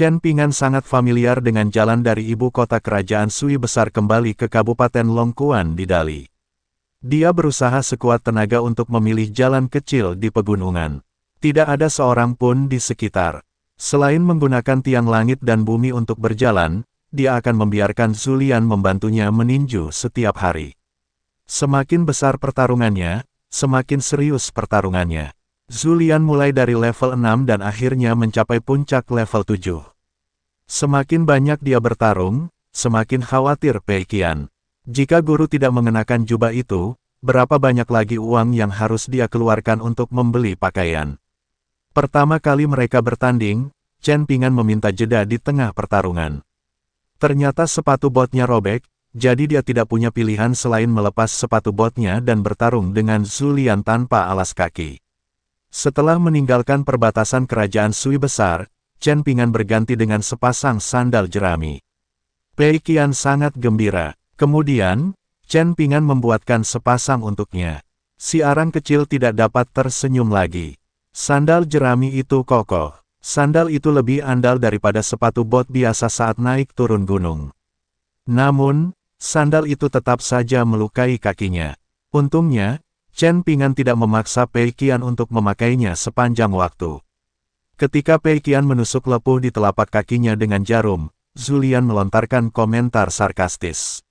Chen Pingan sangat familiar dengan jalan dari ibu kota kerajaan Sui besar kembali ke Kabupaten Longkuan di Dali. Dia berusaha sekuat tenaga untuk memilih jalan kecil di pegunungan. Tidak ada seorang pun di sekitar. Selain menggunakan tiang langit dan bumi untuk berjalan, dia akan membiarkan Zulian membantunya meninju setiap hari. Semakin besar pertarungannya, semakin serius pertarungannya. Zulian mulai dari level 6 dan akhirnya mencapai puncak level 7. Semakin banyak dia bertarung, semakin khawatir Pei Qian. Jika guru tidak mengenakan jubah itu, berapa banyak lagi uang yang harus dia keluarkan untuk membeli pakaian. Pertama kali mereka bertanding, Chen Pingan meminta jeda di tengah pertarungan. Ternyata sepatu botnya robek, jadi dia tidak punya pilihan selain melepas sepatu botnya dan bertarung dengan Zulian tanpa alas kaki. Setelah meninggalkan perbatasan kerajaan Sui Besar, Chen Pingan berganti dengan sepasang sandal jerami. Pei Qian sangat gembira. Kemudian, Chen Pingan membuatkan sepasang untuknya. Si arang kecil tidak dapat tersenyum lagi. Sandal jerami itu kokoh. Sandal itu lebih andal daripada sepatu bot biasa saat naik turun gunung. Namun, sandal itu tetap saja melukai kakinya. Untungnya, Chen Pingan tidak memaksa Pei Qian untuk memakainya sepanjang waktu. Ketika Pei Qian menusuk lepuh di telapak kakinya dengan jarum, Zulian melontarkan komentar sarkastis.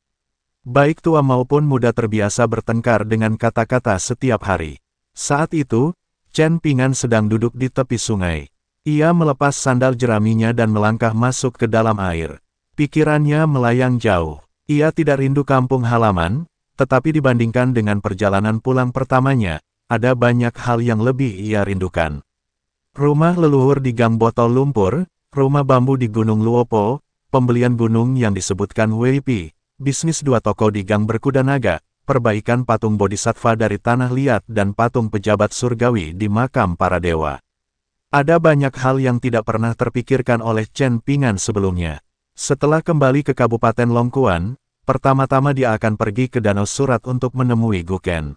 Baik tua maupun muda terbiasa bertengkar dengan kata-kata setiap hari. Saat itu, Chen Pingan sedang duduk di tepi sungai. Ia melepas sandal jeraminya dan melangkah masuk ke dalam air. Pikirannya melayang jauh. Ia tidak rindu kampung halaman, tetapi dibandingkan dengan perjalanan pulang pertamanya, ada banyak hal yang lebih ia rindukan. Rumah leluhur di Gang Botol Lumpur, rumah bambu di Gunung Luopo, pembelian gunung yang disebutkan WIP, bisnis dua toko di Gang Berkuda Naga, perbaikan patung bodhisattva dari tanah liat dan patung pejabat surgawi di makam para dewa. Ada banyak hal yang tidak pernah terpikirkan oleh Chen Pingan sebelumnya. Setelah kembali ke Kabupaten Longkuan, Pertama-tama dia akan pergi ke Danau Surat untuk menemui Guken.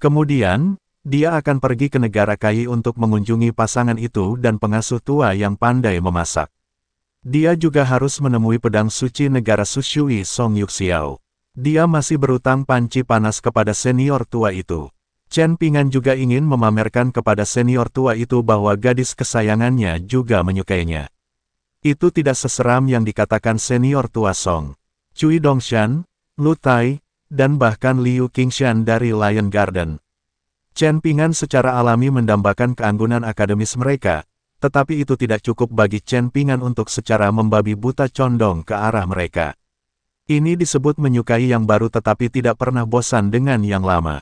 Kemudian, dia akan pergi ke negara Kai untuk mengunjungi pasangan itu dan pengasuh tua yang pandai memasak. Dia juga harus menemui pedang suci negara Sushui Song Yuxiao. Dia masih berutang panci panas kepada senior tua itu. Chen Pingan juga ingin memamerkan kepada senior tua itu bahwa gadis kesayangannya juga menyukainya. Itu tidak seseram yang dikatakan senior tua Song. Cui Dongshan, Lu Tai, dan bahkan Liu Qingshan dari Lion Garden. Chen Pingan secara alami mendambakan keanggunan akademis mereka, tetapi itu tidak cukup bagi Chen Pingan untuk secara membabi buta condong ke arah mereka. Ini disebut menyukai yang baru tetapi tidak pernah bosan dengan yang lama.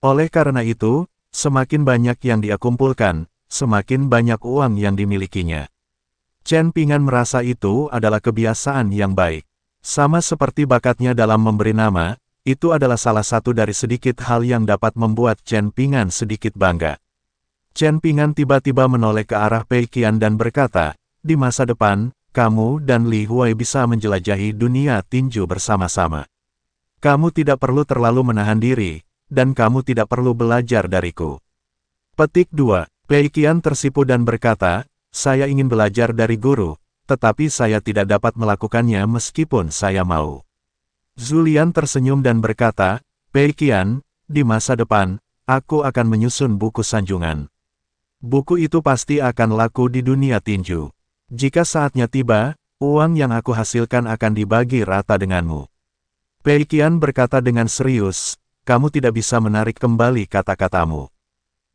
Oleh karena itu, semakin banyak yang dia kumpulkan, semakin banyak uang yang dimilikinya. Chen Pingan merasa itu adalah kebiasaan yang baik. Sama seperti bakatnya dalam memberi nama, itu adalah salah satu dari sedikit hal yang dapat membuat Chen Pingan sedikit bangga. Chen Pingan tiba-tiba menoleh ke arah Pei Qian dan berkata, di masa depan, kamu dan Li Huai bisa menjelajahi dunia tinju bersama-sama. Kamu tidak perlu terlalu menahan diri, dan kamu tidak perlu belajar dariku. Petik 2. Pei Qian tersipu dan berkata, saya ingin belajar dari guru, tetapi saya tidak dapat melakukannya meskipun saya mau. Zulian tersenyum dan berkata, Pei Qian, di masa depan, aku akan menyusun buku sanjungan. Buku itu pasti akan laku di dunia tinju. Jika saatnya tiba, uang yang aku hasilkan akan dibagi rata denganmu. Pei Qian berkata dengan serius, kamu tidak bisa menarik kembali kata-katamu.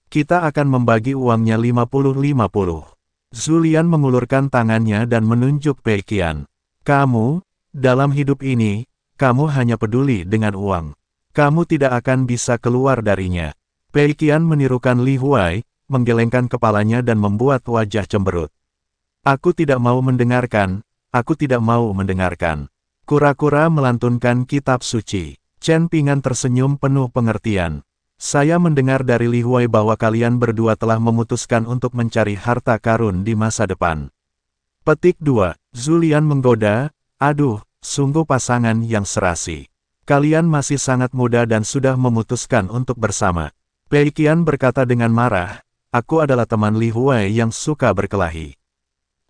Kita akan membagi uangnya 50-50. Zulian mengulurkan tangannya dan menunjuk Pei Qian. Kamu, dalam hidup ini, kamu hanya peduli dengan uang. Kamu tidak akan bisa keluar darinya. Pei Qian menirukan Li Huai, menggelengkan kepalanya dan membuat wajah cemberut. Aku tidak mau mendengarkan, aku tidak mau mendengarkan. Kura-kura melantunkan kitab suci. Chen Pingan tersenyum penuh pengertian. Saya mendengar dari Li Hui bahwa kalian berdua telah memutuskan untuk mencari harta karun di masa depan. Petik 2. Zulian menggoda, aduh, sungguh pasangan yang serasi. Kalian masih sangat muda dan sudah memutuskan untuk bersama. Pei Qian berkata dengan marah, aku adalah teman Li Hui yang suka berkelahi.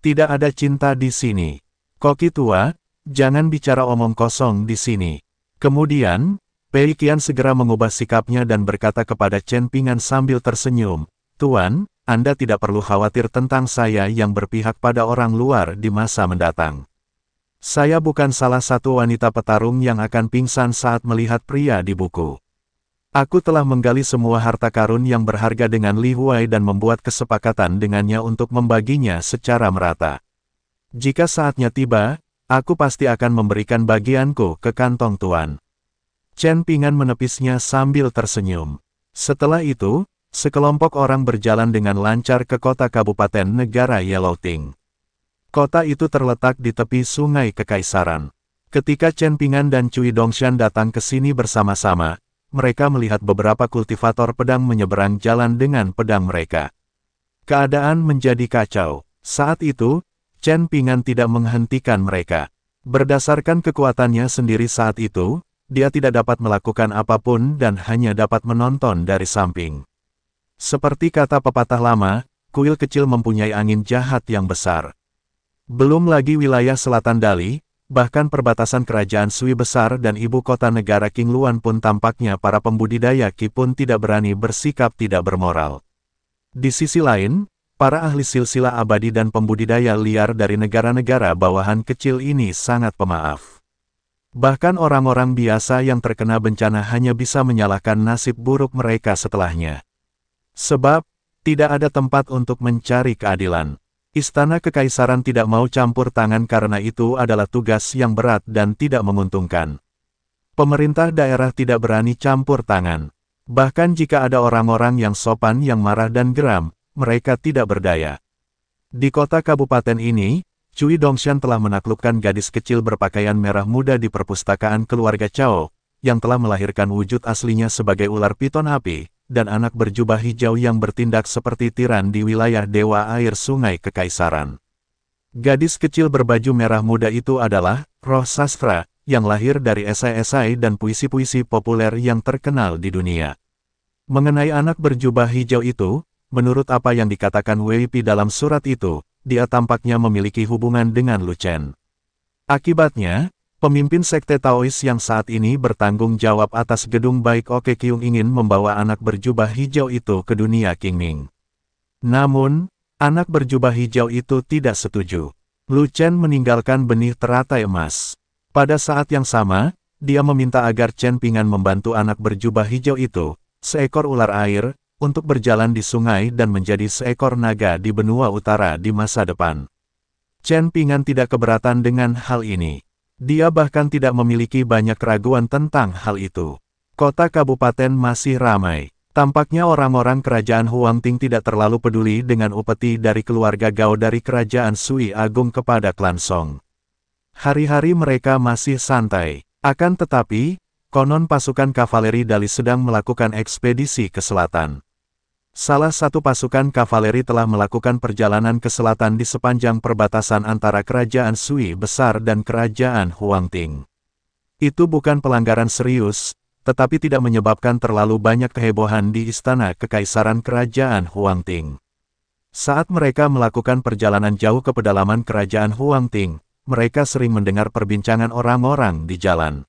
Tidak ada cinta di sini. Koki tua, jangan bicara omong kosong di sini. Kemudian, Pei Qian segera mengubah sikapnya dan berkata kepada Chen Pingan sambil tersenyum, Tuan, Anda tidak perlu khawatir tentang saya yang berpihak pada orang luar di masa mendatang. Saya bukan salah satu wanita petarung yang akan pingsan saat melihat pria di buku. Aku telah menggali semua harta karun yang berharga dengan Li Huai dan membuat kesepakatan dengannya untuk membaginya secara merata. Jika saatnya tiba, aku pasti akan memberikan bagianku ke kantong tuan. Chen Pingan menepisnya sambil tersenyum. Setelah itu, sekelompok orang berjalan dengan lancar ke kota kabupaten negara Yellowting. Kota itu terletak di tepi sungai Kekaisaran. Ketika Chen Pingan dan Cui Dongshan datang ke sini bersama-sama, mereka melihat beberapa kultivator pedang menyeberang jalan dengan pedang mereka. Keadaan menjadi kacau. Saat itu, Chen Pingan tidak menghentikan mereka. Berdasarkan kekuatannya sendiri saat itu, dia tidak dapat melakukan apapun dan hanya dapat menonton dari samping. Seperti kata pepatah lama, kuil kecil mempunyai angin jahat yang besar. Belum lagi wilayah selatan Dali, bahkan perbatasan kerajaan Sui besar dan ibu kota negara King Luan pun tampaknya para pembudidaya kipun pun tidak berani bersikap tidak bermoral. Di sisi lain, para ahli silsilah abadi dan pembudidaya liar dari negara-negara bawahan kecil ini sangat pemaaf. Bahkan orang-orang biasa yang terkena bencana hanya bisa menyalahkan nasib buruk mereka setelahnya. Sebab, tidak ada tempat untuk mencari keadilan. Istana Kekaisaran tidak mau campur tangan karena itu adalah tugas yang berat dan tidak menguntungkan. Pemerintah daerah tidak berani campur tangan. Bahkan jika ada orang-orang yang sopan yang marah dan geram, mereka tidak berdaya. Di kota kabupaten ini, Cui Dongshan telah menaklukkan gadis kecil berpakaian merah muda di perpustakaan keluarga Chao, yang telah melahirkan wujud aslinya sebagai ular piton api, dan anak berjubah hijau yang bertindak seperti tiran di wilayah Dewa Air Sungai Kekaisaran. Gadis kecil berbaju merah muda itu adalah roh sastra, yang lahir dari esai-esai dan puisi-puisi populer yang terkenal di dunia. Mengenai anak berjubah hijau itu, menurut apa yang dikatakan Pi dalam surat itu, dia tampaknya memiliki hubungan dengan Lu Chen. Akibatnya, pemimpin sekte Taois yang saat ini bertanggung jawab atas gedung baik Oke Kyung ingin membawa anak berjubah hijau itu ke dunia Ming. Namun, anak berjubah hijau itu tidak setuju. Lu Chen meninggalkan benih teratai emas. Pada saat yang sama, dia meminta agar Chen Pingan membantu anak berjubah hijau itu, seekor ular air, untuk berjalan di sungai dan menjadi seekor naga di benua utara di masa depan. Chen Pingan tidak keberatan dengan hal ini. Dia bahkan tidak memiliki banyak keraguan tentang hal itu. Kota kabupaten masih ramai. Tampaknya orang-orang kerajaan Huang Ting tidak terlalu peduli dengan upeti dari keluarga Gao dari kerajaan Sui Agung kepada klan Song. Hari-hari mereka masih santai. Akan tetapi, konon pasukan kavaleri Dali sedang melakukan ekspedisi ke selatan. Salah satu pasukan kavaleri telah melakukan perjalanan ke selatan di sepanjang perbatasan antara Kerajaan Sui Besar dan Kerajaan Huangting. Itu bukan pelanggaran serius, tetapi tidak menyebabkan terlalu banyak kehebohan di Istana Kekaisaran Kerajaan Huangting. Saat mereka melakukan perjalanan jauh ke pedalaman Kerajaan Huangting, mereka sering mendengar perbincangan orang-orang di jalan.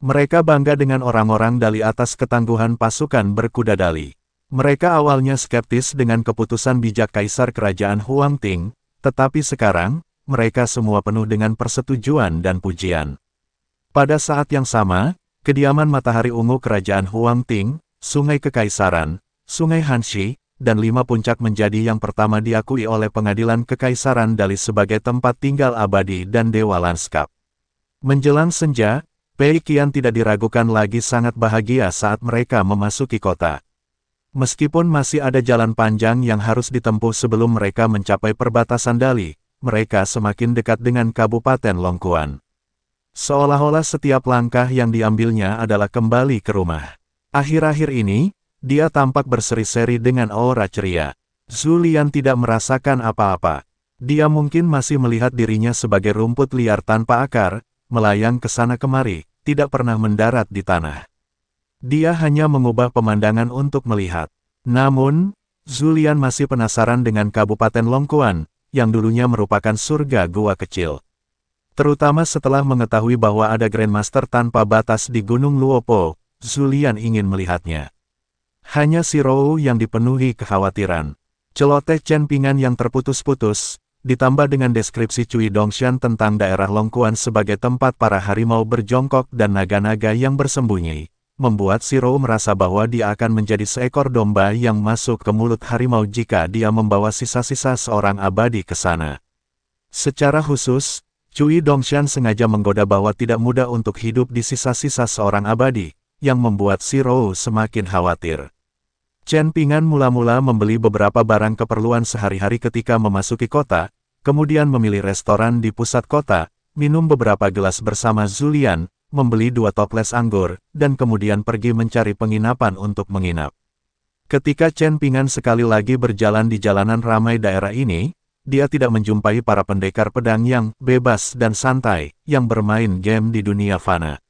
Mereka bangga dengan orang-orang Dali atas ketangguhan pasukan berkuda Dali. Mereka awalnya skeptis dengan keputusan bijak Kaisar Kerajaan Huang Ting, tetapi sekarang, mereka semua penuh dengan persetujuan dan pujian. Pada saat yang sama, kediaman matahari ungu Kerajaan Huang Ting, Sungai Kekaisaran, Sungai Hanshi, dan lima puncak menjadi yang pertama diakui oleh pengadilan Kekaisaran Dali sebagai tempat tinggal abadi dan dewa lanskap. Menjelang senja, Pei Qian tidak diragukan lagi sangat bahagia saat mereka memasuki kota. Meskipun masih ada jalan panjang yang harus ditempuh sebelum mereka mencapai perbatasan Dali, mereka semakin dekat dengan Kabupaten Longkuan. Seolah-olah setiap langkah yang diambilnya adalah kembali ke rumah. Akhir-akhir ini, dia tampak berseri-seri dengan aura ceria. Zulian tidak merasakan apa-apa. Dia mungkin masih melihat dirinya sebagai rumput liar tanpa akar, melayang ke sana kemari, tidak pernah mendarat di tanah. Dia hanya mengubah pemandangan untuk melihat. Namun, Zulian masih penasaran dengan Kabupaten Longkuan, yang dulunya merupakan surga gua kecil. Terutama setelah mengetahui bahwa ada Grandmaster tanpa batas di Gunung Luopo, Zulian ingin melihatnya. Hanya si Rou yang dipenuhi kekhawatiran. Celoteh Pingan yang terputus-putus, ditambah dengan deskripsi Cui Dongshan tentang daerah Longkuan sebagai tempat para harimau berjongkok dan naga-naga yang bersembunyi membuat Siro merasa bahwa dia akan menjadi seekor domba yang masuk ke mulut harimau jika dia membawa sisa-sisa seorang abadi ke sana. Secara khusus, Cui Dongshan sengaja menggoda bahwa tidak mudah untuk hidup di sisa-sisa seorang abadi, yang membuat Siro semakin khawatir. Chen Pingan mula-mula membeli beberapa barang keperluan sehari-hari ketika memasuki kota, kemudian memilih restoran di pusat kota, minum beberapa gelas bersama Zulian, membeli dua toples anggur, dan kemudian pergi mencari penginapan untuk menginap. Ketika Chen Pingan sekali lagi berjalan di jalanan ramai daerah ini, dia tidak menjumpai para pendekar pedang yang bebas dan santai, yang bermain game di dunia fana.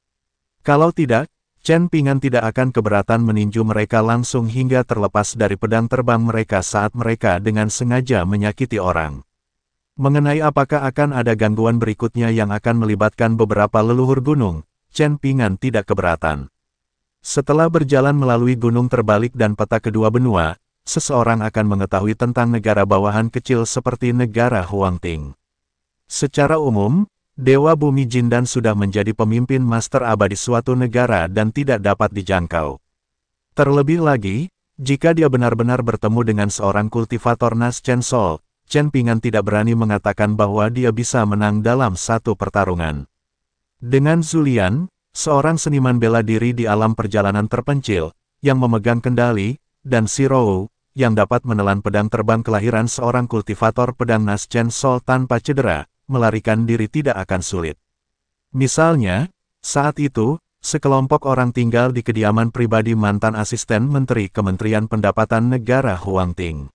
Kalau tidak, Chen Pingan tidak akan keberatan meninju mereka langsung hingga terlepas dari pedang terbang mereka saat mereka dengan sengaja menyakiti orang. Mengenai apakah akan ada gangguan berikutnya yang akan melibatkan beberapa leluhur gunung, Chen Pingan tidak keberatan. Setelah berjalan melalui gunung terbalik dan peta kedua benua, seseorang akan mengetahui tentang negara bawahan kecil seperti negara Huangting. Secara umum, Dewa Bumi jin dan sudah menjadi pemimpin master abadi suatu negara dan tidak dapat dijangkau. Terlebih lagi, jika dia benar-benar bertemu dengan seorang kultivator Nas Chen Sol, Chen Pingan tidak berani mengatakan bahwa dia bisa menang dalam satu pertarungan. Dengan Zulian, seorang seniman bela diri di alam perjalanan terpencil, yang memegang kendali, dan Si Sirou, yang dapat menelan pedang terbang kelahiran seorang kultivator pedang Nasjen Sol tanpa cedera, melarikan diri tidak akan sulit. Misalnya, saat itu, sekelompok orang tinggal di kediaman pribadi mantan asisten menteri Kementerian Pendapatan Negara Huang Ting.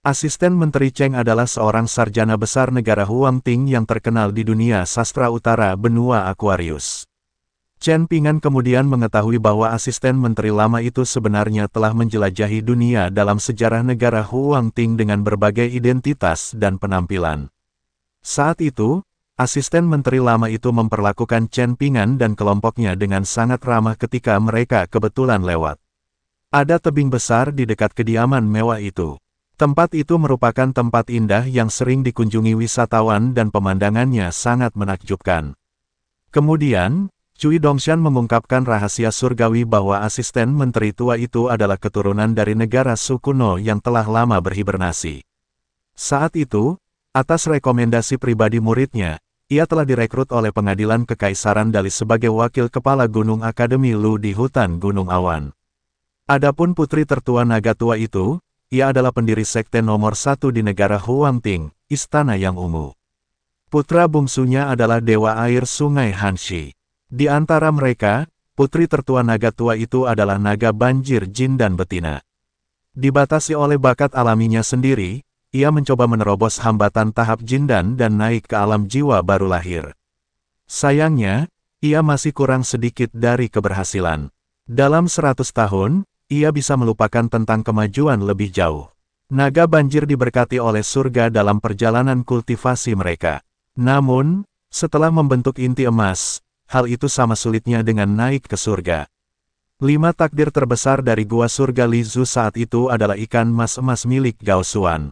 Asisten Menteri Cheng adalah seorang sarjana besar negara Huang Ting yang terkenal di dunia sastra utara benua Aquarius. Chen Pingan kemudian mengetahui bahwa asisten menteri lama itu sebenarnya telah menjelajahi dunia dalam sejarah negara Huang Ting dengan berbagai identitas dan penampilan. Saat itu, asisten menteri lama itu memperlakukan Chen Pingan dan kelompoknya dengan sangat ramah ketika mereka kebetulan lewat. Ada tebing besar di dekat kediaman mewah itu. Tempat itu merupakan tempat indah yang sering dikunjungi wisatawan dan pemandangannya sangat menakjubkan. Kemudian, Cui Dongshan mengungkapkan rahasia surgawi bahwa asisten menteri tua itu adalah keturunan dari negara Sukuno yang telah lama berhibernasi. Saat itu, atas rekomendasi pribadi muridnya, ia telah direkrut oleh pengadilan Kekaisaran Dali sebagai wakil kepala Gunung Akademi Lu di hutan Gunung Awan. Adapun putri tertua naga tua itu, ia adalah pendiri sekte nomor satu di negara Huangting, Istana Yang Ungu. Putra bungsunya adalah Dewa Air Sungai Hanshi. Di antara mereka, putri tertua naga tua itu adalah naga banjir jin dan betina. Dibatasi oleh bakat alaminya sendiri, ia mencoba menerobos hambatan tahap jindan dan naik ke alam jiwa baru lahir. Sayangnya, ia masih kurang sedikit dari keberhasilan. Dalam seratus tahun, ia bisa melupakan tentang kemajuan lebih jauh. Naga banjir diberkati oleh surga dalam perjalanan kultivasi mereka. Namun, setelah membentuk inti emas, hal itu sama sulitnya dengan naik ke surga. Lima takdir terbesar dari gua surga Lizu saat itu adalah ikan emas emas milik Gao Suan,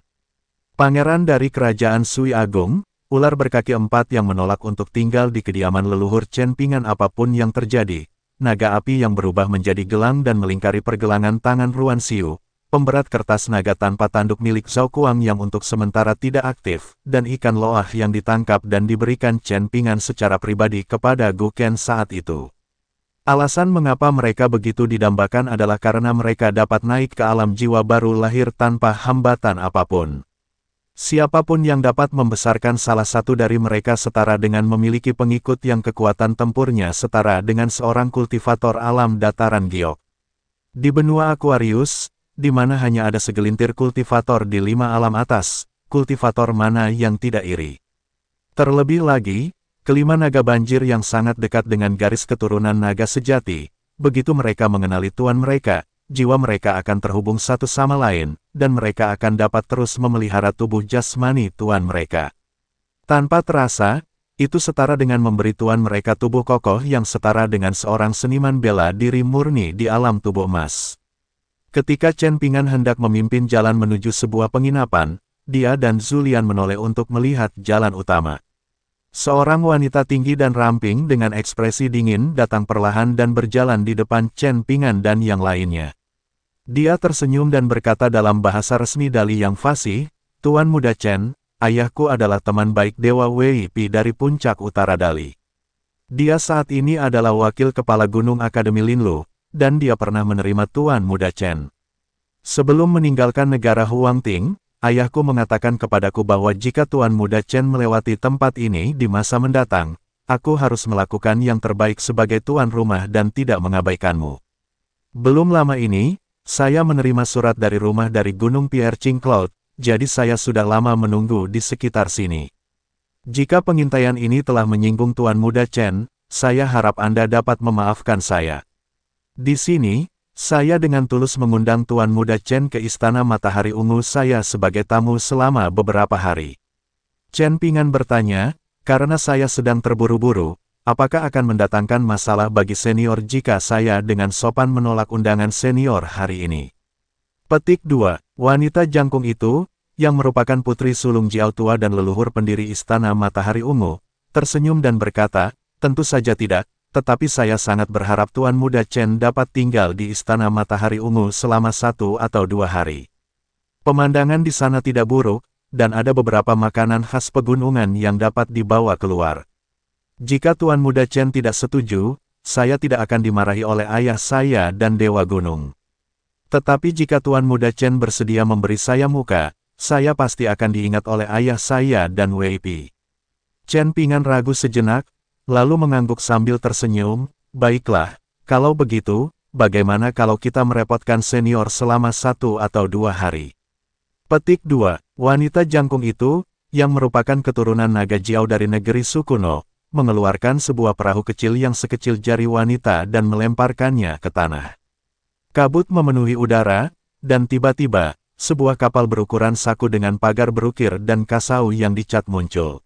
Pangeran dari kerajaan Sui Agung, ular berkaki empat yang menolak untuk tinggal di kediaman leluhur Chen Pingan apapun yang terjadi, naga api yang berubah menjadi gelang dan melingkari pergelangan tangan Ruan Siu, pemberat kertas naga tanpa tanduk milik Zhao Kuang yang untuk sementara tidak aktif, dan ikan loah yang ditangkap dan diberikan Chen Pingan secara pribadi kepada Gu Ken saat itu. Alasan mengapa mereka begitu didambakan adalah karena mereka dapat naik ke alam jiwa baru lahir tanpa hambatan apapun. Siapapun yang dapat membesarkan salah satu dari mereka setara dengan memiliki pengikut yang kekuatan tempurnya setara dengan seorang kultivator alam dataran giok. Di benua Aquarius, di mana hanya ada segelintir kultivator di lima alam atas, kultivator mana yang tidak iri. Terlebih lagi, kelima naga banjir yang sangat dekat dengan garis keturunan naga sejati, begitu mereka mengenali tuan mereka, jiwa mereka akan terhubung satu sama lain, dan mereka akan dapat terus memelihara tubuh jasmani tuan mereka. Tanpa terasa, itu setara dengan memberi tuan mereka tubuh kokoh yang setara dengan seorang seniman bela diri murni di alam tubuh emas. Ketika Chen Pingan hendak memimpin jalan menuju sebuah penginapan, dia dan Zulian menoleh untuk melihat jalan utama. Seorang wanita tinggi dan ramping dengan ekspresi dingin datang perlahan dan berjalan di depan Chen Pingan dan yang lainnya. Dia tersenyum dan berkata dalam bahasa resmi Dali yang fasih, Tuan Muda Chen, ayahku adalah teman baik Dewa Wei Pi dari puncak utara Dali. Dia saat ini adalah wakil kepala gunung Akademi Linlu, dan dia pernah menerima Tuan Muda Chen. Sebelum meninggalkan negara Huangting, ayahku mengatakan kepadaku bahwa jika Tuan Muda Chen melewati tempat ini di masa mendatang, aku harus melakukan yang terbaik sebagai tuan rumah dan tidak mengabaikanmu. Belum lama ini, saya menerima surat dari rumah dari Gunung Pierre Cloud, jadi saya sudah lama menunggu di sekitar sini. Jika pengintaian ini telah menyinggung Tuan Muda Chen, saya harap Anda dapat memaafkan saya. Di sini, saya dengan tulus mengundang Tuan Muda Chen ke Istana Matahari Ungu saya sebagai tamu selama beberapa hari. Chen Pingan bertanya, karena saya sedang terburu-buru, Apakah akan mendatangkan masalah bagi senior jika saya dengan sopan menolak undangan senior hari ini? Petik 2. Wanita jangkung itu, yang merupakan putri sulung Jiao Tua dan leluhur pendiri Istana Matahari Ungu, tersenyum dan berkata, tentu saja tidak, tetapi saya sangat berharap Tuan Muda Chen dapat tinggal di Istana Matahari Ungu selama satu atau dua hari. Pemandangan di sana tidak buruk, dan ada beberapa makanan khas pegunungan yang dapat dibawa keluar. Jika Tuan Muda Chen tidak setuju, saya tidak akan dimarahi oleh ayah saya dan Dewa Gunung. Tetapi jika Tuan Muda Chen bersedia memberi saya muka, saya pasti akan diingat oleh ayah saya dan Wei Pi. Chen Pingan ragu sejenak, lalu mengangguk sambil tersenyum, baiklah, kalau begitu, bagaimana kalau kita merepotkan senior selama satu atau dua hari? Petik 2, wanita jangkung itu, yang merupakan keturunan naga Jiao dari negeri Sukuno, mengeluarkan sebuah perahu kecil yang sekecil jari wanita dan melemparkannya ke tanah. Kabut memenuhi udara, dan tiba-tiba, sebuah kapal berukuran saku dengan pagar berukir dan kasau yang dicat muncul.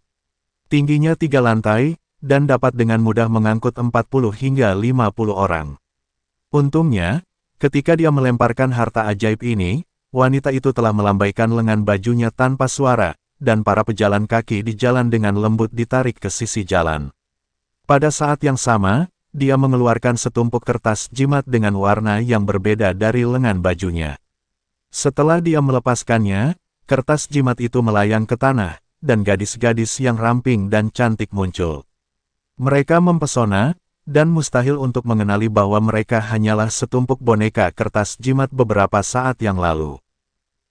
Tingginya tiga lantai, dan dapat dengan mudah mengangkut 40 hingga 50 orang. Untungnya, ketika dia melemparkan harta ajaib ini, wanita itu telah melambaikan lengan bajunya tanpa suara, dan para pejalan kaki di jalan dengan lembut ditarik ke sisi jalan. Pada saat yang sama, dia mengeluarkan setumpuk kertas jimat dengan warna yang berbeda dari lengan bajunya. Setelah dia melepaskannya, kertas jimat itu melayang ke tanah, dan gadis-gadis yang ramping dan cantik muncul. Mereka mempesona, dan mustahil untuk mengenali bahwa mereka hanyalah setumpuk boneka kertas jimat beberapa saat yang lalu.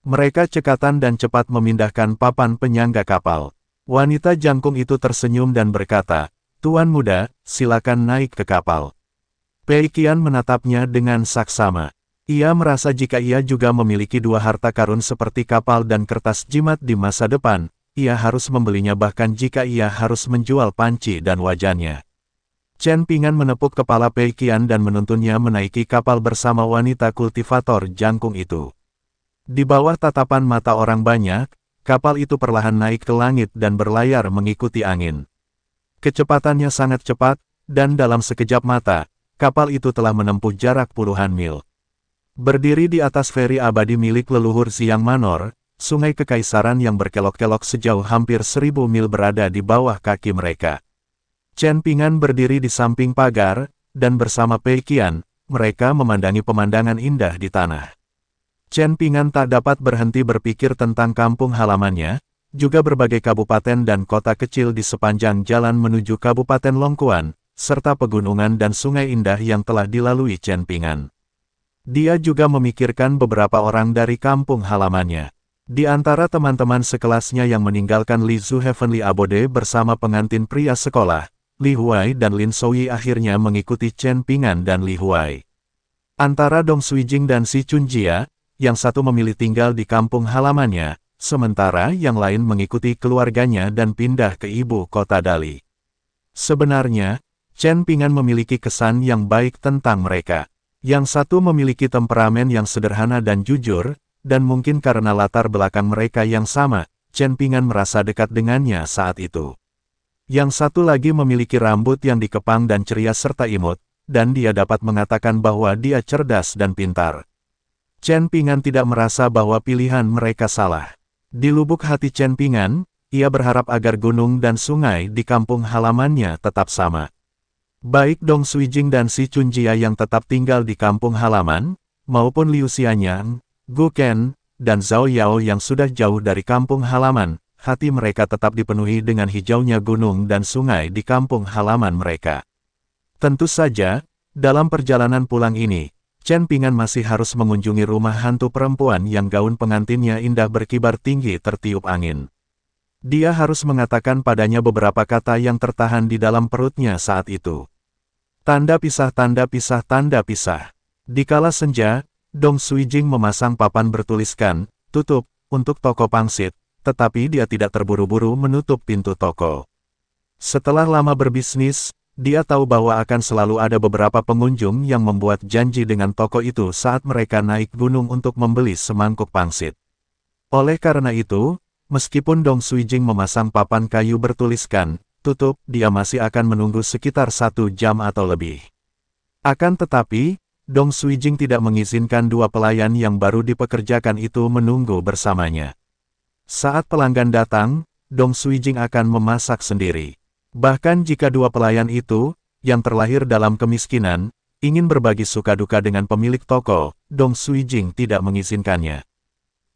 Mereka cekatan dan cepat memindahkan papan penyangga kapal. Wanita jangkung itu tersenyum dan berkata, Tuan muda, silakan naik ke kapal. Pei Qian menatapnya dengan saksama. Ia merasa jika ia juga memiliki dua harta karun seperti kapal dan kertas jimat di masa depan, ia harus membelinya bahkan jika ia harus menjual panci dan wajannya. Chen Pingan menepuk kepala Pei Qian dan menuntunnya menaiki kapal bersama wanita kultivator jangkung itu. Di bawah tatapan mata orang banyak, kapal itu perlahan naik ke langit dan berlayar mengikuti angin. Kecepatannya sangat cepat, dan dalam sekejap mata, kapal itu telah menempuh jarak puluhan mil. Berdiri di atas feri abadi milik leluhur Siang Manor, sungai kekaisaran yang berkelok-kelok sejauh hampir seribu mil berada di bawah kaki mereka. Chen Pingan berdiri di samping pagar, dan bersama Pei Qian, mereka memandangi pemandangan indah di tanah. Chen Pingan tak dapat berhenti berpikir tentang kampung halamannya, juga berbagai kabupaten dan kota kecil di sepanjang jalan menuju Kabupaten Longkuan, serta pegunungan dan sungai indah yang telah dilalui Chen Pingan. Dia juga memikirkan beberapa orang dari kampung halamannya. Di antara teman-teman sekelasnya yang meninggalkan Li Zhu Heavenly Abode bersama pengantin pria sekolah, Li Huai dan Lin Soyi akhirnya mengikuti Chen Pingan dan Li Huai. Antara Dong Suijing dan Si Chunjia, yang satu memilih tinggal di kampung halamannya, sementara yang lain mengikuti keluarganya dan pindah ke ibu kota Dali. Sebenarnya, Chen Pingan memiliki kesan yang baik tentang mereka. Yang satu memiliki temperamen yang sederhana dan jujur, dan mungkin karena latar belakang mereka yang sama, Chen Pingan merasa dekat dengannya saat itu. Yang satu lagi memiliki rambut yang dikepang dan ceria serta imut, dan dia dapat mengatakan bahwa dia cerdas dan pintar. Chen Pingan tidak merasa bahwa pilihan mereka salah. Di lubuk hati Chen Pingan, ia berharap agar gunung dan sungai di kampung halamannya tetap sama. Baik Dong Suijing dan Si Chunjia yang tetap tinggal di kampung halaman, maupun Liu Xianyang, Gu Ken, dan Zhao Yao yang sudah jauh dari kampung halaman, hati mereka tetap dipenuhi dengan hijaunya gunung dan sungai di kampung halaman mereka. Tentu saja, dalam perjalanan pulang ini, Chen Pingan masih harus mengunjungi rumah hantu perempuan yang gaun pengantinnya indah berkibar tinggi tertiup angin. Dia harus mengatakan padanya beberapa kata yang tertahan di dalam perutnya saat itu. Tanda pisah tanda pisah tanda pisah. Di kala senja, Dong Suijing memasang papan bertuliskan, tutup, untuk toko pangsit, tetapi dia tidak terburu-buru menutup pintu toko. Setelah lama berbisnis, dia tahu bahwa akan selalu ada beberapa pengunjung yang membuat janji dengan toko itu saat mereka naik gunung untuk membeli semangkuk pangsit. Oleh karena itu, meskipun Dong Suijing memasang papan kayu bertuliskan, tutup, dia masih akan menunggu sekitar satu jam atau lebih. Akan tetapi, Dong Suijing tidak mengizinkan dua pelayan yang baru dipekerjakan itu menunggu bersamanya. Saat pelanggan datang, Dong Suijing akan memasak sendiri. Bahkan jika dua pelayan itu, yang terlahir dalam kemiskinan, ingin berbagi suka duka dengan pemilik toko, Dong Jing tidak mengizinkannya.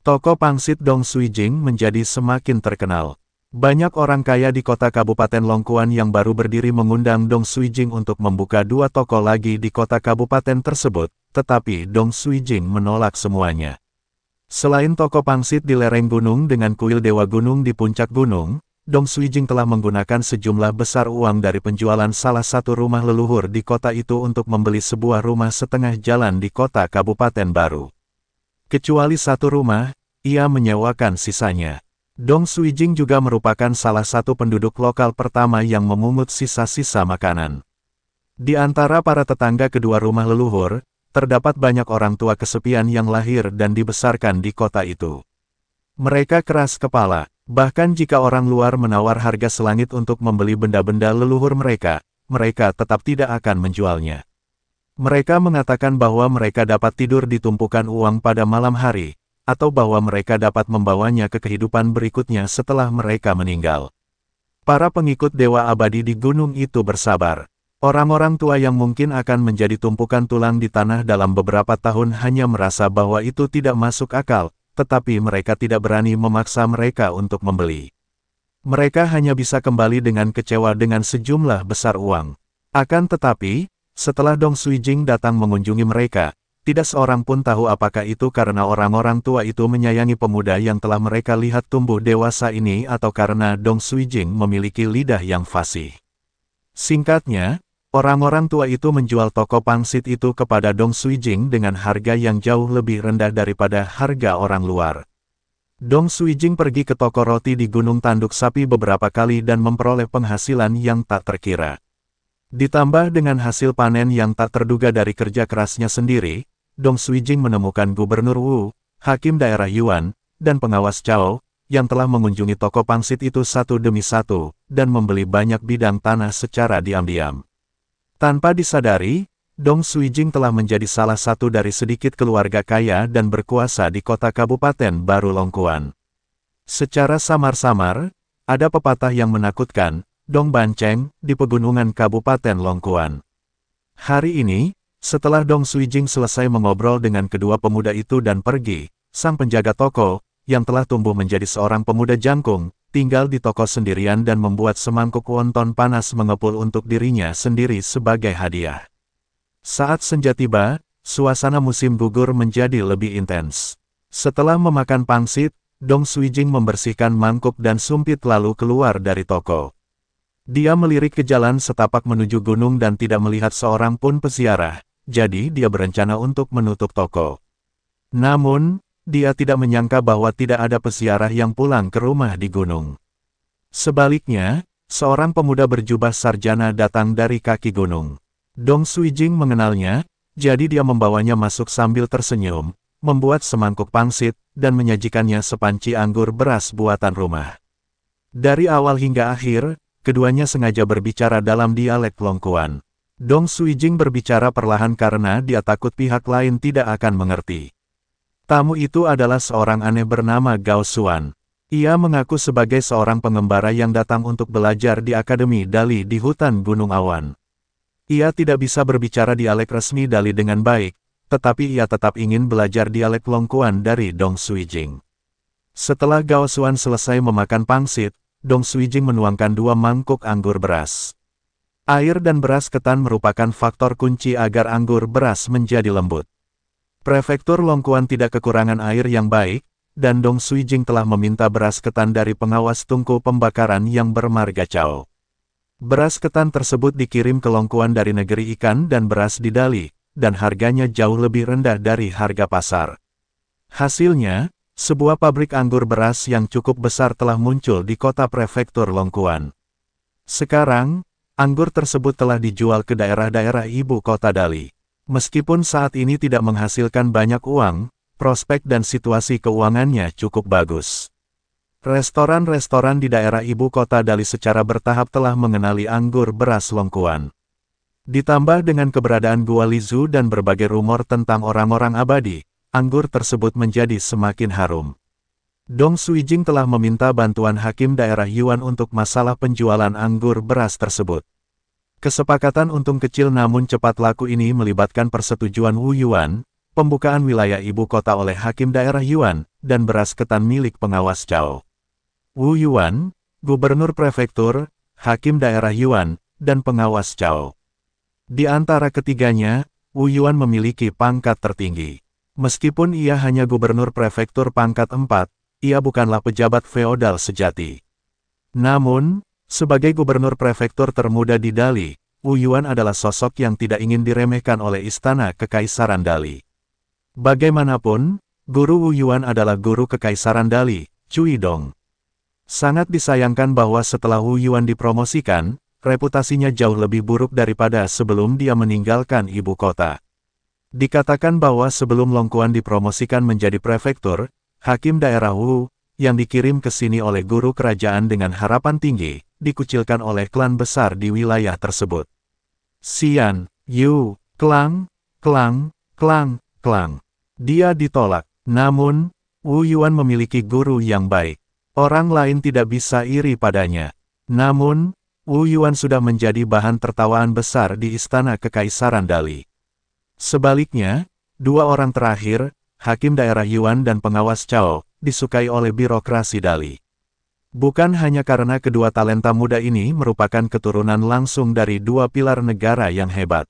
Toko pangsit Dong Jing menjadi semakin terkenal. Banyak orang kaya di kota Kabupaten Longkuan yang baru berdiri mengundang Dong Jing untuk membuka dua toko lagi di kota kabupaten tersebut, tetapi Dong Jing menolak semuanya. Selain toko pangsit di lereng gunung dengan kuil Dewa Gunung di puncak gunung, Dong Suijing telah menggunakan sejumlah besar uang dari penjualan salah satu rumah leluhur di kota itu untuk membeli sebuah rumah setengah jalan di kota kabupaten baru. Kecuali satu rumah, ia menyewakan sisanya. Dong Suijing juga merupakan salah satu penduduk lokal pertama yang memungut sisa-sisa makanan. Di antara para tetangga kedua rumah leluhur, terdapat banyak orang tua kesepian yang lahir dan dibesarkan di kota itu. Mereka keras kepala, Bahkan jika orang luar menawar harga selangit untuk membeli benda-benda leluhur mereka, mereka tetap tidak akan menjualnya. Mereka mengatakan bahwa mereka dapat tidur di tumpukan uang pada malam hari, atau bahwa mereka dapat membawanya ke kehidupan berikutnya setelah mereka meninggal. Para pengikut Dewa Abadi di gunung itu bersabar. Orang-orang tua yang mungkin akan menjadi tumpukan tulang di tanah dalam beberapa tahun hanya merasa bahwa itu tidak masuk akal, tetapi mereka tidak berani memaksa mereka untuk membeli. Mereka hanya bisa kembali dengan kecewa dengan sejumlah besar uang. Akan tetapi, setelah Dong Suijing datang mengunjungi mereka, tidak seorang pun tahu apakah itu karena orang-orang tua itu menyayangi pemuda yang telah mereka lihat tumbuh dewasa ini atau karena Dong Suijing memiliki lidah yang fasih. Singkatnya, Orang-orang tua itu menjual toko pangsit itu kepada Dong Suijing dengan harga yang jauh lebih rendah daripada harga orang luar. Dong Suijing pergi ke toko roti di Gunung Tanduk Sapi beberapa kali dan memperoleh penghasilan yang tak terkira. Ditambah dengan hasil panen yang tak terduga dari kerja kerasnya sendiri, Dong Suijing menemukan Gubernur Wu, Hakim Daerah Yuan, dan pengawas Chao, yang telah mengunjungi toko pangsit itu satu demi satu, dan membeli banyak bidang tanah secara diam-diam. Tanpa disadari, Dong Suijing telah menjadi salah satu dari sedikit keluarga kaya dan berkuasa di kota Kabupaten Baru Longkuan. Secara samar-samar, ada pepatah yang menakutkan, Dong Banceng, di pegunungan Kabupaten Longkuan. Hari ini, setelah Dong Suijing selesai mengobrol dengan kedua pemuda itu dan pergi, sang penjaga toko, yang telah tumbuh menjadi seorang pemuda jangkung, tinggal di toko sendirian dan membuat semangkuk wonton panas mengepul untuk dirinya sendiri sebagai hadiah. Saat senja tiba, suasana musim gugur menjadi lebih intens. Setelah memakan pangsit, Dong Suijing membersihkan mangkuk dan sumpit lalu keluar dari toko. Dia melirik ke jalan setapak menuju gunung dan tidak melihat seorang pun peziarah, jadi dia berencana untuk menutup toko. Namun, dia tidak menyangka bahwa tidak ada pesiarah yang pulang ke rumah di gunung. Sebaliknya, seorang pemuda berjubah sarjana datang dari kaki gunung. Dong Suijing mengenalnya, jadi dia membawanya masuk sambil tersenyum, membuat semangkuk pangsit, dan menyajikannya sepanci anggur beras buatan rumah. Dari awal hingga akhir, keduanya sengaja berbicara dalam dialek Longkuan. Dong Suijing berbicara perlahan karena dia takut pihak lain tidak akan mengerti. Tamu itu adalah seorang aneh bernama Gao Xuan. Ia mengaku sebagai seorang pengembara yang datang untuk belajar di Akademi Dali di hutan Gunung Awan. Ia tidak bisa berbicara dialek resmi Dali dengan baik, tetapi ia tetap ingin belajar dialek Longkuan dari Dong Suijing. Setelah Gao Xuan selesai memakan pangsit, Dong Suijing menuangkan dua mangkuk anggur beras. Air dan beras ketan merupakan faktor kunci agar anggur beras menjadi lembut. Prefektur Longkuan tidak kekurangan air yang baik, dan Dong Suijing telah meminta beras ketan dari pengawas tungku pembakaran yang bermarga Chao. Beras ketan tersebut dikirim ke Longkuan dari negeri ikan dan beras di Dali, dan harganya jauh lebih rendah dari harga pasar. Hasilnya, sebuah pabrik anggur beras yang cukup besar telah muncul di kota prefektur Longkuan. Sekarang, anggur tersebut telah dijual ke daerah-daerah ibu kota Dali. Meskipun saat ini tidak menghasilkan banyak uang, prospek dan situasi keuangannya cukup bagus. Restoran-restoran di daerah ibu kota Dali secara bertahap telah mengenali anggur beras longkuan. Ditambah dengan keberadaan Gua Lizu dan berbagai rumor tentang orang-orang abadi, anggur tersebut menjadi semakin harum. Dong Suijing telah meminta bantuan hakim daerah Yuan untuk masalah penjualan anggur beras tersebut. Kesepakatan untung kecil namun cepat laku ini melibatkan persetujuan Wu Yuan, pembukaan wilayah ibu kota oleh hakim daerah Yuan, dan beras ketan milik pengawas Cao. Wu Yuan, gubernur prefektur, hakim daerah Yuan, dan pengawas Cao. Di antara ketiganya, Wu Yuan memiliki pangkat tertinggi. Meskipun ia hanya gubernur prefektur pangkat 4, ia bukanlah pejabat feodal sejati. Namun, sebagai gubernur prefektur termuda di Dali, Wu Yuan adalah sosok yang tidak ingin diremehkan oleh istana kekaisaran Dali. Bagaimanapun, guru Wu Yuan adalah guru kekaisaran Dali, Cui Dong. Sangat disayangkan bahwa setelah Wu Yuan dipromosikan, reputasinya jauh lebih buruk daripada sebelum dia meninggalkan ibu kota. Dikatakan bahwa sebelum Longkuan dipromosikan menjadi prefektur, hakim daerah Wu, yang dikirim ke sini oleh guru kerajaan dengan harapan tinggi, dikucilkan oleh klan besar di wilayah tersebut. Sian, Yu, Klang, Klang, Klang, Klang. Dia ditolak, namun, Wu Yuan memiliki guru yang baik. Orang lain tidak bisa iri padanya. Namun, Wu Yuan sudah menjadi bahan tertawaan besar di istana kekaisaran Dali. Sebaliknya, dua orang terakhir, hakim daerah Yuan dan pengawas Cao, disukai oleh birokrasi Dali. Bukan hanya karena kedua talenta muda ini merupakan keturunan langsung dari dua pilar negara yang hebat.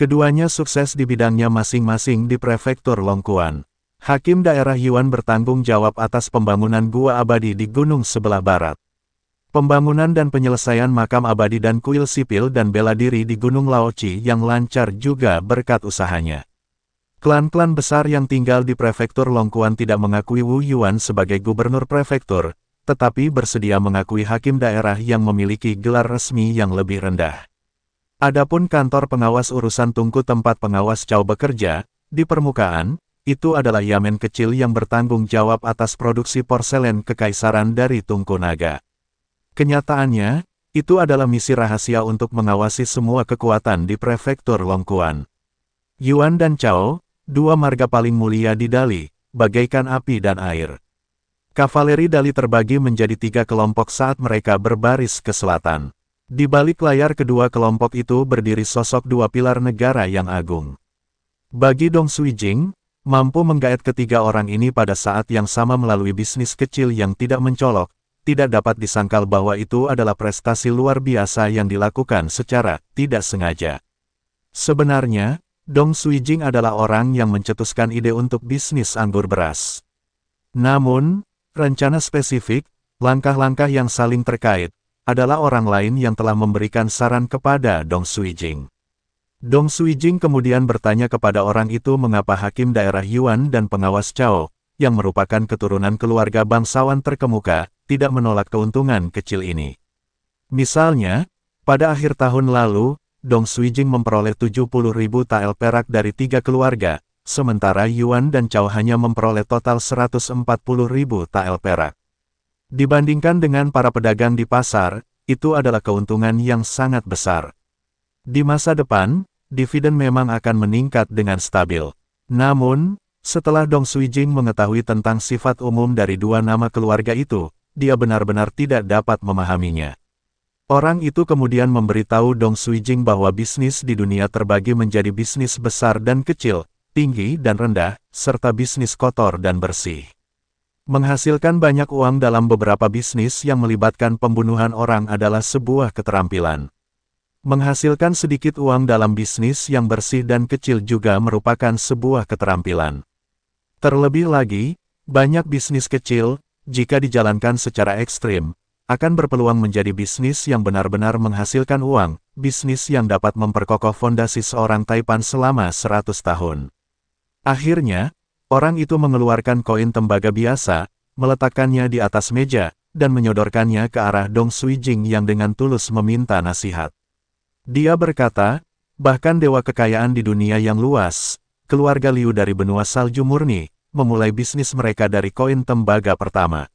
Keduanya sukses di bidangnya masing-masing di prefektur Longkuan. Hakim daerah Yuan bertanggung jawab atas pembangunan gua abadi di gunung sebelah barat. Pembangunan dan penyelesaian makam abadi dan kuil sipil dan bela diri di Gunung Laoci yang lancar juga berkat usahanya. Klan-klan besar yang tinggal di prefektur Longkuan tidak mengakui Wu Yuan sebagai gubernur prefektur, tetapi bersedia mengakui hakim daerah yang memiliki gelar resmi yang lebih rendah. Adapun kantor pengawas urusan tungku tempat pengawas Cao bekerja, di permukaan, itu adalah Yamen kecil yang bertanggung jawab atas produksi porselen kekaisaran dari Tungku Naga. Kenyataannya, itu adalah misi rahasia untuk mengawasi semua kekuatan di prefektur Longkuan. Yuan dan Cao, dua marga paling mulia di Dali, bagaikan api dan air. Kavaleri Dali terbagi menjadi tiga kelompok saat mereka berbaris ke selatan. Di balik layar kedua kelompok itu berdiri sosok dua pilar negara yang agung. Bagi Dong Jing, mampu menggaet ketiga orang ini pada saat yang sama melalui bisnis kecil yang tidak mencolok, tidak dapat disangkal bahwa itu adalah prestasi luar biasa yang dilakukan secara tidak sengaja. Sebenarnya, Dong Jing adalah orang yang mencetuskan ide untuk bisnis anggur beras. Namun, Rencana spesifik, langkah-langkah yang saling terkait, adalah orang lain yang telah memberikan saran kepada Dong Suijing. Dong Suijing kemudian bertanya kepada orang itu mengapa hakim daerah Yuan dan pengawas Cao, yang merupakan keturunan keluarga bangsawan terkemuka, tidak menolak keuntungan kecil ini. Misalnya, pada akhir tahun lalu, Dong Suijing memperoleh 70 ribu tael perak dari tiga keluarga, sementara Yuan dan Cao hanya memperoleh total 140 ribu tael perak. Dibandingkan dengan para pedagang di pasar, itu adalah keuntungan yang sangat besar. Di masa depan, dividen memang akan meningkat dengan stabil. Namun, setelah Dong Suijing mengetahui tentang sifat umum dari dua nama keluarga itu, dia benar-benar tidak dapat memahaminya. Orang itu kemudian memberitahu Dong Suijing bahwa bisnis di dunia terbagi menjadi bisnis besar dan kecil, tinggi dan rendah, serta bisnis kotor dan bersih. Menghasilkan banyak uang dalam beberapa bisnis yang melibatkan pembunuhan orang adalah sebuah keterampilan. Menghasilkan sedikit uang dalam bisnis yang bersih dan kecil juga merupakan sebuah keterampilan. Terlebih lagi, banyak bisnis kecil, jika dijalankan secara ekstrim, akan berpeluang menjadi bisnis yang benar-benar menghasilkan uang, bisnis yang dapat memperkokoh fondasi seorang Taipan selama 100 tahun. Akhirnya, orang itu mengeluarkan koin tembaga biasa, meletakkannya di atas meja, dan menyodorkannya ke arah Dong Jing yang dengan tulus meminta nasihat. Dia berkata, bahkan dewa kekayaan di dunia yang luas, keluarga Liu dari benua salju murni, memulai bisnis mereka dari koin tembaga pertama.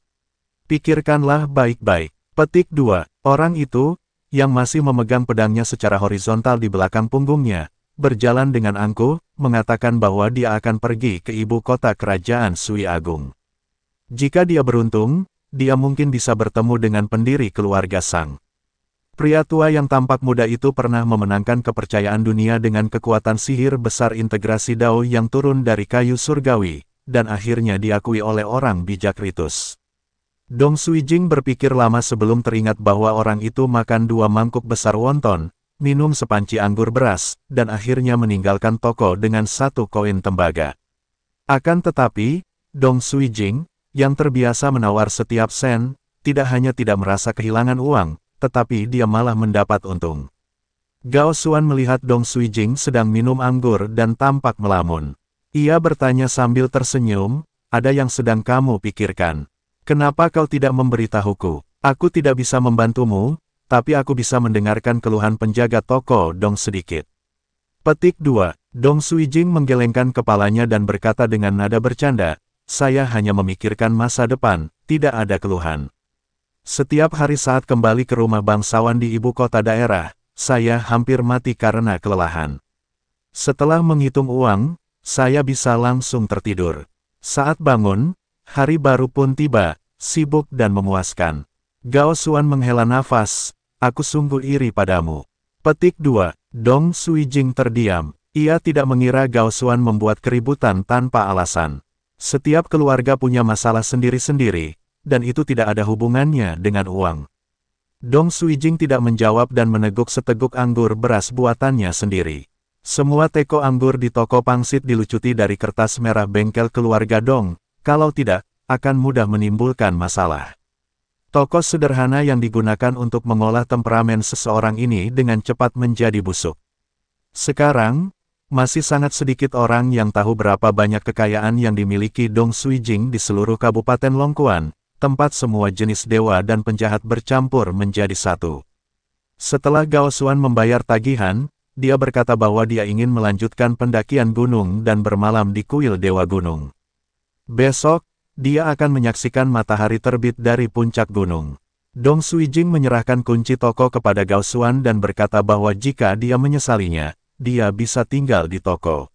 Pikirkanlah baik-baik. Petik 2. Orang itu, yang masih memegang pedangnya secara horizontal di belakang punggungnya, berjalan dengan angkuh, mengatakan bahwa dia akan pergi ke ibu kota kerajaan Sui Agung. Jika dia beruntung, dia mungkin bisa bertemu dengan pendiri keluarga Sang. Pria tua yang tampak muda itu pernah memenangkan kepercayaan dunia dengan kekuatan sihir besar integrasi Dao yang turun dari kayu surgawi, dan akhirnya diakui oleh orang bijak Ritus. Dong Sui Jing berpikir lama sebelum teringat bahwa orang itu makan dua mangkuk besar wonton, minum sepanci anggur beras, dan akhirnya meninggalkan toko dengan satu koin tembaga. Akan tetapi, Dong Suijing, yang terbiasa menawar setiap sen, tidak hanya tidak merasa kehilangan uang, tetapi dia malah mendapat untung. Gao Xuan melihat Dong Suijing sedang minum anggur dan tampak melamun. Ia bertanya sambil tersenyum, ada yang sedang kamu pikirkan. Kenapa kau tidak memberitahuku? Aku tidak bisa membantumu, tapi aku bisa mendengarkan keluhan penjaga toko Dong sedikit. Petik 2. Dong Sui Jing menggelengkan kepalanya dan berkata dengan nada bercanda, saya hanya memikirkan masa depan, tidak ada keluhan. Setiap hari saat kembali ke rumah bangsawan di ibu kota daerah, saya hampir mati karena kelelahan. Setelah menghitung uang, saya bisa langsung tertidur. Saat bangun, hari baru pun tiba, sibuk dan memuaskan. Gao Suan menghela nafas, aku sungguh iri padamu. Petik 2. Dong Sui Jing terdiam. Ia tidak mengira Gao Xuan membuat keributan tanpa alasan. Setiap keluarga punya masalah sendiri-sendiri, dan itu tidak ada hubungannya dengan uang. Dong Sui Jing tidak menjawab dan meneguk seteguk anggur beras buatannya sendiri. Semua teko anggur di toko pangsit dilucuti dari kertas merah bengkel keluarga Dong, kalau tidak, akan mudah menimbulkan masalah. Tokoh sederhana yang digunakan untuk mengolah temperamen seseorang ini dengan cepat menjadi busuk. Sekarang, masih sangat sedikit orang yang tahu berapa banyak kekayaan yang dimiliki Dong Jing di seluruh Kabupaten Longkuan, tempat semua jenis dewa dan penjahat bercampur menjadi satu. Setelah Gao Xuan membayar tagihan, dia berkata bahwa dia ingin melanjutkan pendakian gunung dan bermalam di kuil Dewa Gunung. Besok, dia akan menyaksikan matahari terbit dari puncak gunung. Dong Suijing menyerahkan kunci toko kepada Gao Xuan dan berkata bahwa jika dia menyesalinya, dia bisa tinggal di toko.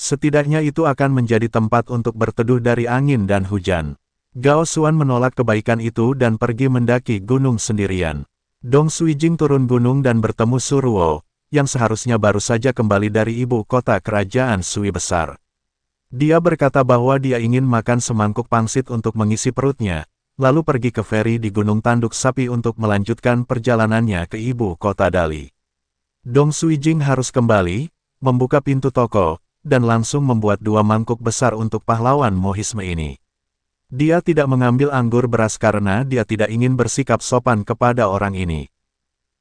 Setidaknya itu akan menjadi tempat untuk berteduh dari angin dan hujan. Gao Xuan menolak kebaikan itu dan pergi mendaki gunung sendirian. Dong Suijing turun gunung dan bertemu Suruo, yang seharusnya baru saja kembali dari ibu kota kerajaan Sui Besar. Dia berkata bahwa dia ingin makan semangkuk pangsit untuk mengisi perutnya, lalu pergi ke feri di Gunung Tanduk Sapi untuk melanjutkan perjalanannya ke ibu kota Dali. Dong Suijing harus kembali, membuka pintu toko, dan langsung membuat dua mangkuk besar untuk pahlawan mohisme ini. Dia tidak mengambil anggur beras karena dia tidak ingin bersikap sopan kepada orang ini.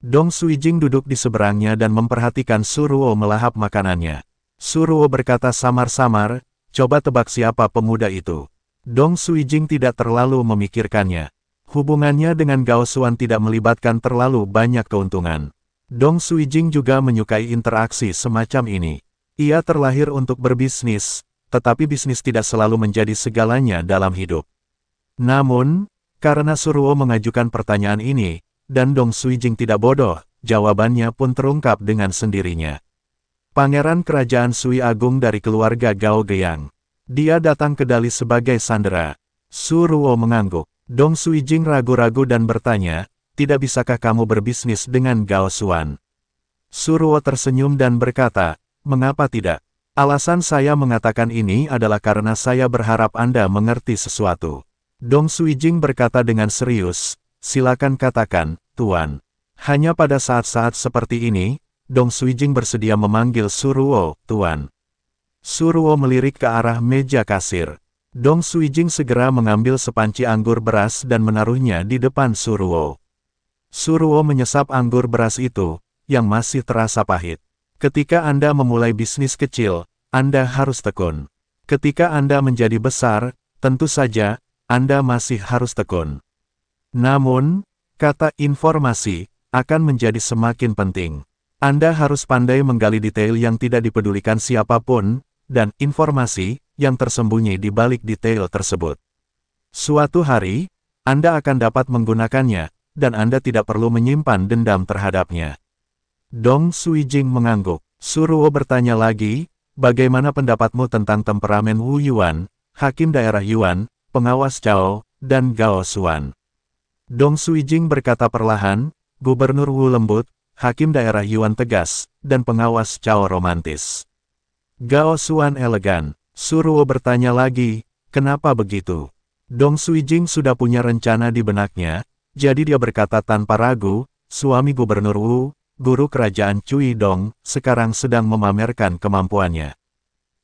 Dong Suijing duduk di seberangnya dan memperhatikan Suruo melahap makanannya. Suruo berkata samar-samar, Coba tebak siapa pemuda itu. Dong Suijing tidak terlalu memikirkannya. Hubungannya dengan Gao Suan tidak melibatkan terlalu banyak keuntungan. Dong Suijing juga menyukai interaksi semacam ini. Ia terlahir untuk berbisnis, tetapi bisnis tidak selalu menjadi segalanya dalam hidup. Namun, karena Suruo mengajukan pertanyaan ini, dan Dong Suijing tidak bodoh, jawabannya pun terungkap dengan sendirinya pangeran kerajaan Sui Agung dari keluarga Gao Geyang. Dia datang ke Dali sebagai sandera. Su Ruo mengangguk. Dong Sui Jing ragu-ragu dan bertanya, tidak bisakah kamu berbisnis dengan Gao Suan? Su Ruo tersenyum dan berkata, mengapa tidak? Alasan saya mengatakan ini adalah karena saya berharap Anda mengerti sesuatu. Dong Sui Jing berkata dengan serius, silakan katakan, Tuan. Hanya pada saat-saat seperti ini, Dong Suijing bersedia memanggil Suruo, Tuan. Suruo melirik ke arah meja kasir. Dong Suijing segera mengambil sepanci anggur beras dan menaruhnya di depan Suruo. Suruo menyesap anggur beras itu, yang masih terasa pahit. Ketika Anda memulai bisnis kecil, Anda harus tekun. Ketika Anda menjadi besar, tentu saja, Anda masih harus tekun. Namun, kata informasi akan menjadi semakin penting. Anda harus pandai menggali detail yang tidak dipedulikan siapapun, dan informasi yang tersembunyi di balik detail tersebut. Suatu hari, Anda akan dapat menggunakannya, dan Anda tidak perlu menyimpan dendam terhadapnya. Dong Suijing mengangguk. Suruo bertanya lagi, bagaimana pendapatmu tentang temperamen Wu Yuan, Hakim Daerah Yuan, Pengawas Cao, dan Gao Xuan? Dong Suijing berkata perlahan, Gubernur Wu lembut, hakim daerah Yuan tegas, dan pengawas Cao romantis. Gao Suan elegan, Suruo bertanya lagi, kenapa begitu? Dong Jing sudah punya rencana di benaknya, jadi dia berkata tanpa ragu, suami Gubernur Wu, guru kerajaan Cui Dong, sekarang sedang memamerkan kemampuannya.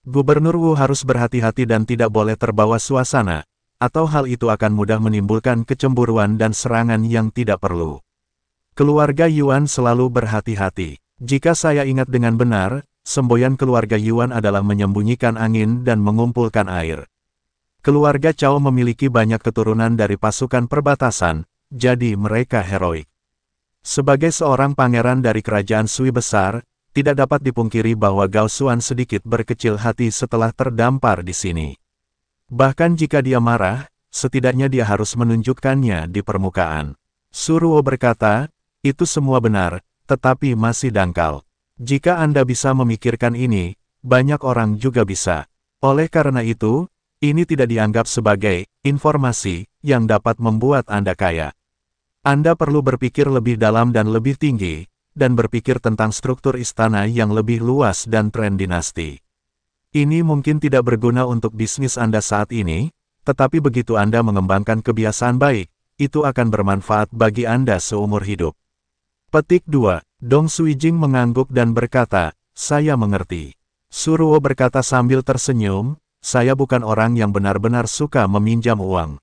Gubernur Wu harus berhati-hati dan tidak boleh terbawa suasana, atau hal itu akan mudah menimbulkan kecemburuan dan serangan yang tidak perlu. Keluarga Yuan selalu berhati-hati. Jika saya ingat dengan benar, semboyan keluarga Yuan adalah menyembunyikan angin dan mengumpulkan air. Keluarga Cao memiliki banyak keturunan dari pasukan perbatasan, jadi mereka heroik. Sebagai seorang pangeran dari kerajaan Sui besar, tidak dapat dipungkiri bahwa Gao Xuan sedikit berkecil hati setelah terdampar di sini. Bahkan jika dia marah, setidaknya dia harus menunjukkannya di permukaan. Suruo berkata, itu semua benar, tetapi masih dangkal. Jika Anda bisa memikirkan ini, banyak orang juga bisa. Oleh karena itu, ini tidak dianggap sebagai informasi yang dapat membuat Anda kaya. Anda perlu berpikir lebih dalam dan lebih tinggi, dan berpikir tentang struktur istana yang lebih luas dan tren dinasti. Ini mungkin tidak berguna untuk bisnis Anda saat ini, tetapi begitu Anda mengembangkan kebiasaan baik, itu akan bermanfaat bagi Anda seumur hidup. Petik 2. Dong Suijing mengangguk dan berkata, saya mengerti. Suruo berkata sambil tersenyum, saya bukan orang yang benar-benar suka meminjam uang.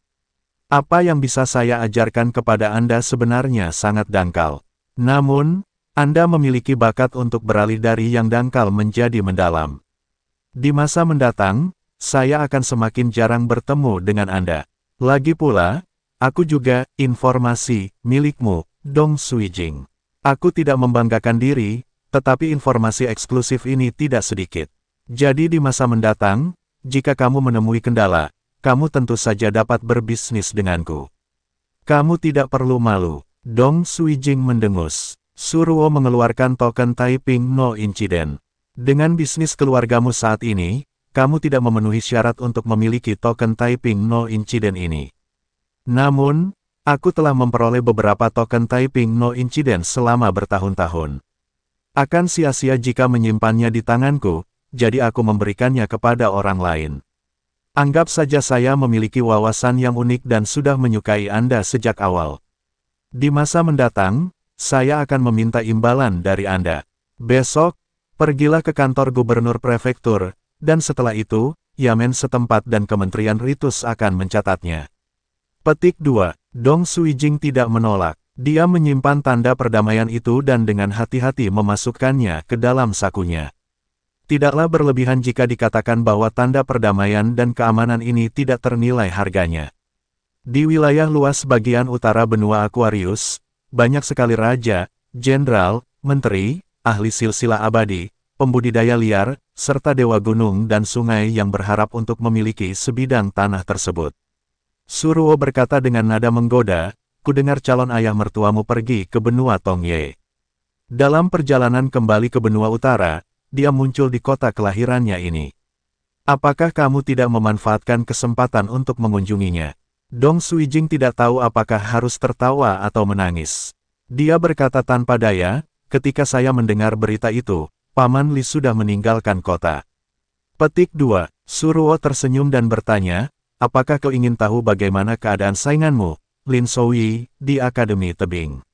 Apa yang bisa saya ajarkan kepada Anda sebenarnya sangat dangkal. Namun, Anda memiliki bakat untuk beralih dari yang dangkal menjadi mendalam. Di masa mendatang, saya akan semakin jarang bertemu dengan Anda. Lagi pula, aku juga, informasi, milikmu, Dong Suijing. Aku tidak membanggakan diri, tetapi informasi eksklusif ini tidak sedikit. Jadi di masa mendatang, jika kamu menemui kendala, kamu tentu saja dapat berbisnis denganku. Kamu tidak perlu malu, Dong Sui Jing mendengus. Suruo mengeluarkan token Taiping No Incident. Dengan bisnis keluargamu saat ini, kamu tidak memenuhi syarat untuk memiliki token Taiping No Incident ini. Namun, Aku telah memperoleh beberapa token Taiping No Incident selama bertahun-tahun. Akan sia-sia jika menyimpannya di tanganku, jadi aku memberikannya kepada orang lain. Anggap saja saya memiliki wawasan yang unik dan sudah menyukai Anda sejak awal. Di masa mendatang, saya akan meminta imbalan dari Anda. Besok, pergilah ke kantor gubernur prefektur, dan setelah itu, Yamen setempat dan Kementerian Ritus akan mencatatnya. Petik 2. Dong Suijing tidak menolak. Dia menyimpan tanda perdamaian itu dan dengan hati-hati memasukkannya ke dalam sakunya. Tidaklah berlebihan jika dikatakan bahwa tanda perdamaian dan keamanan ini tidak ternilai harganya. Di wilayah luas bagian utara benua Aquarius, banyak sekali raja, jenderal, menteri, ahli silsilah abadi, pembudidaya liar, serta dewa gunung dan sungai yang berharap untuk memiliki sebidang tanah tersebut. Suruo berkata dengan nada menggoda, kudengar calon ayah mertuamu pergi ke benua Tongye. Dalam perjalanan kembali ke benua utara, dia muncul di kota kelahirannya ini. Apakah kamu tidak memanfaatkan kesempatan untuk mengunjunginya? Dong Suijing tidak tahu apakah harus tertawa atau menangis. Dia berkata tanpa daya, ketika saya mendengar berita itu, Paman Li sudah meninggalkan kota. Petik 2, Suruo tersenyum dan bertanya, apakah kau ingin tahu bagaimana keadaan sainganmu, Lin Souyi, di Akademi Tebing?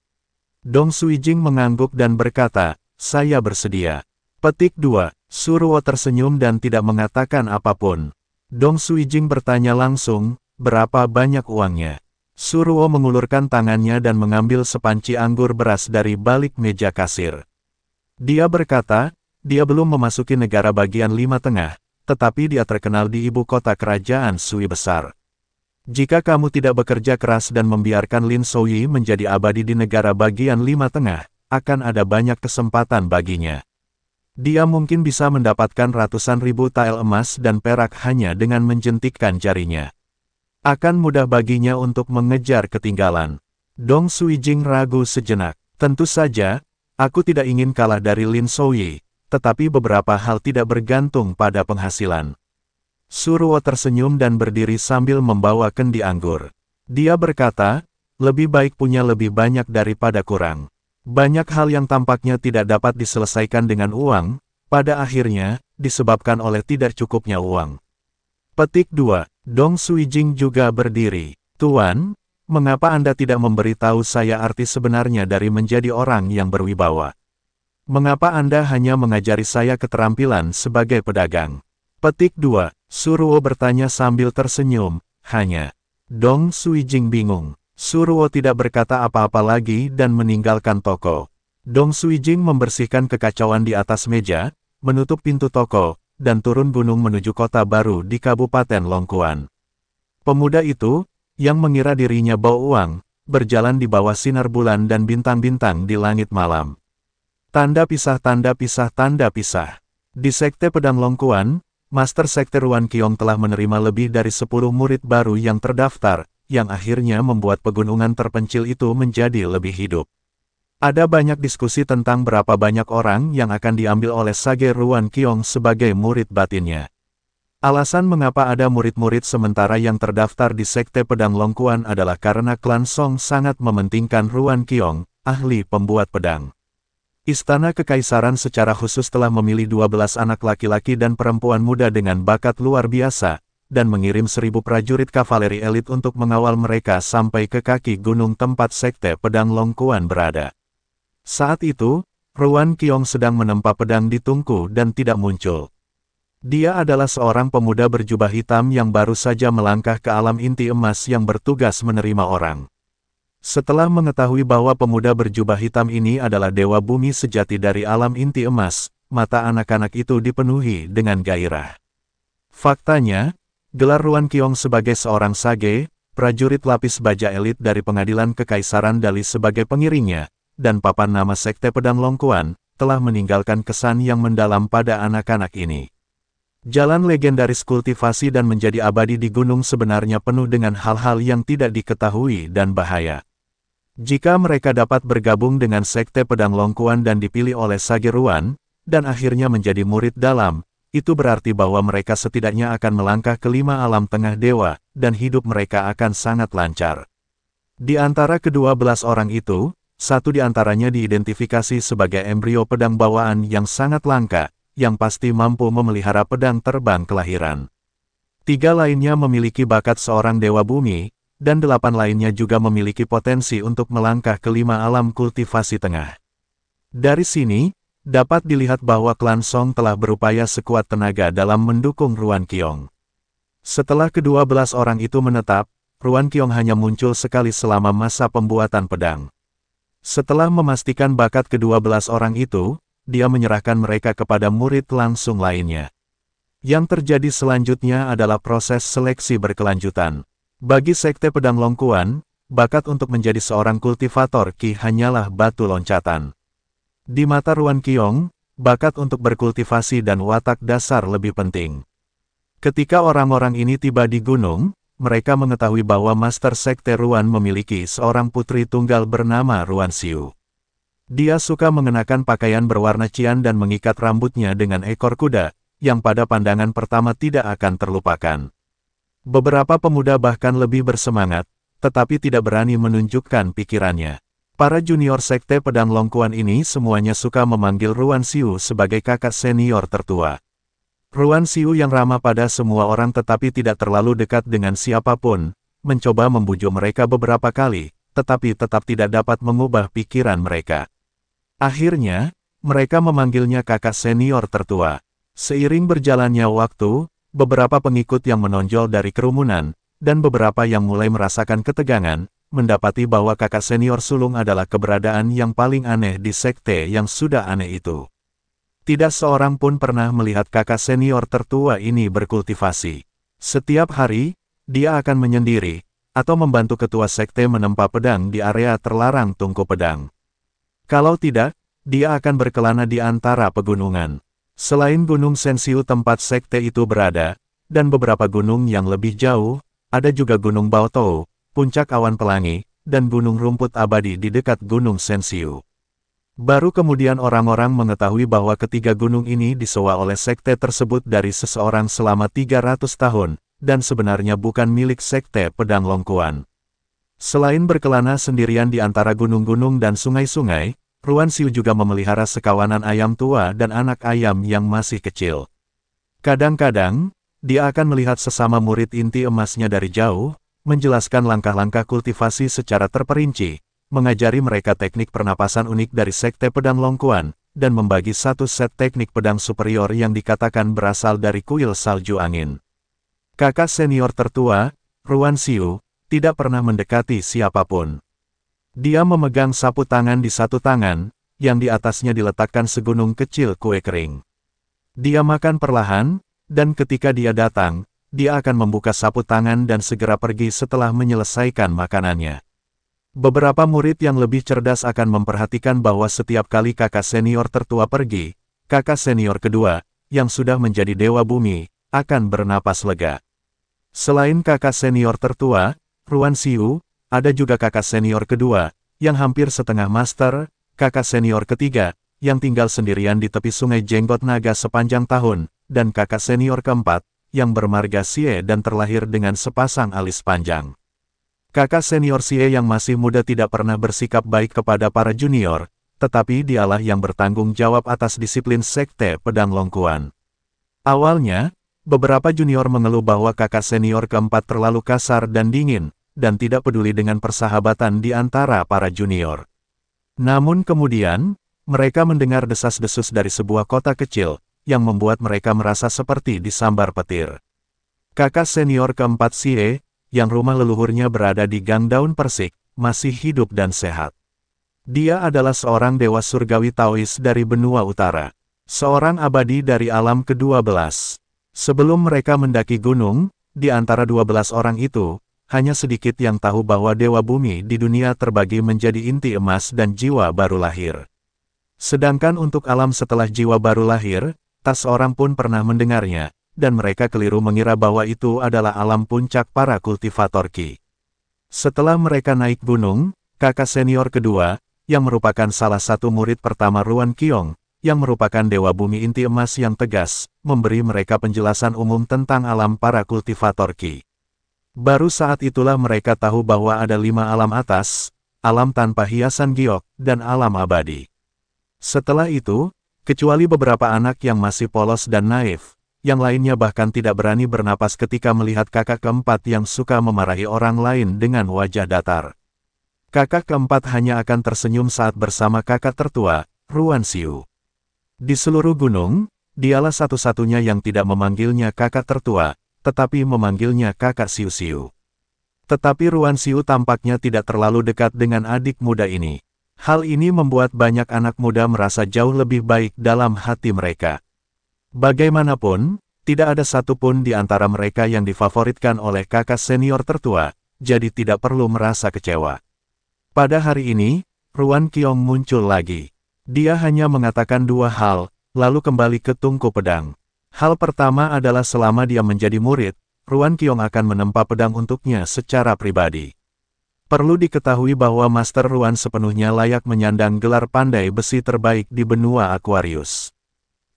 Dong Suijing mengangguk dan berkata, saya bersedia. Petik 2, Suruo tersenyum dan tidak mengatakan apapun. Dong Suijing bertanya langsung, berapa banyak uangnya? Suruo mengulurkan tangannya dan mengambil sepanci anggur beras dari balik meja kasir. Dia berkata, dia belum memasuki negara bagian lima tengah, tetapi dia terkenal di ibu kota kerajaan Sui besar. Jika kamu tidak bekerja keras dan membiarkan Lin Soyi menjadi abadi di negara bagian Lima Tengah, akan ada banyak kesempatan baginya. Dia mungkin bisa mendapatkan ratusan ribu tael emas dan perak hanya dengan menjentikkan jarinya. Akan mudah baginya untuk mengejar ketinggalan. Dong Jing ragu sejenak. Tentu saja, aku tidak ingin kalah dari Lin Soyi, tetapi beberapa hal tidak bergantung pada penghasilan. Suruo tersenyum dan berdiri sambil membawa kendi anggur. Dia berkata, lebih baik punya lebih banyak daripada kurang. Banyak hal yang tampaknya tidak dapat diselesaikan dengan uang, pada akhirnya, disebabkan oleh tidak cukupnya uang. Petik 2. Dong Suijing juga berdiri. Tuan, mengapa Anda tidak memberitahu saya arti sebenarnya dari menjadi orang yang berwibawa? Mengapa Anda hanya mengajari saya keterampilan sebagai pedagang? Petik 2, Suruo bertanya sambil tersenyum, hanya. Dong Sui Jing bingung. Suruo tidak berkata apa-apa lagi dan meninggalkan toko. Dong Sui Jing membersihkan kekacauan di atas meja, menutup pintu toko, dan turun gunung menuju kota baru di Kabupaten Longkuan. Pemuda itu, yang mengira dirinya bau uang, berjalan di bawah sinar bulan dan bintang-bintang di langit malam. Tanda pisah tanda pisah tanda pisah. Di Sekte Pedang Longkuan, Master Sekte Ruan Kiong telah menerima lebih dari 10 murid baru yang terdaftar, yang akhirnya membuat pegunungan terpencil itu menjadi lebih hidup. Ada banyak diskusi tentang berapa banyak orang yang akan diambil oleh Sage Ruan Kiong sebagai murid batinnya. Alasan mengapa ada murid-murid sementara yang terdaftar di Sekte Pedang Longkuan adalah karena klan Song sangat mementingkan Ruan Kiong, ahli pembuat pedang. Istana Kekaisaran secara khusus telah memilih 12 anak laki-laki dan perempuan muda dengan bakat luar biasa, dan mengirim seribu prajurit kavaleri elit untuk mengawal mereka sampai ke kaki gunung tempat sekte pedang Longkuan berada. Saat itu, Ruan Kiong sedang menempa pedang di tungku dan tidak muncul. Dia adalah seorang pemuda berjubah hitam yang baru saja melangkah ke alam inti emas yang bertugas menerima orang. Setelah mengetahui bahwa pemuda berjubah hitam ini adalah dewa bumi sejati dari alam inti emas, mata anak-anak itu dipenuhi dengan gairah. Faktanya, gelar Ruan Kiong sebagai seorang sage, prajurit lapis baja elit dari pengadilan Kekaisaran Dali sebagai pengiringnya, dan papan nama Sekte Pedang Longkuan, telah meninggalkan kesan yang mendalam pada anak-anak ini. Jalan legendaris kultivasi dan menjadi abadi di gunung sebenarnya penuh dengan hal-hal yang tidak diketahui dan bahaya. Jika mereka dapat bergabung dengan Sekte Pedang Longkuan dan dipilih oleh Sageruan, dan akhirnya menjadi murid dalam, itu berarti bahwa mereka setidaknya akan melangkah ke lima alam tengah dewa, dan hidup mereka akan sangat lancar. Di antara kedua belas orang itu, satu di antaranya diidentifikasi sebagai embrio pedang bawaan yang sangat langka, yang pasti mampu memelihara pedang terbang kelahiran. Tiga lainnya memiliki bakat seorang dewa bumi, dan delapan lainnya juga memiliki potensi untuk melangkah ke lima alam kultivasi tengah. Dari sini, dapat dilihat bahwa klan Song telah berupaya sekuat tenaga dalam mendukung Ruan Kiong. Setelah kedua belas orang itu menetap, Ruan Kiong hanya muncul sekali selama masa pembuatan pedang. Setelah memastikan bakat kedua belas orang itu, dia menyerahkan mereka kepada murid langsung lainnya. Yang terjadi selanjutnya adalah proses seleksi berkelanjutan. Bagi Sekte Pedang Longkuan, bakat untuk menjadi seorang kultivator Ki hanyalah batu loncatan. Di mata Ruan Kiong, bakat untuk berkultivasi dan watak dasar lebih penting. Ketika orang-orang ini tiba di gunung, mereka mengetahui bahwa Master Sekte Ruan memiliki seorang putri tunggal bernama Ruan Siu. Dia suka mengenakan pakaian berwarna cian dan mengikat rambutnya dengan ekor kuda, yang pada pandangan pertama tidak akan terlupakan. Beberapa pemuda bahkan lebih bersemangat, tetapi tidak berani menunjukkan pikirannya. Para junior sekte pedang longkuan ini semuanya suka memanggil Ruan Siu sebagai kakak senior tertua. Ruan Siu yang ramah pada semua orang tetapi tidak terlalu dekat dengan siapapun, mencoba membujuk mereka beberapa kali, tetapi tetap tidak dapat mengubah pikiran mereka. Akhirnya, mereka memanggilnya kakak senior tertua. Seiring berjalannya waktu, beberapa pengikut yang menonjol dari kerumunan, dan beberapa yang mulai merasakan ketegangan, mendapati bahwa kakak senior sulung adalah keberadaan yang paling aneh di sekte yang sudah aneh itu. Tidak seorang pun pernah melihat kakak senior tertua ini berkultivasi. Setiap hari, dia akan menyendiri, atau membantu ketua sekte menempa pedang di area terlarang tungku pedang. Kalau tidak, dia akan berkelana di antara pegunungan. Selain Gunung Sensiu tempat sekte itu berada, dan beberapa gunung yang lebih jauh, ada juga Gunung Baotou, Puncak Awan Pelangi, dan Gunung Rumput Abadi di dekat Gunung Sensiu. Baru kemudian orang-orang mengetahui bahwa ketiga gunung ini disewa oleh sekte tersebut dari seseorang selama 300 tahun, dan sebenarnya bukan milik sekte pedang longkuan. Selain berkelana sendirian di antara gunung-gunung dan sungai-sungai, Ruan Xiu juga memelihara sekawanan ayam tua dan anak ayam yang masih kecil. Kadang-kadang, dia akan melihat sesama murid inti emasnya dari jauh, menjelaskan langkah-langkah kultivasi secara terperinci, mengajari mereka teknik pernapasan unik dari Sekte Pedang Longkuan, dan membagi satu set teknik pedang superior yang dikatakan berasal dari kuil salju angin. Kakak senior tertua, Ruan Xiu, tidak pernah mendekati siapapun. Dia memegang sapu tangan di satu tangan, yang di atasnya diletakkan segunung kecil kue kering. Dia makan perlahan, dan ketika dia datang, dia akan membuka sapu tangan dan segera pergi setelah menyelesaikan makanannya. Beberapa murid yang lebih cerdas akan memperhatikan bahwa setiap kali kakak senior tertua pergi, kakak senior kedua, yang sudah menjadi dewa bumi, akan bernapas lega. Selain kakak senior tertua, Ruan Siu, ada juga kakak senior kedua, yang hampir setengah master, kakak senior ketiga, yang tinggal sendirian di tepi sungai Jenggot Naga sepanjang tahun, dan kakak senior keempat, yang bermarga Sie dan terlahir dengan sepasang alis panjang. Kakak senior Sie yang masih muda tidak pernah bersikap baik kepada para junior, tetapi dialah yang bertanggung jawab atas disiplin sekte pedang longkuan. Awalnya, beberapa junior mengeluh bahwa kakak senior keempat terlalu kasar dan dingin, dan tidak peduli dengan persahabatan di antara para junior. Namun kemudian, mereka mendengar desas-desus dari sebuah kota kecil, yang membuat mereka merasa seperti disambar petir. Kakak senior keempat Sie, yang rumah leluhurnya berada di Gang Daun Persik, masih hidup dan sehat. Dia adalah seorang dewa surgawi Taois dari benua utara. Seorang abadi dari alam ke-12. Sebelum mereka mendaki gunung, di antara 12 orang itu, hanya sedikit yang tahu bahwa Dewa Bumi di dunia terbagi menjadi inti emas dan jiwa baru lahir. Sedangkan untuk alam setelah jiwa baru lahir, tak seorang pun pernah mendengarnya, dan mereka keliru mengira bahwa itu adalah alam puncak para kultivator Ki. Setelah mereka naik gunung, kakak senior kedua, yang merupakan salah satu murid pertama Ruan Kiong, yang merupakan dewa bumi inti emas yang tegas, memberi mereka penjelasan umum tentang alam para kultivator Ki. Baru saat itulah mereka tahu bahwa ada lima alam atas, alam tanpa hiasan giok, dan alam abadi. Setelah itu, kecuali beberapa anak yang masih polos dan naif, yang lainnya bahkan tidak berani bernapas ketika melihat kakak keempat yang suka memarahi orang lain dengan wajah datar. Kakak keempat hanya akan tersenyum saat bersama kakak tertua, Ruan Siu. Di seluruh gunung, dialah satu-satunya yang tidak memanggilnya kakak tertua, tetapi memanggilnya kakak Siu Siu. Tetapi Ruan Siu tampaknya tidak terlalu dekat dengan adik muda ini. Hal ini membuat banyak anak muda merasa jauh lebih baik dalam hati mereka. Bagaimanapun, tidak ada satupun di antara mereka yang difavoritkan oleh kakak senior tertua, jadi tidak perlu merasa kecewa. Pada hari ini, Ruan Kiong muncul lagi. Dia hanya mengatakan dua hal, lalu kembali ke tungku pedang. Hal pertama adalah selama dia menjadi murid, Ruan Qiong akan menempa pedang untuknya secara pribadi. Perlu diketahui bahwa Master Ruan sepenuhnya layak menyandang gelar pandai besi terbaik di benua Aquarius.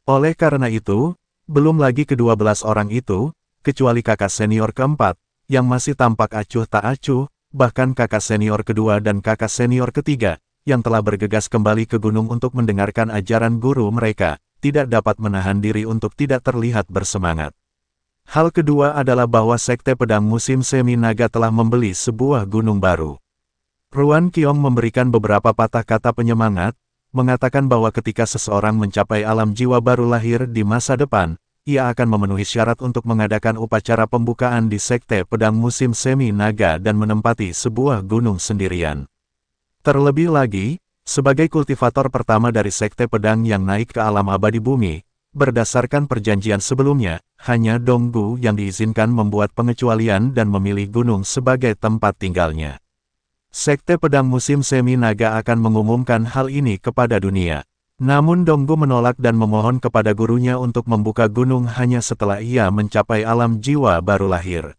Oleh karena itu, belum lagi kedua belas orang itu, kecuali kakak senior keempat, yang masih tampak acuh tak acuh, bahkan kakak senior kedua dan kakak senior ketiga, yang telah bergegas kembali ke gunung untuk mendengarkan ajaran guru mereka, tidak dapat menahan diri untuk tidak terlihat bersemangat. Hal kedua adalah bahwa Sekte Pedang Musim Semi Naga telah membeli sebuah gunung baru. Ruan Kiong memberikan beberapa patah kata penyemangat, mengatakan bahwa ketika seseorang mencapai alam jiwa baru lahir di masa depan, ia akan memenuhi syarat untuk mengadakan upacara pembukaan di Sekte Pedang Musim Semi Naga dan menempati sebuah gunung sendirian. Terlebih lagi, sebagai kultivator pertama dari sekte pedang yang naik ke alam abadi bumi, berdasarkan perjanjian sebelumnya, hanya Donggu yang diizinkan membuat pengecualian dan memilih gunung sebagai tempat tinggalnya. Sekte pedang musim semi naga akan mengumumkan hal ini kepada dunia. Namun Donggu menolak dan memohon kepada gurunya untuk membuka gunung hanya setelah ia mencapai alam jiwa baru lahir.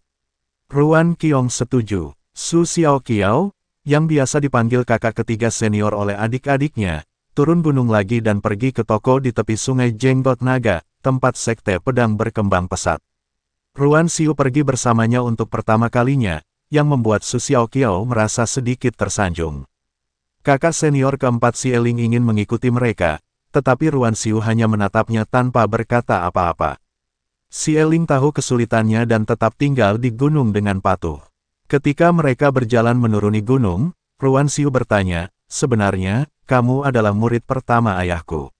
Ruan Kiong setuju. Su Xiao Kiao, yang biasa dipanggil kakak ketiga senior oleh adik-adiknya, turun gunung lagi dan pergi ke toko di tepi sungai Jenggot Naga, tempat sekte pedang berkembang pesat. Ruan Siu pergi bersamanya untuk pertama kalinya, yang membuat Su Kiao merasa sedikit tersanjung. Kakak senior keempat Si Eling ingin mengikuti mereka, tetapi Ruan Siu hanya menatapnya tanpa berkata apa-apa. Si Eling tahu kesulitannya dan tetap tinggal di gunung dengan patuh. Ketika mereka berjalan menuruni gunung, Ruan Siu bertanya, sebenarnya, kamu adalah murid pertama ayahku.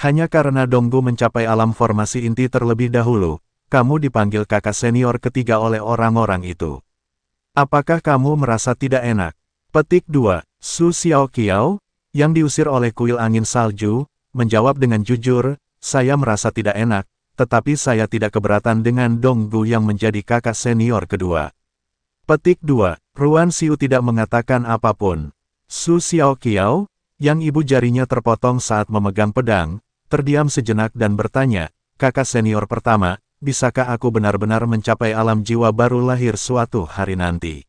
Hanya karena Donggu mencapai alam formasi inti terlebih dahulu, kamu dipanggil kakak senior ketiga oleh orang-orang itu. Apakah kamu merasa tidak enak? Petik 2, Su Xiao Qiao, yang diusir oleh kuil angin salju, menjawab dengan jujur, saya merasa tidak enak, tetapi saya tidak keberatan dengan Donggu yang menjadi kakak senior kedua. Petik 2. Ruan Siu tidak mengatakan apapun. Su Xiao yang ibu jarinya terpotong saat memegang pedang, terdiam sejenak dan bertanya, kakak senior pertama, bisakah aku benar-benar mencapai alam jiwa baru lahir suatu hari nanti?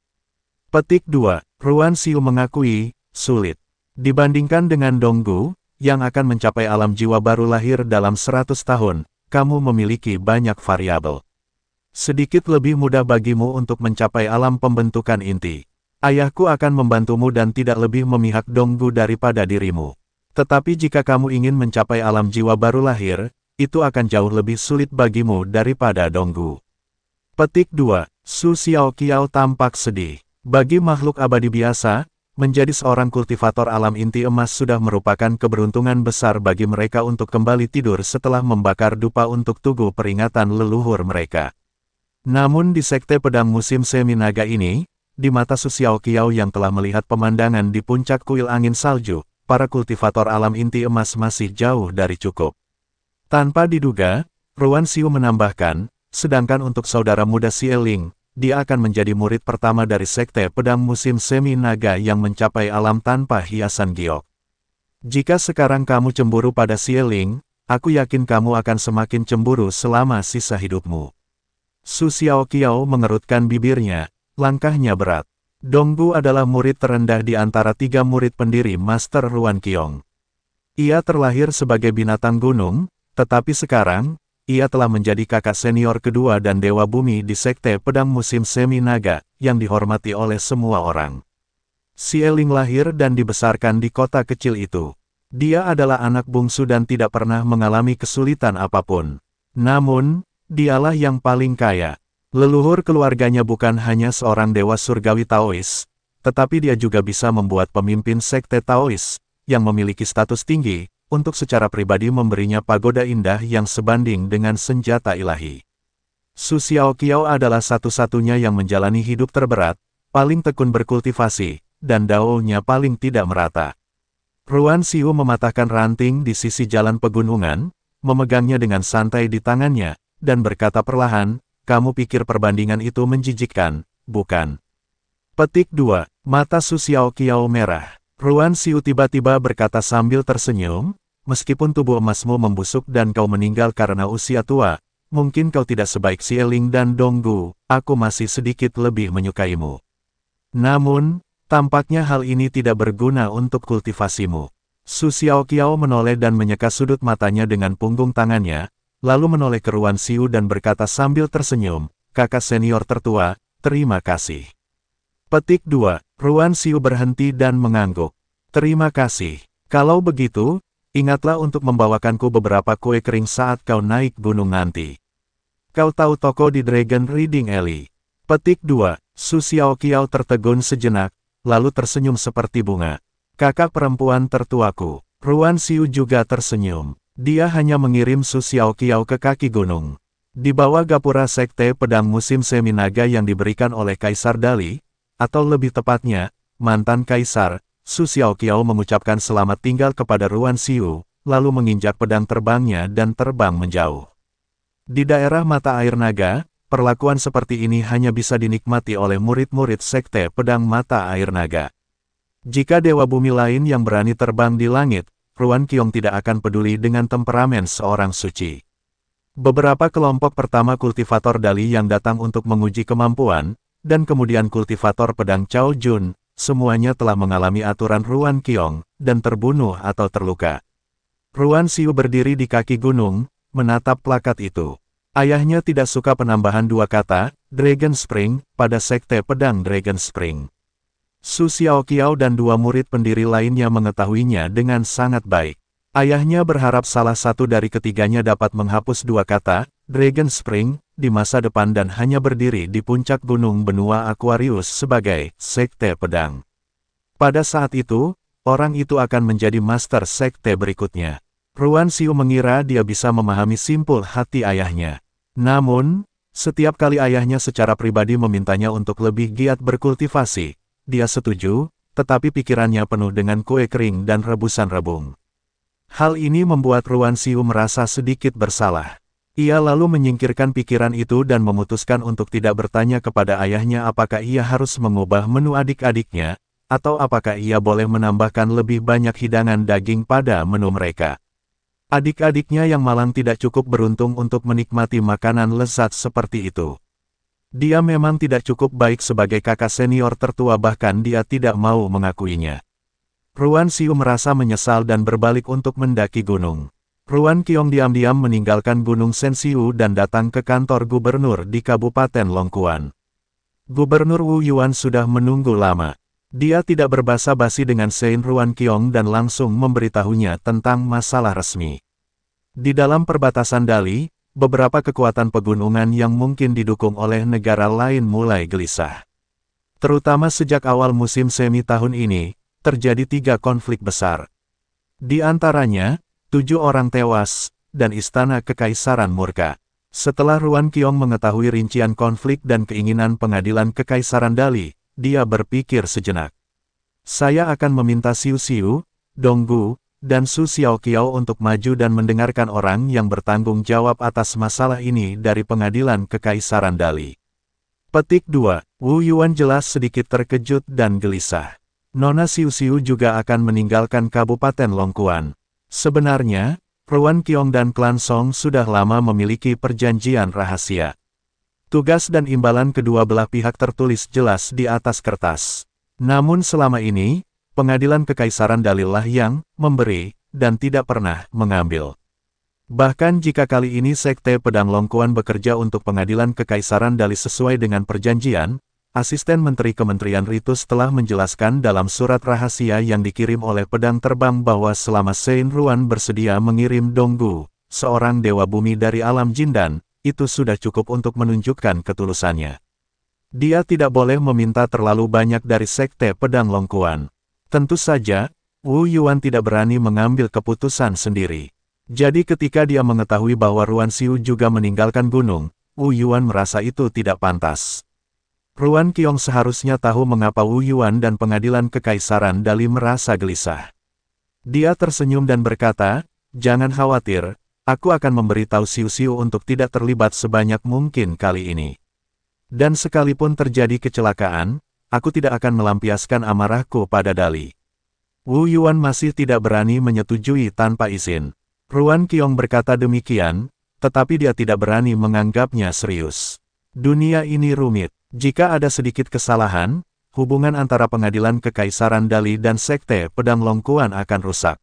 Petik 2. Ruan Siu mengakui, sulit. Dibandingkan dengan Donggu, yang akan mencapai alam jiwa baru lahir dalam 100 tahun, kamu memiliki banyak variabel. Sedikit lebih mudah bagimu untuk mencapai alam pembentukan inti. Ayahku akan membantumu dan tidak lebih memihak donggu daripada dirimu. Tetapi jika kamu ingin mencapai alam jiwa baru lahir, itu akan jauh lebih sulit bagimu daripada donggu. Petik 2. Su Xiaoqiao tampak sedih. Bagi makhluk abadi biasa, menjadi seorang kultivator alam inti emas sudah merupakan keberuntungan besar bagi mereka untuk kembali tidur setelah membakar dupa untuk tugu peringatan leluhur mereka. Namun di sekte pedang musim Semi Naga ini, di mata Susiao Kiao yang telah melihat pemandangan di puncak kuil angin salju, para kultivator alam inti emas masih jauh dari cukup. Tanpa diduga, Ruan Siu menambahkan, sedangkan untuk saudara muda Sieling, dia akan menjadi murid pertama dari sekte pedang musim semi naga yang mencapai alam tanpa hiasan giok. Jika sekarang kamu cemburu pada Sieling, aku yakin kamu akan semakin cemburu selama sisa hidupmu. Su Qiao mengerutkan bibirnya, langkahnya berat. Donggu adalah murid terendah di antara tiga murid pendiri Master Ruan Qiong. Ia terlahir sebagai binatang gunung, tetapi sekarang, ia telah menjadi kakak senior kedua dan Dewa Bumi di Sekte Pedang Musim Semi Naga, yang dihormati oleh semua orang. Si Eling lahir dan dibesarkan di kota kecil itu. Dia adalah anak bungsu dan tidak pernah mengalami kesulitan apapun. Namun, Dialah yang paling kaya. Leluhur keluarganya bukan hanya seorang dewa surgawi Taois, tetapi dia juga bisa membuat pemimpin sekte Taois, yang memiliki status tinggi, untuk secara pribadi memberinya pagoda indah yang sebanding dengan senjata ilahi. Su Xiaoqiao adalah satu-satunya yang menjalani hidup terberat, paling tekun berkultivasi, dan daunnya paling tidak merata. Ruan Siu mematahkan ranting di sisi jalan pegunungan, memegangnya dengan santai di tangannya, dan berkata perlahan, kamu pikir perbandingan itu menjijikkan, bukan? Petik 2. Mata Su Xiao Qiao merah. Ruan Siu tiba-tiba berkata sambil tersenyum, meskipun tubuh emasmu membusuk dan kau meninggal karena usia tua, mungkin kau tidak sebaik si Eling dan Donggu, aku masih sedikit lebih menyukaimu. Namun, tampaknya hal ini tidak berguna untuk kultivasimu. Su Xiao Qiao menoleh dan menyeka sudut matanya dengan punggung tangannya, lalu menoleh ke Ruan Siu dan berkata sambil tersenyum, kakak senior tertua, terima kasih. Petik 2, Ruan Siu berhenti dan mengangguk. Terima kasih. Kalau begitu, ingatlah untuk membawakanku beberapa kue kering saat kau naik gunung nanti. Kau tahu toko di Dragon Reading Alley. Petik 2, Su Kiao tertegun sejenak, lalu tersenyum seperti bunga. Kakak perempuan tertuaku, Ruan Siu juga tersenyum. Dia hanya mengirim Su Xiaoqiao ke kaki gunung. Di bawah gapura Sekte Pedang Musim Seminaga yang diberikan oleh Kaisar Dali, atau lebih tepatnya, mantan Kaisar, Su Xiaoqiao mengucapkan selamat tinggal kepada Ruan Siu, lalu menginjak pedang terbangnya dan terbang menjauh. Di daerah mata air naga, perlakuan seperti ini hanya bisa dinikmati oleh murid-murid sekte pedang mata air naga. Jika dewa bumi lain yang berani terbang di langit, Ruan Qiong tidak akan peduli dengan temperamen seorang suci. Beberapa kelompok pertama kultivator Dali yang datang untuk menguji kemampuan, dan kemudian kultivator pedang Chao Jun, semuanya telah mengalami aturan Ruan Qiong, dan terbunuh atau terluka. Ruan Siu berdiri di kaki gunung, menatap plakat itu. Ayahnya tidak suka penambahan dua kata, Dragon Spring, pada Sekte Pedang Dragon Spring. Su Xiaoqiao dan dua murid pendiri lainnya mengetahuinya dengan sangat baik. Ayahnya berharap salah satu dari ketiganya dapat menghapus dua kata, Dragon Spring, di masa depan dan hanya berdiri di puncak gunung benua Aquarius sebagai Sekte Pedang. Pada saat itu, orang itu akan menjadi Master Sekte berikutnya. Ruan Xiu mengira dia bisa memahami simpul hati ayahnya. Namun, setiap kali ayahnya secara pribadi memintanya untuk lebih giat berkultivasi, dia setuju, tetapi pikirannya penuh dengan kue kering dan rebusan rebung. Hal ini membuat Ruan Siu merasa sedikit bersalah. Ia lalu menyingkirkan pikiran itu dan memutuskan untuk tidak bertanya kepada ayahnya apakah ia harus mengubah menu adik-adiknya, atau apakah ia boleh menambahkan lebih banyak hidangan daging pada menu mereka. Adik-adiknya yang malang tidak cukup beruntung untuk menikmati makanan lezat seperti itu. Dia memang tidak cukup baik sebagai kakak senior tertua bahkan dia tidak mau mengakuinya. Ruan Siu merasa menyesal dan berbalik untuk mendaki gunung. Ruan Kiong diam-diam meninggalkan Gunung Sensiu dan datang ke kantor gubernur di Kabupaten Longkuan. Gubernur Wu Yuan sudah menunggu lama. Dia tidak berbasa basi dengan Sein Ruan Kiong dan langsung memberitahunya tentang masalah resmi. Di dalam perbatasan Dali, beberapa kekuatan pegunungan yang mungkin didukung oleh negara lain mulai gelisah. Terutama sejak awal musim semi tahun ini, terjadi tiga konflik besar. Di antaranya, tujuh orang tewas, dan istana kekaisaran murka. Setelah Ruan Kiong mengetahui rincian konflik dan keinginan pengadilan kekaisaran Dali, dia berpikir sejenak. Saya akan meminta Siu Siu, Donggu, dan Su Xiaoqiao untuk maju dan mendengarkan orang yang bertanggung jawab atas masalah ini dari pengadilan Kekaisaran Dali. Petik 2. Wu Yuan jelas sedikit terkejut dan gelisah. Nona Siu Siu juga akan meninggalkan Kabupaten Longkuan. Sebenarnya, Ruan Qiong dan klan Song sudah lama memiliki perjanjian rahasia. Tugas dan imbalan kedua belah pihak tertulis jelas di atas kertas. Namun selama ini, Pengadilan Kekaisaran Dalillah yang memberi dan tidak pernah mengambil. Bahkan jika kali ini Sekte Pedang Longkuan bekerja untuk Pengadilan Kekaisaran dalil sesuai dengan perjanjian, Asisten Menteri Kementerian Ritus telah menjelaskan dalam surat rahasia yang dikirim oleh Pedang Terbang bahwa selama Sein Ruan bersedia mengirim Donggu, seorang dewa bumi dari alam Jindan, itu sudah cukup untuk menunjukkan ketulusannya. Dia tidak boleh meminta terlalu banyak dari Sekte Pedang Longkuan. Tentu saja, Wu Yuan tidak berani mengambil keputusan sendiri. Jadi ketika dia mengetahui bahwa Ruan Xiu juga meninggalkan gunung, Wu Yuan merasa itu tidak pantas. Ruan Qiong seharusnya tahu mengapa Wu Yuan dan pengadilan kekaisaran Dali merasa gelisah. Dia tersenyum dan berkata, Jangan khawatir, aku akan memberitahu Xiu Xiu untuk tidak terlibat sebanyak mungkin kali ini. Dan sekalipun terjadi kecelakaan, aku tidak akan melampiaskan amarahku pada Dali. Wu Yuan masih tidak berani menyetujui tanpa izin. Ruan Qiong berkata demikian, tetapi dia tidak berani menganggapnya serius. Dunia ini rumit. Jika ada sedikit kesalahan, hubungan antara pengadilan Kekaisaran Dali dan Sekte Pedang Longkuan akan rusak.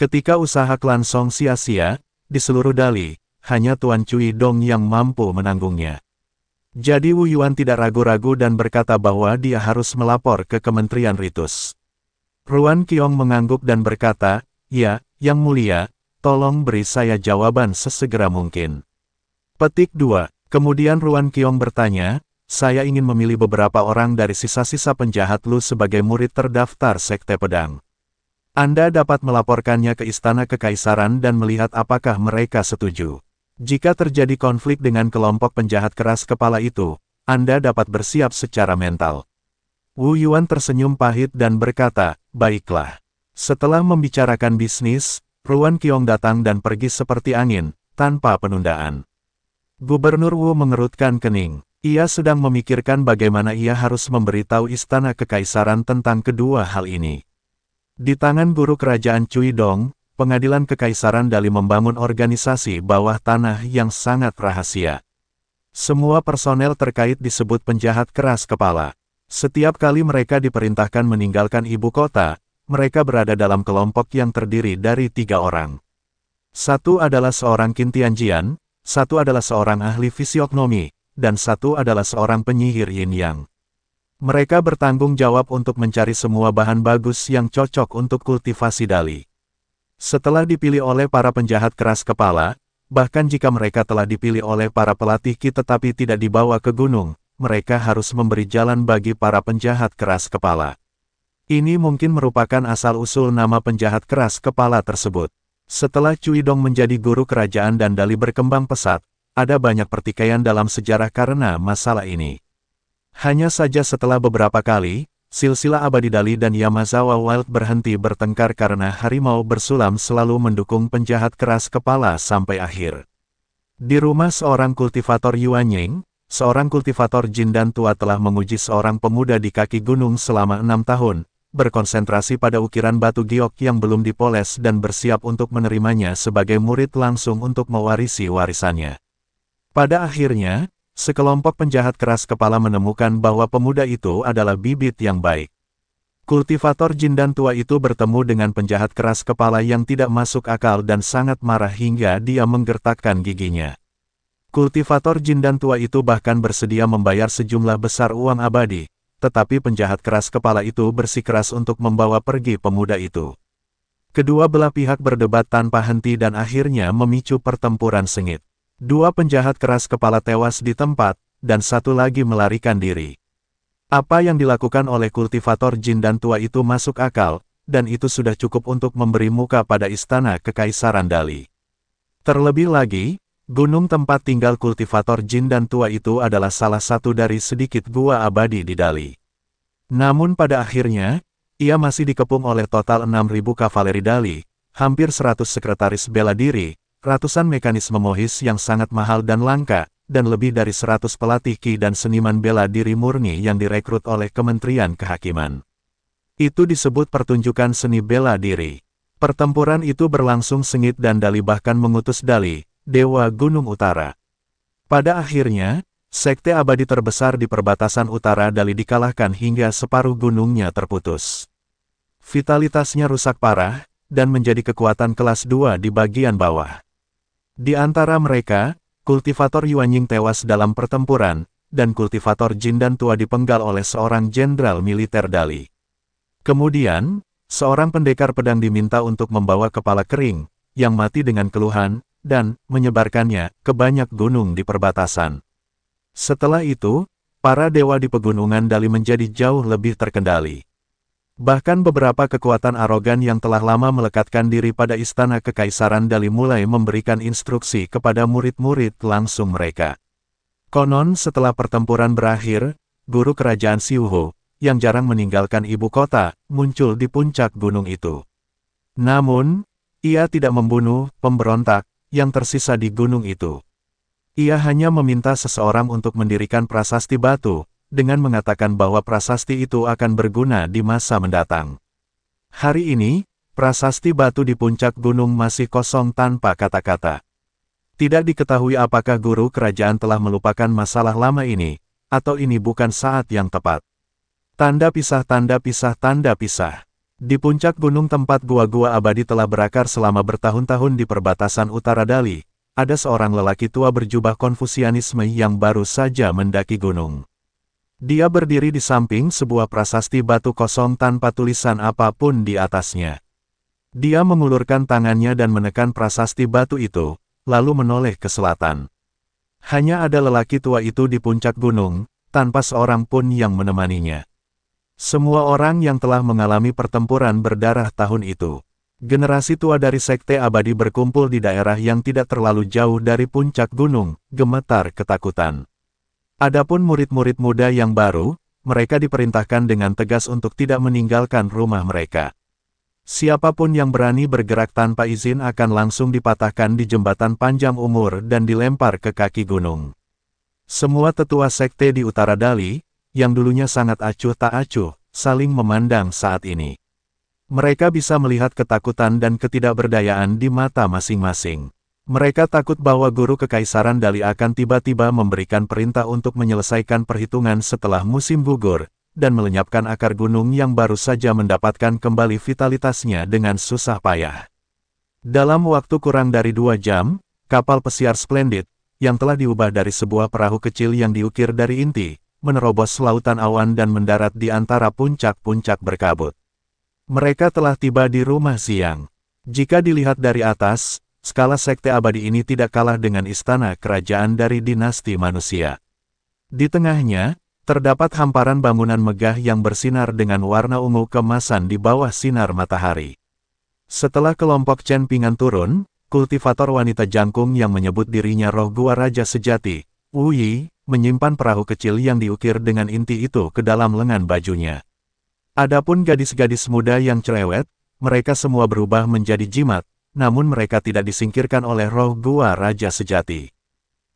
Ketika usaha klan Song sia-sia, di seluruh Dali, hanya Tuan Cui Dong yang mampu menanggungnya. Jadi Wu Yuan tidak ragu-ragu dan berkata bahwa dia harus melapor ke Kementerian Ritus. Ruan Qiong mengangguk dan berkata, Ya, Yang Mulia, tolong beri saya jawaban sesegera mungkin. Petik 2. Kemudian Ruan Qiong bertanya, saya ingin memilih beberapa orang dari sisa-sisa penjahat Lu sebagai murid terdaftar Sekte Pedang. Anda dapat melaporkannya ke Istana Kekaisaran dan melihat apakah mereka setuju. Jika terjadi konflik dengan kelompok penjahat keras kepala itu, Anda dapat bersiap secara mental. Wu Yuan tersenyum pahit dan berkata, baiklah. Setelah membicarakan bisnis, Ruan Qiong datang dan pergi seperti angin, tanpa penundaan. Gubernur Wu mengerutkan kening. Ia sedang memikirkan bagaimana ia harus memberitahu istana kekaisaran tentang kedua hal ini. Di tangan guru kerajaan Cui Dong, Pengadilan Kekaisaran Dali membangun organisasi bawah tanah yang sangat rahasia. Semua personel terkait disebut penjahat keras kepala. Setiap kali mereka diperintahkan meninggalkan ibu kota, mereka berada dalam kelompok yang terdiri dari tiga orang. Satu adalah seorang Kintianjian, satu adalah seorang ahli fisiognomi, dan satu adalah seorang penyihir yin yang. Mereka bertanggung jawab untuk mencari semua bahan bagus yang cocok untuk kultivasi Dali. Setelah dipilih oleh para penjahat keras kepala, bahkan jika mereka telah dipilih oleh para pelatih Ki tetapi tidak dibawa ke gunung, mereka harus memberi jalan bagi para penjahat keras kepala. Ini mungkin merupakan asal-usul nama penjahat keras kepala tersebut. Setelah Cui Dong menjadi guru kerajaan dan Dali berkembang pesat, ada banyak pertikaian dalam sejarah karena masalah ini. Hanya saja setelah beberapa kali, Silsilah Abadi Dali dan Yamazawa Wild berhenti bertengkar karena harimau bersulam selalu mendukung penjahat keras kepala sampai akhir. Di rumah seorang kultivator Yuan Ying, seorang kultivator jin dan tua telah menguji seorang pemuda di kaki gunung selama enam tahun, berkonsentrasi pada ukiran batu giok yang belum dipoles dan bersiap untuk menerimanya sebagai murid langsung untuk mewarisi warisannya. Pada akhirnya, sekelompok penjahat keras kepala menemukan bahwa pemuda itu adalah bibit yang baik. Kultivator jin dan tua itu bertemu dengan penjahat keras kepala yang tidak masuk akal dan sangat marah hingga dia menggertakkan giginya. Kultivator jin dan tua itu bahkan bersedia membayar sejumlah besar uang abadi, tetapi penjahat keras kepala itu bersikeras untuk membawa pergi pemuda itu. Kedua belah pihak berdebat tanpa henti dan akhirnya memicu pertempuran sengit. Dua penjahat keras kepala tewas di tempat, dan satu lagi melarikan diri. Apa yang dilakukan oleh kultivator jin dan tua itu masuk akal, dan itu sudah cukup untuk memberi muka pada istana kekaisaran Dali. Terlebih lagi, gunung tempat tinggal kultivator jin dan tua itu adalah salah satu dari sedikit gua abadi di Dali. Namun pada akhirnya, ia masih dikepung oleh total 6.000 kavaleri Dali, hampir 100 sekretaris bela diri, ratusan mekanisme Mohis yang sangat mahal dan langka, dan lebih dari 100 pelatih Ki dan seniman bela diri murni yang direkrut oleh Kementerian Kehakiman. Itu disebut pertunjukan seni bela diri. Pertempuran itu berlangsung sengit dan Dali bahkan mengutus Dali, Dewa Gunung Utara. Pada akhirnya, Sekte abadi terbesar di perbatasan utara Dali dikalahkan hingga separuh gunungnya terputus. Vitalitasnya rusak parah, dan menjadi kekuatan kelas 2 di bagian bawah. Di antara mereka, kultivator Yuanying tewas dalam pertempuran, dan kultivator Jin dan Tua dipenggal oleh seorang jenderal militer Dali. Kemudian, seorang pendekar pedang diminta untuk membawa kepala kering, yang mati dengan keluhan, dan menyebarkannya ke banyak gunung di perbatasan. Setelah itu, para dewa di pegunungan Dali menjadi jauh lebih terkendali. Bahkan beberapa kekuatan arogan yang telah lama melekatkan diri pada istana kekaisaran Dali mulai memberikan instruksi kepada murid-murid langsung mereka. Konon setelah pertempuran berakhir, guru kerajaan Siuho, yang jarang meninggalkan ibu kota, muncul di puncak gunung itu. Namun, ia tidak membunuh pemberontak yang tersisa di gunung itu. Ia hanya meminta seseorang untuk mendirikan prasasti batu, dengan mengatakan bahwa prasasti itu akan berguna di masa mendatang. Hari ini, prasasti batu di puncak gunung masih kosong tanpa kata-kata. Tidak diketahui apakah guru kerajaan telah melupakan masalah lama ini, atau ini bukan saat yang tepat. Tanda pisah tanda pisah tanda pisah. Di puncak gunung tempat gua-gua abadi telah berakar selama bertahun-tahun di perbatasan utara Dali, ada seorang lelaki tua berjubah konfusianisme yang baru saja mendaki gunung. Dia berdiri di samping sebuah prasasti batu kosong tanpa tulisan apapun di atasnya. Dia mengulurkan tangannya dan menekan prasasti batu itu, lalu menoleh ke selatan. Hanya ada lelaki tua itu di puncak gunung, tanpa seorang pun yang menemaninya. Semua orang yang telah mengalami pertempuran berdarah tahun itu. Generasi tua dari Sekte Abadi berkumpul di daerah yang tidak terlalu jauh dari puncak gunung, gemetar ketakutan. Adapun murid-murid muda yang baru, mereka diperintahkan dengan tegas untuk tidak meninggalkan rumah mereka. Siapapun yang berani bergerak tanpa izin akan langsung dipatahkan di jembatan panjang umur dan dilempar ke kaki gunung. Semua tetua sekte di utara Dali, yang dulunya sangat acuh tak acuh, saling memandang saat ini. Mereka bisa melihat ketakutan dan ketidakberdayaan di mata masing-masing. Mereka takut bahwa guru kekaisaran Dali akan tiba-tiba memberikan perintah untuk menyelesaikan perhitungan setelah musim gugur, dan melenyapkan akar gunung yang baru saja mendapatkan kembali vitalitasnya dengan susah payah. Dalam waktu kurang dari dua jam, kapal pesiar Splendid, yang telah diubah dari sebuah perahu kecil yang diukir dari inti, menerobos lautan awan dan mendarat di antara puncak-puncak berkabut. Mereka telah tiba di rumah siang. Jika dilihat dari atas, skala sekte abadi ini tidak kalah dengan istana kerajaan dari dinasti manusia. Di tengahnya, terdapat hamparan bangunan megah yang bersinar dengan warna ungu kemasan di bawah sinar matahari. Setelah kelompok Chen Pingan turun, kultivator wanita jangkung yang menyebut dirinya roh gua raja sejati, Wu Yi, menyimpan perahu kecil yang diukir dengan inti itu ke dalam lengan bajunya. Adapun gadis-gadis muda yang cerewet, mereka semua berubah menjadi jimat, namun mereka tidak disingkirkan oleh roh gua raja sejati.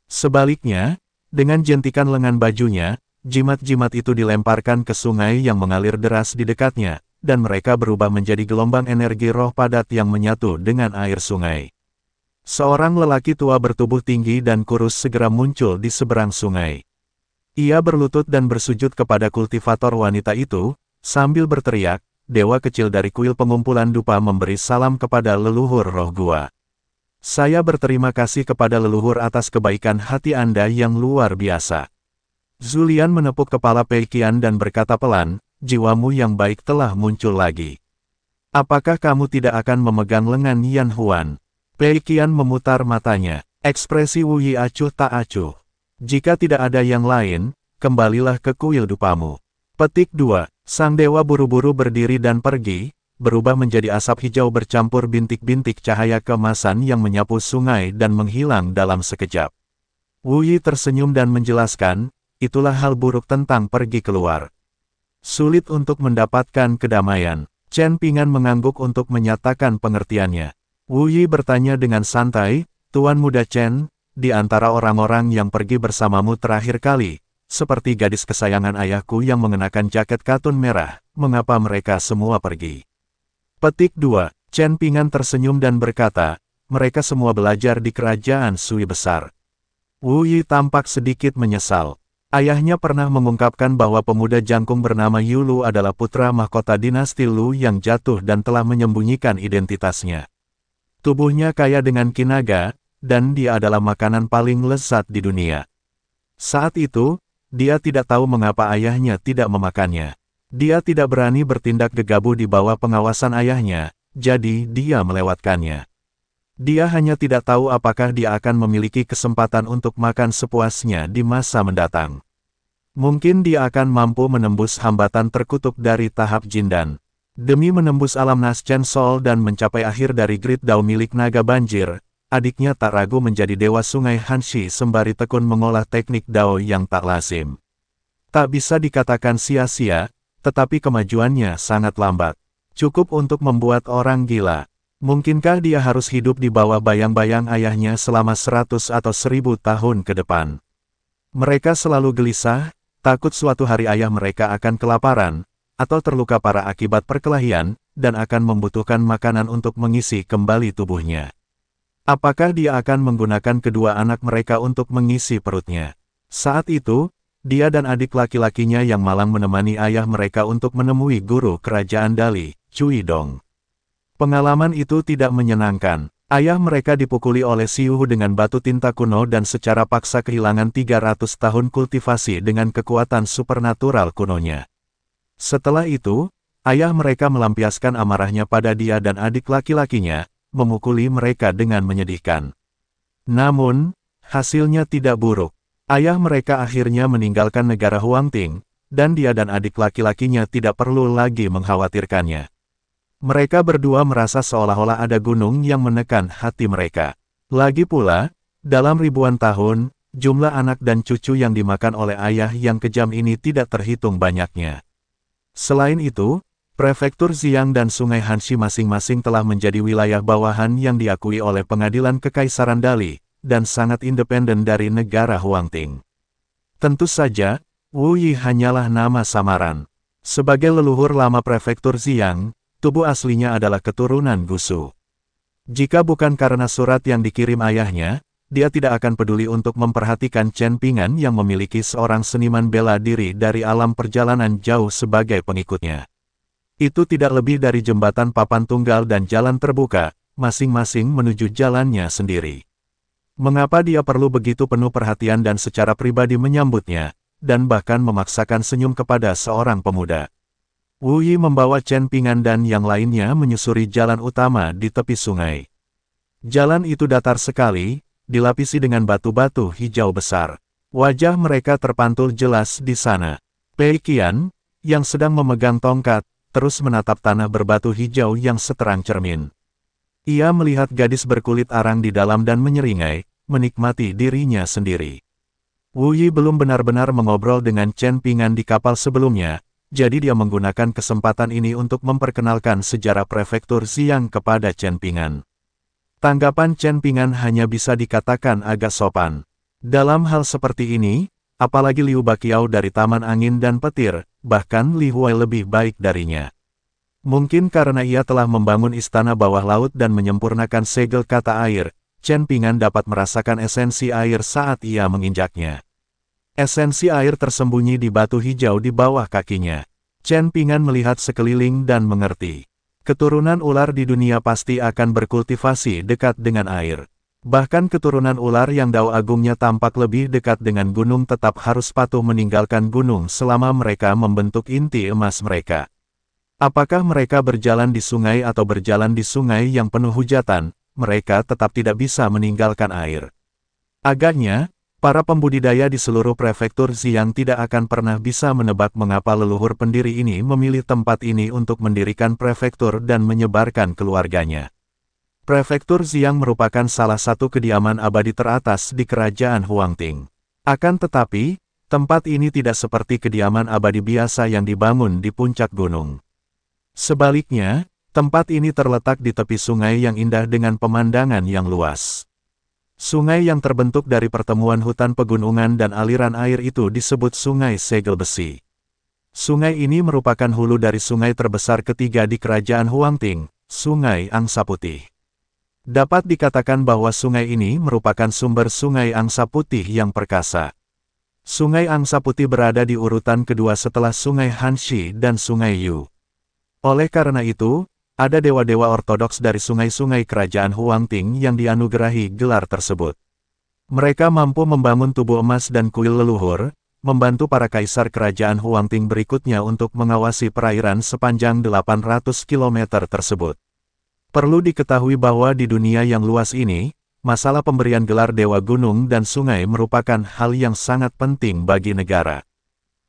Sebaliknya, dengan jentikan lengan bajunya, jimat-jimat itu dilemparkan ke sungai yang mengalir deras di dekatnya, dan mereka berubah menjadi gelombang energi roh padat yang menyatu dengan air sungai. Seorang lelaki tua bertubuh tinggi dan kurus segera muncul di seberang sungai. Ia berlutut dan bersujud kepada kultivator wanita itu, sambil berteriak, dewa kecil dari kuil pengumpulan dupa memberi salam kepada leluhur roh gua. Saya berterima kasih kepada leluhur atas kebaikan hati Anda yang luar biasa. Zulian menepuk kepala Peikian dan berkata pelan, jiwamu yang baik telah muncul lagi. Apakah kamu tidak akan memegang lengan Yan Huan? Peikian memutar matanya, ekspresi Wu Yi acuh tak acuh. Jika tidak ada yang lain, kembalilah ke kuil dupamu. Petik 2. Sang dewa buru-buru berdiri dan pergi, berubah menjadi asap hijau bercampur bintik-bintik cahaya kemasan yang menyapu sungai dan menghilang dalam sekejap. Wuyi tersenyum dan menjelaskan, itulah hal buruk tentang pergi keluar. Sulit untuk mendapatkan kedamaian. Chen Pingan mengangguk untuk menyatakan pengertiannya. Wuyi bertanya dengan santai, Tuan Muda Chen, di antara orang-orang yang pergi bersamamu terakhir kali, seperti gadis kesayangan ayahku yang mengenakan jaket katun merah, mengapa mereka semua pergi? Petik 2, Chen Pingan tersenyum dan berkata, mereka semua belajar di kerajaan Sui Besar. Wu Yi tampak sedikit menyesal. Ayahnya pernah mengungkapkan bahwa pemuda jangkung bernama Yulu adalah putra mahkota dinasti Lu yang jatuh dan telah menyembunyikan identitasnya. Tubuhnya kaya dengan kinaga, dan dia adalah makanan paling lezat di dunia. Saat itu, dia tidak tahu mengapa ayahnya tidak memakannya. Dia tidak berani bertindak gegabah di bawah pengawasan ayahnya, jadi dia melewatkannya. Dia hanya tidak tahu apakah dia akan memiliki kesempatan untuk makan sepuasnya di masa mendatang. Mungkin dia akan mampu menembus hambatan terkutuk dari tahap jindan. Demi menembus alam naschen Sol dan mencapai akhir dari grid Dao milik naga banjir, adiknya tak ragu menjadi dewa sungai Hanshi sembari tekun mengolah teknik Dao yang tak lazim. Tak bisa dikatakan sia-sia, tetapi kemajuannya sangat lambat. Cukup untuk membuat orang gila. Mungkinkah dia harus hidup di bawah bayang-bayang ayahnya selama seratus atau seribu tahun ke depan? Mereka selalu gelisah, takut suatu hari ayah mereka akan kelaparan, atau terluka para akibat perkelahian, dan akan membutuhkan makanan untuk mengisi kembali tubuhnya. Apakah dia akan menggunakan kedua anak mereka untuk mengisi perutnya? Saat itu, dia dan adik laki-lakinya yang malang menemani ayah mereka untuk menemui guru kerajaan Dali, Cui Dong. Pengalaman itu tidak menyenangkan. Ayah mereka dipukuli oleh Siuhu dengan batu tinta kuno dan secara paksa kehilangan 300 tahun kultivasi dengan kekuatan supernatural kunonya. Setelah itu, ayah mereka melampiaskan amarahnya pada dia dan adik laki-lakinya, memukuli mereka dengan menyedihkan. Namun, hasilnya tidak buruk. Ayah mereka akhirnya meninggalkan negara Huangting, dan dia dan adik laki-lakinya tidak perlu lagi mengkhawatirkannya. Mereka berdua merasa seolah-olah ada gunung yang menekan hati mereka. Lagi pula, dalam ribuan tahun, jumlah anak dan cucu yang dimakan oleh ayah yang kejam ini tidak terhitung banyaknya. Selain itu, Prefektur Ziyang dan Sungai Hanshi masing-masing telah menjadi wilayah bawahan yang diakui oleh pengadilan Kekaisaran Dali, dan sangat independen dari negara Huangting. Tentu saja, Wu Yi hanyalah nama samaran. Sebagai leluhur lama Prefektur Ziyang, tubuh aslinya adalah keturunan Gusu. Jika bukan karena surat yang dikirim ayahnya, dia tidak akan peduli untuk memperhatikan Chen Pingan yang memiliki seorang seniman bela diri dari alam perjalanan jauh sebagai pengikutnya. Itu tidak lebih dari jembatan papan tunggal dan jalan terbuka, masing-masing menuju jalannya sendiri. Mengapa dia perlu begitu penuh perhatian dan secara pribadi menyambutnya, dan bahkan memaksakan senyum kepada seorang pemuda. Wu Yi membawa Chen Pingan dan yang lainnya menyusuri jalan utama di tepi sungai. Jalan itu datar sekali, dilapisi dengan batu-batu hijau besar. Wajah mereka terpantul jelas di sana. Pei Qian, yang sedang memegang tongkat, terus menatap tanah berbatu hijau yang seterang cermin. Ia melihat gadis berkulit arang di dalam dan menyeringai, menikmati dirinya sendiri. Wu Yi belum benar-benar mengobrol dengan Chen Pingan di kapal sebelumnya, jadi dia menggunakan kesempatan ini untuk memperkenalkan sejarah prefektur Xiang kepada Chen Pingan. Tanggapan Chen Pingan hanya bisa dikatakan agak sopan. Dalam hal seperti ini, Apalagi Liu Bakiao dari Taman Angin dan Petir, bahkan Li Huai lebih baik darinya. Mungkin karena ia telah membangun istana bawah laut dan menyempurnakan segel kata air, Chen Pingan dapat merasakan esensi air saat ia menginjaknya. Esensi air tersembunyi di batu hijau di bawah kakinya. Chen Pingan melihat sekeliling dan mengerti. Keturunan ular di dunia pasti akan berkultivasi dekat dengan air. Bahkan keturunan ular yang dao agungnya tampak lebih dekat dengan gunung tetap harus patuh meninggalkan gunung selama mereka membentuk inti emas mereka. Apakah mereka berjalan di sungai atau berjalan di sungai yang penuh hujatan, mereka tetap tidak bisa meninggalkan air. Agaknya, para pembudidaya di seluruh prefektur Xi'an tidak akan pernah bisa menebak mengapa leluhur pendiri ini memilih tempat ini untuk mendirikan prefektur dan menyebarkan keluarganya. Prefektur Xiang merupakan salah satu kediaman abadi teratas di kerajaan Huangting. Akan tetapi, tempat ini tidak seperti kediaman abadi biasa yang dibangun di puncak gunung. Sebaliknya, tempat ini terletak di tepi sungai yang indah dengan pemandangan yang luas. Sungai yang terbentuk dari pertemuan hutan pegunungan dan aliran air itu disebut Sungai Segel Besi. Sungai ini merupakan hulu dari sungai terbesar ketiga di kerajaan Huangting, Sungai Angsa Putih. Dapat dikatakan bahwa sungai ini merupakan sumber sungai angsa putih yang perkasa. Sungai angsa putih berada di urutan kedua setelah sungai Hanshi dan sungai Yu. Oleh karena itu, ada dewa-dewa ortodoks dari sungai-sungai kerajaan Huangting yang dianugerahi gelar tersebut. Mereka mampu membangun tubuh emas dan kuil leluhur, membantu para kaisar kerajaan Huangting berikutnya untuk mengawasi perairan sepanjang 800 km tersebut. Perlu diketahui bahwa di dunia yang luas ini, masalah pemberian gelar Dewa Gunung dan Sungai merupakan hal yang sangat penting bagi negara.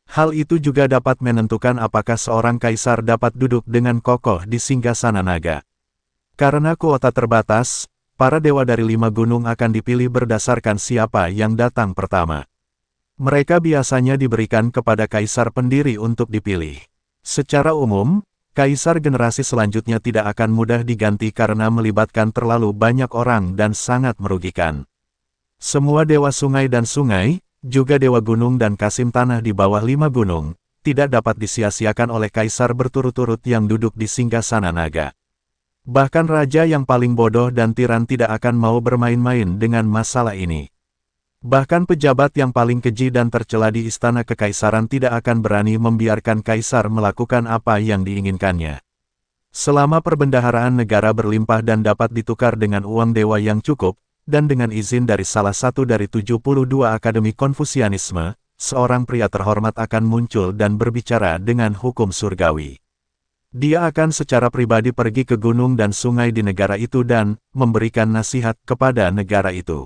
Hal itu juga dapat menentukan apakah seorang kaisar dapat duduk dengan kokoh di singgasana naga. Karena kuota terbatas, para dewa dari lima gunung akan dipilih berdasarkan siapa yang datang pertama. Mereka biasanya diberikan kepada kaisar pendiri untuk dipilih. Secara umum, Kaisar generasi selanjutnya tidak akan mudah diganti karena melibatkan terlalu banyak orang dan sangat merugikan. Semua dewa sungai dan sungai, juga dewa gunung dan kasim tanah di bawah lima gunung, tidak dapat disia-siakan oleh kaisar berturut-turut yang duduk di singgasana naga. Bahkan raja yang paling bodoh dan tiran tidak akan mau bermain-main dengan masalah ini. Bahkan pejabat yang paling keji dan tercela di istana kekaisaran tidak akan berani membiarkan kaisar melakukan apa yang diinginkannya. Selama perbendaharaan negara berlimpah dan dapat ditukar dengan uang dewa yang cukup, dan dengan izin dari salah satu dari 72 Akademi Konfusianisme, seorang pria terhormat akan muncul dan berbicara dengan hukum surgawi. Dia akan secara pribadi pergi ke gunung dan sungai di negara itu dan memberikan nasihat kepada negara itu.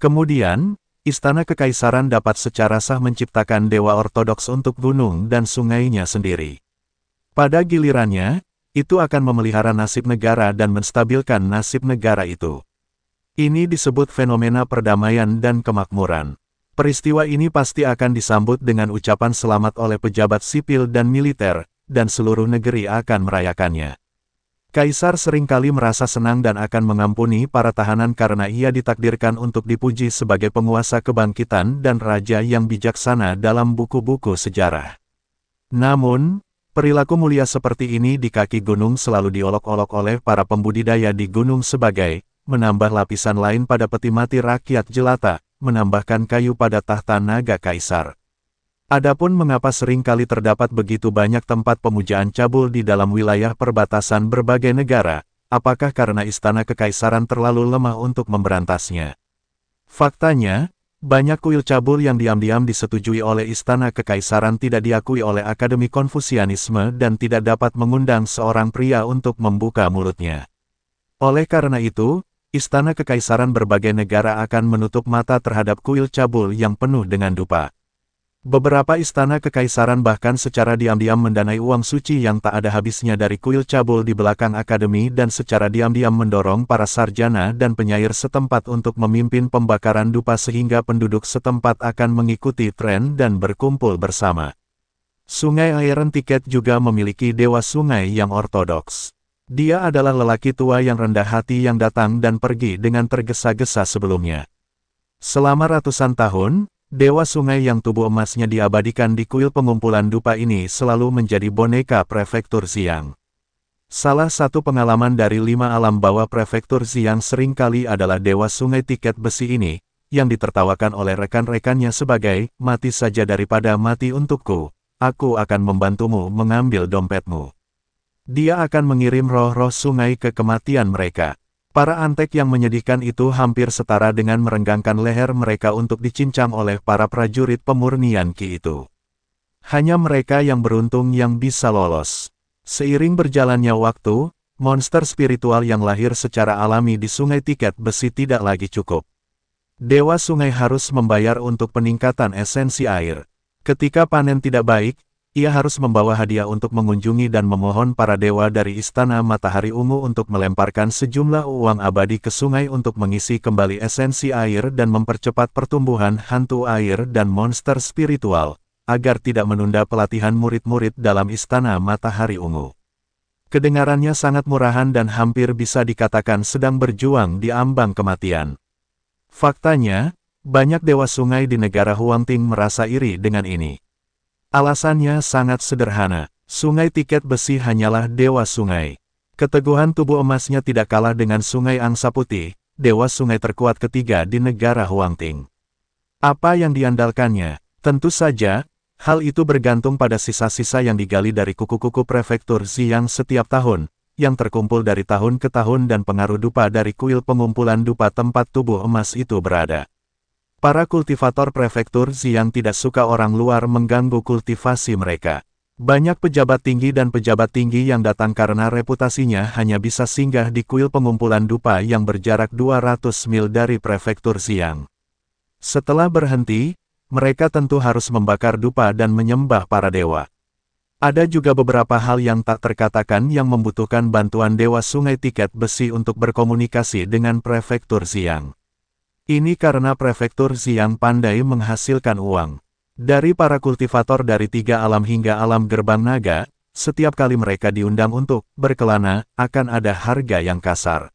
Kemudian, istana kekaisaran dapat secara sah menciptakan dewa ortodoks untuk gunung dan sungainya sendiri. Pada gilirannya, itu akan memelihara nasib negara dan menstabilkan nasib negara itu. Ini disebut fenomena perdamaian dan kemakmuran. Peristiwa ini pasti akan disambut dengan ucapan selamat oleh pejabat sipil dan militer, dan seluruh negeri akan merayakannya. Kaisar seringkali merasa senang dan akan mengampuni para tahanan karena ia ditakdirkan untuk dipuji sebagai penguasa kebangkitan dan raja yang bijaksana dalam buku-buku sejarah. Namun, perilaku mulia seperti ini di kaki gunung selalu diolok-olok oleh para pembudidaya di gunung sebagai menambah lapisan lain pada peti mati rakyat jelata, menambahkan kayu pada tahta naga kaisar. Adapun mengapa seringkali terdapat begitu banyak tempat pemujaan cabul di dalam wilayah perbatasan berbagai negara, apakah karena istana kekaisaran terlalu lemah untuk memberantasnya? Faktanya, banyak kuil cabul yang diam-diam disetujui oleh istana kekaisaran tidak diakui oleh Akademi Konfusianisme dan tidak dapat mengundang seorang pria untuk membuka mulutnya. Oleh karena itu, istana kekaisaran berbagai negara akan menutup mata terhadap kuil cabul yang penuh dengan dupa. Beberapa istana kekaisaran bahkan secara diam-diam mendanai uang suci yang tak ada habisnya dari kuil cabul di belakang akademi dan secara diam-diam mendorong para sarjana dan penyair setempat untuk memimpin pembakaran dupa sehingga penduduk setempat akan mengikuti tren dan berkumpul bersama. Sungai Iron Ticket juga memiliki dewa sungai yang ortodoks. Dia adalah lelaki tua yang rendah hati yang datang dan pergi dengan tergesa-gesa sebelumnya. Selama ratusan tahun, Dewa sungai yang tubuh emasnya diabadikan di kuil pengumpulan dupa ini selalu menjadi boneka prefektur Xiang. Salah satu pengalaman dari lima alam bawah prefektur Xiang seringkali adalah dewa sungai tiket besi ini, yang ditertawakan oleh rekan-rekannya sebagai, mati saja daripada mati untukku, aku akan membantumu mengambil dompetmu. Dia akan mengirim roh-roh sungai ke kematian mereka. Para antek yang menyedihkan itu hampir setara dengan merenggangkan leher mereka untuk dicincang oleh para prajurit pemurnian Ki itu. Hanya mereka yang beruntung yang bisa lolos. Seiring berjalannya waktu, monster spiritual yang lahir secara alami di sungai tiket besi tidak lagi cukup. Dewa sungai harus membayar untuk peningkatan esensi air. Ketika panen tidak baik, ia harus membawa hadiah untuk mengunjungi dan memohon para dewa dari Istana Matahari Ungu untuk melemparkan sejumlah uang abadi ke sungai untuk mengisi kembali esensi air dan mempercepat pertumbuhan hantu air dan monster spiritual, agar tidak menunda pelatihan murid-murid dalam Istana Matahari Ungu. Kedengarannya sangat murahan dan hampir bisa dikatakan sedang berjuang di ambang kematian. Faktanya, banyak dewa sungai di negara Huangting merasa iri dengan ini. Alasannya sangat sederhana, sungai tiket besi hanyalah dewa sungai. Keteguhan tubuh emasnya tidak kalah dengan sungai angsa putih, dewa sungai terkuat ketiga di negara Huangting. Apa yang diandalkannya? Tentu saja, hal itu bergantung pada sisa-sisa yang digali dari kuku-kuku prefektur Ziyang setiap tahun, yang terkumpul dari tahun ke tahun dan pengaruh dupa dari kuil pengumpulan dupa tempat tubuh emas itu berada. Para kultivator prefektur Xi'an tidak suka orang luar mengganggu kultivasi mereka. Banyak pejabat tinggi dan pejabat tinggi yang datang karena reputasinya hanya bisa singgah di kuil pengumpulan dupa yang berjarak 200 mil dari prefektur Xi'an. Setelah berhenti, mereka tentu harus membakar dupa dan menyembah para dewa. Ada juga beberapa hal yang tak terkatakan yang membutuhkan bantuan Dewa Sungai Tiket Besi untuk berkomunikasi dengan Prefektur Xiang. Ini karena prefektur Xi'an pandai menghasilkan uang. Dari para kultivator dari tiga alam hingga alam gerbang naga, setiap kali mereka diundang untuk berkelana, akan ada harga yang kasar.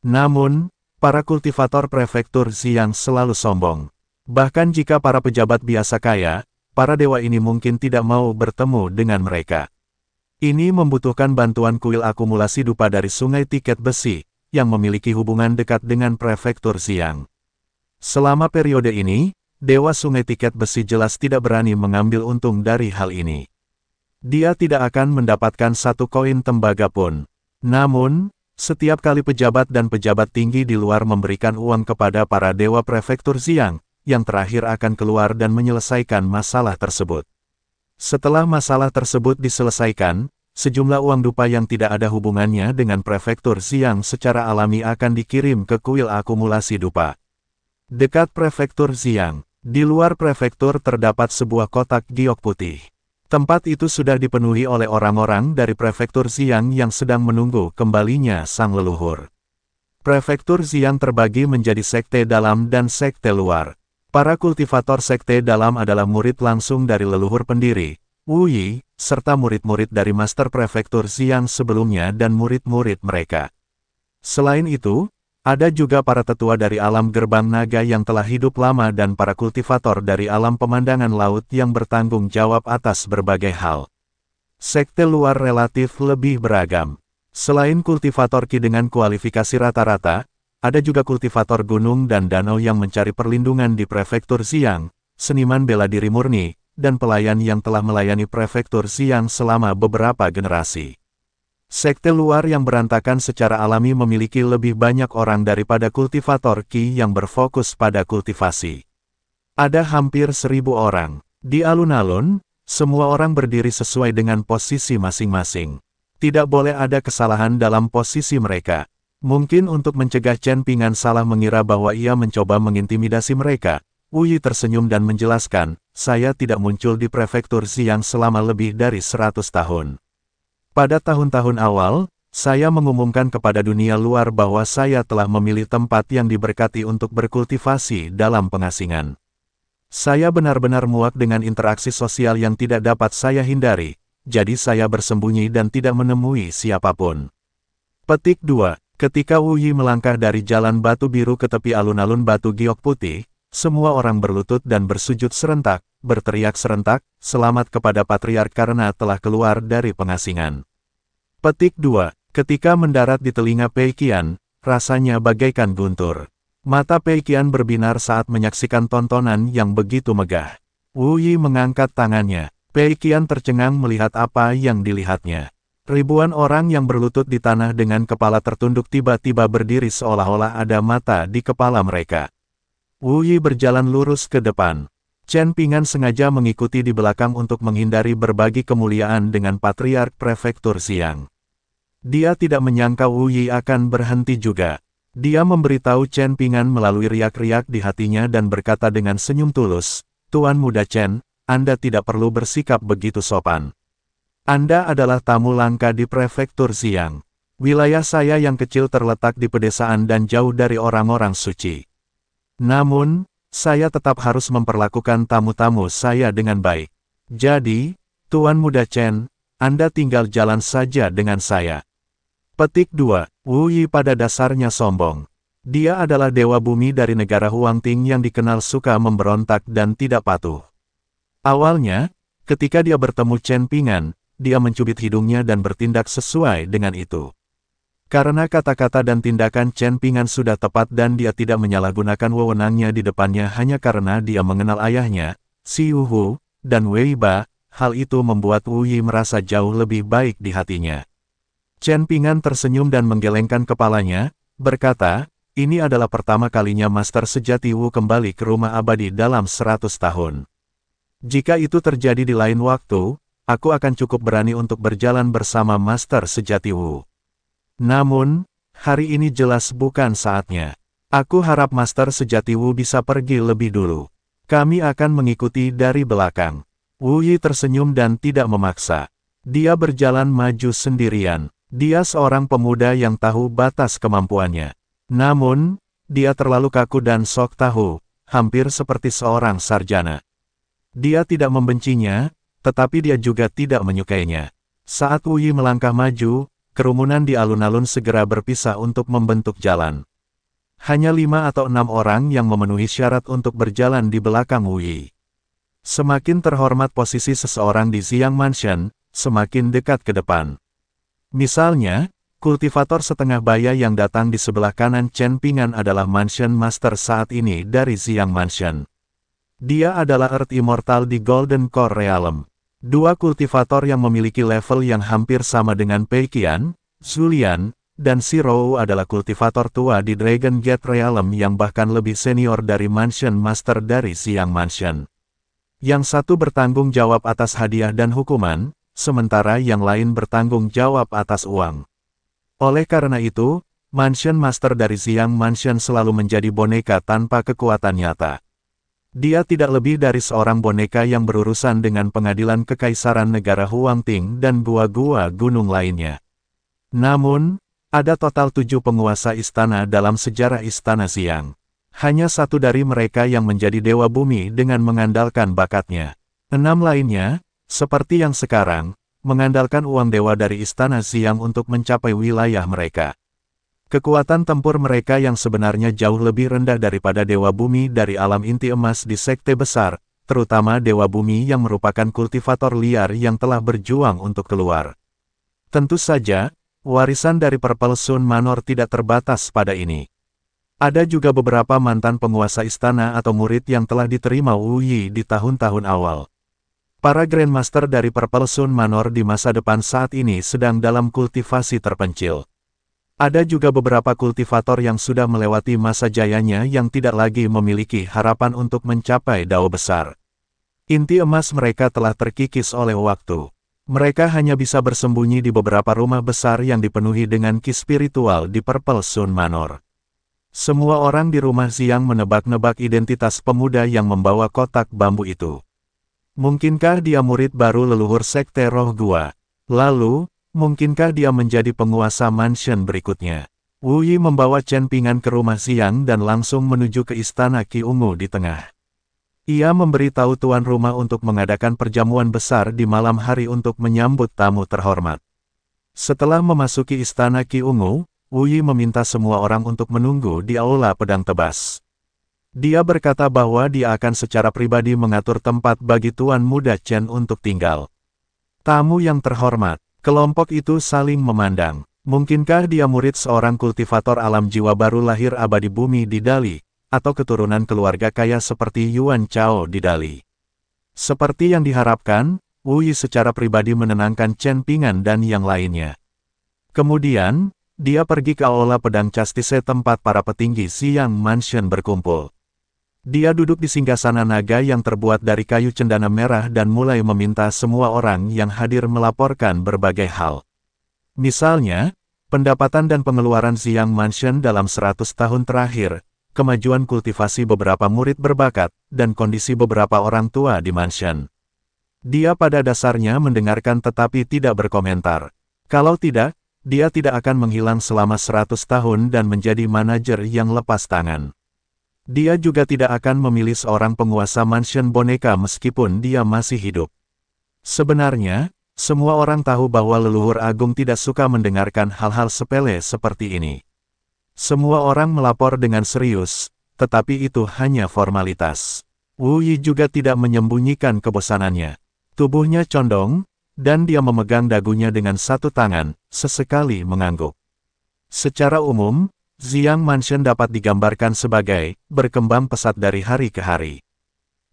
Namun, para kultivator prefektur Xi'an selalu sombong. Bahkan jika para pejabat biasa kaya, para dewa ini mungkin tidak mau bertemu dengan mereka. Ini membutuhkan bantuan kuil akumulasi dupa dari sungai tiket besi, yang memiliki hubungan dekat dengan prefektur Xi'an. Selama periode ini, Dewa Sungai Tiket Besi jelas tidak berani mengambil untung dari hal ini. Dia tidak akan mendapatkan satu koin tembaga pun. Namun, setiap kali pejabat dan pejabat tinggi di luar memberikan uang kepada para Dewa Prefektur Ziang, yang terakhir akan keluar dan menyelesaikan masalah tersebut. Setelah masalah tersebut diselesaikan, sejumlah uang dupa yang tidak ada hubungannya dengan Prefektur Ziang secara alami akan dikirim ke kuil akumulasi dupa. Dekat prefektur Xiang, di luar prefektur terdapat sebuah kotak giok putih. Tempat itu sudah dipenuhi oleh orang-orang dari prefektur Xiang yang sedang menunggu kembalinya sang leluhur. Prefektur Xiang terbagi menjadi sekte dalam dan sekte luar. Para kultivator sekte dalam adalah murid langsung dari leluhur pendiri, Wu Yi, serta murid-murid dari master prefektur Xiang sebelumnya dan murid-murid mereka. Selain itu, ada juga para tetua dari alam gerbang naga yang telah hidup lama dan para kultivator dari alam pemandangan laut yang bertanggung jawab atas berbagai hal. Sekte luar relatif lebih beragam. Selain kultivator Ki dengan kualifikasi rata-rata, ada juga kultivator gunung dan danau yang mencari perlindungan di prefektur siang, seniman bela diri murni, dan pelayan yang telah melayani prefektur siang selama beberapa generasi. Sekte luar yang berantakan secara alami memiliki lebih banyak orang daripada kultivator Qi yang berfokus pada kultivasi. Ada hampir seribu orang. Di alun-alun, semua orang berdiri sesuai dengan posisi masing-masing. Tidak boleh ada kesalahan dalam posisi mereka. Mungkin untuk mencegah Chen Pingan salah mengira bahwa ia mencoba mengintimidasi mereka, Wuyi tersenyum dan menjelaskan, saya tidak muncul di prefektur Xiang selama lebih dari 100 tahun. Pada tahun-tahun awal, saya mengumumkan kepada dunia luar bahwa saya telah memilih tempat yang diberkati untuk berkultivasi dalam pengasingan. Saya benar-benar muak dengan interaksi sosial yang tidak dapat saya hindari, jadi saya bersembunyi dan tidak menemui siapapun. Petik 2. Ketika Yi melangkah dari jalan batu biru ke tepi alun-alun batu giok putih, semua orang berlutut dan bersujud serentak, berteriak serentak, selamat kepada patriark karena telah keluar dari pengasingan. Petik 2. Ketika mendarat di telinga Peikian, rasanya bagaikan guntur. Mata Peikian berbinar saat menyaksikan tontonan yang begitu megah. Wu Yi mengangkat tangannya. Peikian tercengang melihat apa yang dilihatnya. Ribuan orang yang berlutut di tanah dengan kepala tertunduk tiba-tiba berdiri seolah-olah ada mata di kepala mereka. Wu Yi berjalan lurus ke depan. Chen Pingan sengaja mengikuti di belakang untuk menghindari berbagi kemuliaan dengan Patriark Prefektur Siang. Dia tidak menyangka Wu Yi akan berhenti juga. Dia memberitahu Chen Pingan melalui riak-riak di hatinya dan berkata dengan senyum tulus, Tuan Muda Chen, Anda tidak perlu bersikap begitu sopan. Anda adalah tamu langka di Prefektur Siang. Wilayah saya yang kecil terletak di pedesaan dan jauh dari orang-orang suci. Namun, saya tetap harus memperlakukan tamu-tamu saya dengan baik. Jadi, Tuan Muda Chen, Anda tinggal jalan saja dengan saya. Petik 2. Wu Yi pada dasarnya sombong. Dia adalah dewa bumi dari negara Huang Ting yang dikenal suka memberontak dan tidak patuh. Awalnya, ketika dia bertemu Chen Pingan, dia mencubit hidungnya dan bertindak sesuai dengan itu. Karena kata-kata dan tindakan Chen Pingan sudah tepat dan dia tidak menyalahgunakan wewenangnya di depannya hanya karena dia mengenal ayahnya, Si Hu, dan Wei Ba, hal itu membuat Wu Yi merasa jauh lebih baik di hatinya. Chen Pingan tersenyum dan menggelengkan kepalanya, berkata, ini adalah pertama kalinya Master Sejati Wu kembali ke rumah abadi dalam seratus tahun. Jika itu terjadi di lain waktu, aku akan cukup berani untuk berjalan bersama Master Sejati Wu. Namun, hari ini jelas bukan saatnya. Aku harap Master Sejati Wu bisa pergi lebih dulu. Kami akan mengikuti dari belakang. Wu Yi tersenyum dan tidak memaksa. Dia berjalan maju sendirian. Dia seorang pemuda yang tahu batas kemampuannya. Namun, dia terlalu kaku dan sok tahu, hampir seperti seorang sarjana. Dia tidak membencinya, tetapi dia juga tidak menyukainya. Saat Wu Yi melangkah maju, kerumunan di alun-alun segera berpisah untuk membentuk jalan. Hanya lima atau enam orang yang memenuhi syarat untuk berjalan di belakang Wuyi. Semakin terhormat posisi seseorang di Ziyang Mansion, semakin dekat ke depan. Misalnya, kultivator setengah baya yang datang di sebelah kanan Chen Pingan adalah Mansion Master saat ini dari Ziyang Mansion. Dia adalah Earth Immortal di Golden Core Realm. Dua kultivator yang memiliki level yang hampir sama dengan Peikian, Zulian, dan Si Sirou adalah kultivator tua di Dragon Gate Realm yang bahkan lebih senior dari Mansion Master dari Siang Mansion. Yang satu bertanggung jawab atas hadiah dan hukuman, sementara yang lain bertanggung jawab atas uang. Oleh karena itu, Mansion Master dari Siang Mansion selalu menjadi boneka tanpa kekuatan nyata. Dia tidak lebih dari seorang boneka yang berurusan dengan pengadilan kekaisaran negara Huangting dan gua-gua gunung lainnya. Namun, ada total tujuh penguasa istana dalam sejarah istana siang. Hanya satu dari mereka yang menjadi dewa bumi dengan mengandalkan bakatnya. Enam lainnya, seperti yang sekarang, mengandalkan uang dewa dari istana siang untuk mencapai wilayah mereka. Kekuatan tempur mereka yang sebenarnya jauh lebih rendah daripada Dewa Bumi dari alam inti emas di sekte besar, terutama Dewa Bumi yang merupakan kultivator liar yang telah berjuang untuk keluar. Tentu saja, warisan dari Purple Sun Manor tidak terbatas pada ini. Ada juga beberapa mantan penguasa istana atau murid yang telah diterima Wuyi di tahun-tahun awal. Para Grandmaster dari Purple Sun Manor di masa depan saat ini sedang dalam kultivasi terpencil. Ada juga beberapa kultivator yang sudah melewati masa jayanya yang tidak lagi memiliki harapan untuk mencapai dao besar. Inti emas mereka telah terkikis oleh waktu. Mereka hanya bisa bersembunyi di beberapa rumah besar yang dipenuhi dengan kis spiritual di Purple Sun Manor. Semua orang di rumah Ziang menebak-nebak identitas pemuda yang membawa kotak bambu itu. Mungkinkah dia murid baru leluhur Sekte Roh Gua? Lalu, Mungkinkah dia menjadi penguasa mansion berikutnya? Wu Yi membawa Chen Pingan ke rumah siang dan langsung menuju ke istana Ki Ungu di tengah. Ia memberitahu tuan rumah untuk mengadakan perjamuan besar di malam hari untuk menyambut tamu terhormat. Setelah memasuki istana Ki Ungu, Wu Yi meminta semua orang untuk menunggu di aula pedang tebas. Dia berkata bahwa dia akan secara pribadi mengatur tempat bagi tuan muda Chen untuk tinggal. Tamu yang terhormat, Kelompok itu saling memandang. Mungkinkah dia murid seorang kultivator alam jiwa baru lahir abadi bumi di Dali, atau keturunan keluarga kaya seperti Yuan Chao di Dali? Seperti yang diharapkan, Wu Yi secara pribadi menenangkan Chen Pingan dan yang lainnya. Kemudian, dia pergi ke aula pedang castise tempat para petinggi Siang Mansion berkumpul. Dia duduk di singgasana naga yang terbuat dari kayu cendana merah dan mulai meminta semua orang yang hadir melaporkan berbagai hal. Misalnya, pendapatan dan pengeluaran Ziyang Mansion dalam 100 tahun terakhir, kemajuan kultivasi beberapa murid berbakat, dan kondisi beberapa orang tua di mansion. Dia pada dasarnya mendengarkan tetapi tidak berkomentar. Kalau tidak, dia tidak akan menghilang selama 100 tahun dan menjadi manajer yang lepas tangan. Dia juga tidak akan memilih seorang penguasa mansion boneka meskipun dia masih hidup. Sebenarnya, semua orang tahu bahwa leluhur agung tidak suka mendengarkan hal-hal sepele seperti ini. Semua orang melapor dengan serius, tetapi itu hanya formalitas. Wu Yi juga tidak menyembunyikan kebosanannya. Tubuhnya condong, dan dia memegang dagunya dengan satu tangan, sesekali mengangguk. Secara umum, Ziyang Mansion dapat digambarkan sebagai berkembang pesat dari hari ke hari.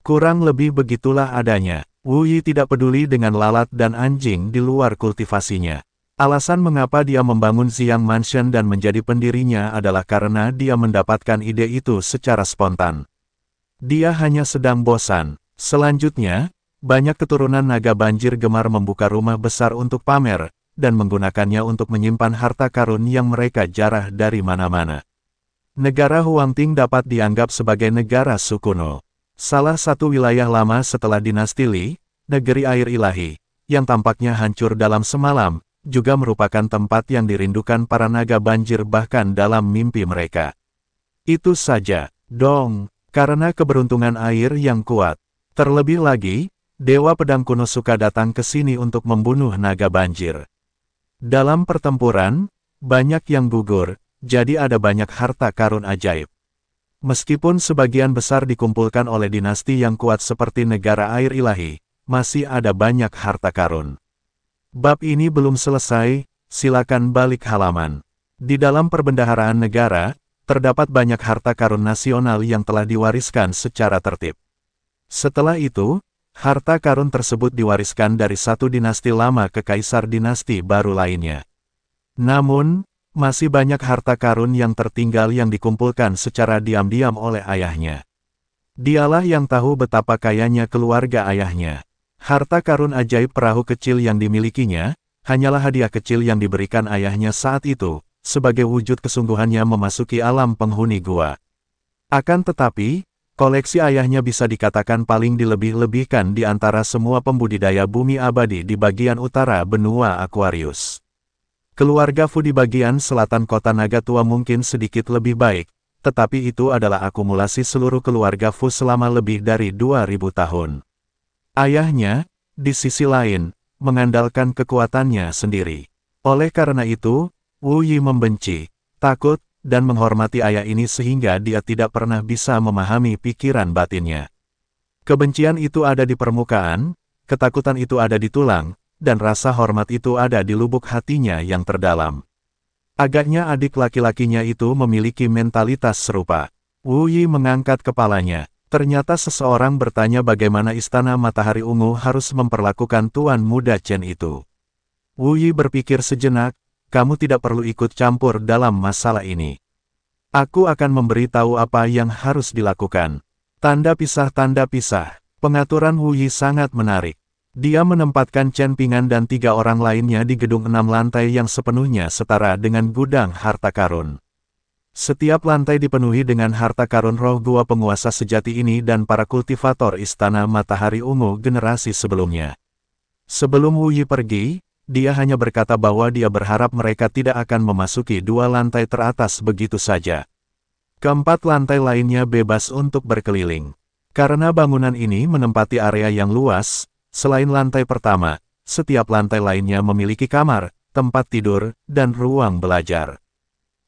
Kurang lebih begitulah adanya. Wu Yi tidak peduli dengan lalat dan anjing di luar kultivasinya. Alasan mengapa dia membangun Ziyang Mansion dan menjadi pendirinya adalah karena dia mendapatkan ide itu secara spontan. Dia hanya sedang bosan. Selanjutnya, banyak keturunan naga banjir gemar membuka rumah besar untuk pamer, dan menggunakannya untuk menyimpan harta karun yang mereka jarah dari mana-mana. Negara Huangting dapat dianggap sebagai negara sukuno. Salah satu wilayah lama setelah dinasti Li, negeri air ilahi, yang tampaknya hancur dalam semalam, juga merupakan tempat yang dirindukan para naga banjir bahkan dalam mimpi mereka. Itu saja, dong, karena keberuntungan air yang kuat. Terlebih lagi, Dewa Pedang Kuno suka datang ke sini untuk membunuh naga banjir. Dalam pertempuran, banyak yang gugur, jadi ada banyak harta karun ajaib. Meskipun sebagian besar dikumpulkan oleh dinasti yang kuat seperti negara air ilahi, masih ada banyak harta karun. Bab ini belum selesai, silakan balik halaman. Di dalam perbendaharaan negara, terdapat banyak harta karun nasional yang telah diwariskan secara tertib. Setelah itu, Harta karun tersebut diwariskan dari satu dinasti lama ke kaisar dinasti baru lainnya. Namun, masih banyak harta karun yang tertinggal yang dikumpulkan secara diam-diam oleh ayahnya. Dialah yang tahu betapa kayanya keluarga ayahnya. Harta karun ajaib perahu kecil yang dimilikinya, hanyalah hadiah kecil yang diberikan ayahnya saat itu, sebagai wujud kesungguhannya memasuki alam penghuni gua. Akan tetapi, Koleksi ayahnya bisa dikatakan paling dilebih-lebihkan di antara semua pembudidaya bumi abadi di bagian utara benua Aquarius. Keluarga Fu di bagian selatan kota Naga Tua mungkin sedikit lebih baik, tetapi itu adalah akumulasi seluruh keluarga Fu selama lebih dari 2000 tahun. Ayahnya, di sisi lain, mengandalkan kekuatannya sendiri. Oleh karena itu, Wu Yi membenci, takut, dan menghormati ayah ini sehingga dia tidak pernah bisa memahami pikiran batinnya. Kebencian itu ada di permukaan, ketakutan itu ada di tulang, dan rasa hormat itu ada di lubuk hatinya yang terdalam. Agaknya adik laki-lakinya itu memiliki mentalitas serupa. Wu Yi mengangkat kepalanya. Ternyata seseorang bertanya bagaimana istana matahari ungu harus memperlakukan tuan muda Chen itu. Wu Yi berpikir sejenak, kamu tidak perlu ikut campur dalam masalah ini. Aku akan memberi tahu apa yang harus dilakukan. Tanda pisah-tanda pisah, pengaturan Hu Yi sangat menarik. Dia menempatkan Chen Pingan dan tiga orang lainnya di gedung enam lantai yang sepenuhnya setara dengan gudang harta karun. Setiap lantai dipenuhi dengan harta karun roh gua penguasa sejati ini dan para kultivator istana matahari ungu generasi sebelumnya. Sebelum Wu Yi pergi, dia hanya berkata bahwa dia berharap mereka tidak akan memasuki dua lantai teratas begitu saja. Keempat lantai lainnya bebas untuk berkeliling. Karena bangunan ini menempati area yang luas, selain lantai pertama, setiap lantai lainnya memiliki kamar, tempat tidur, dan ruang belajar.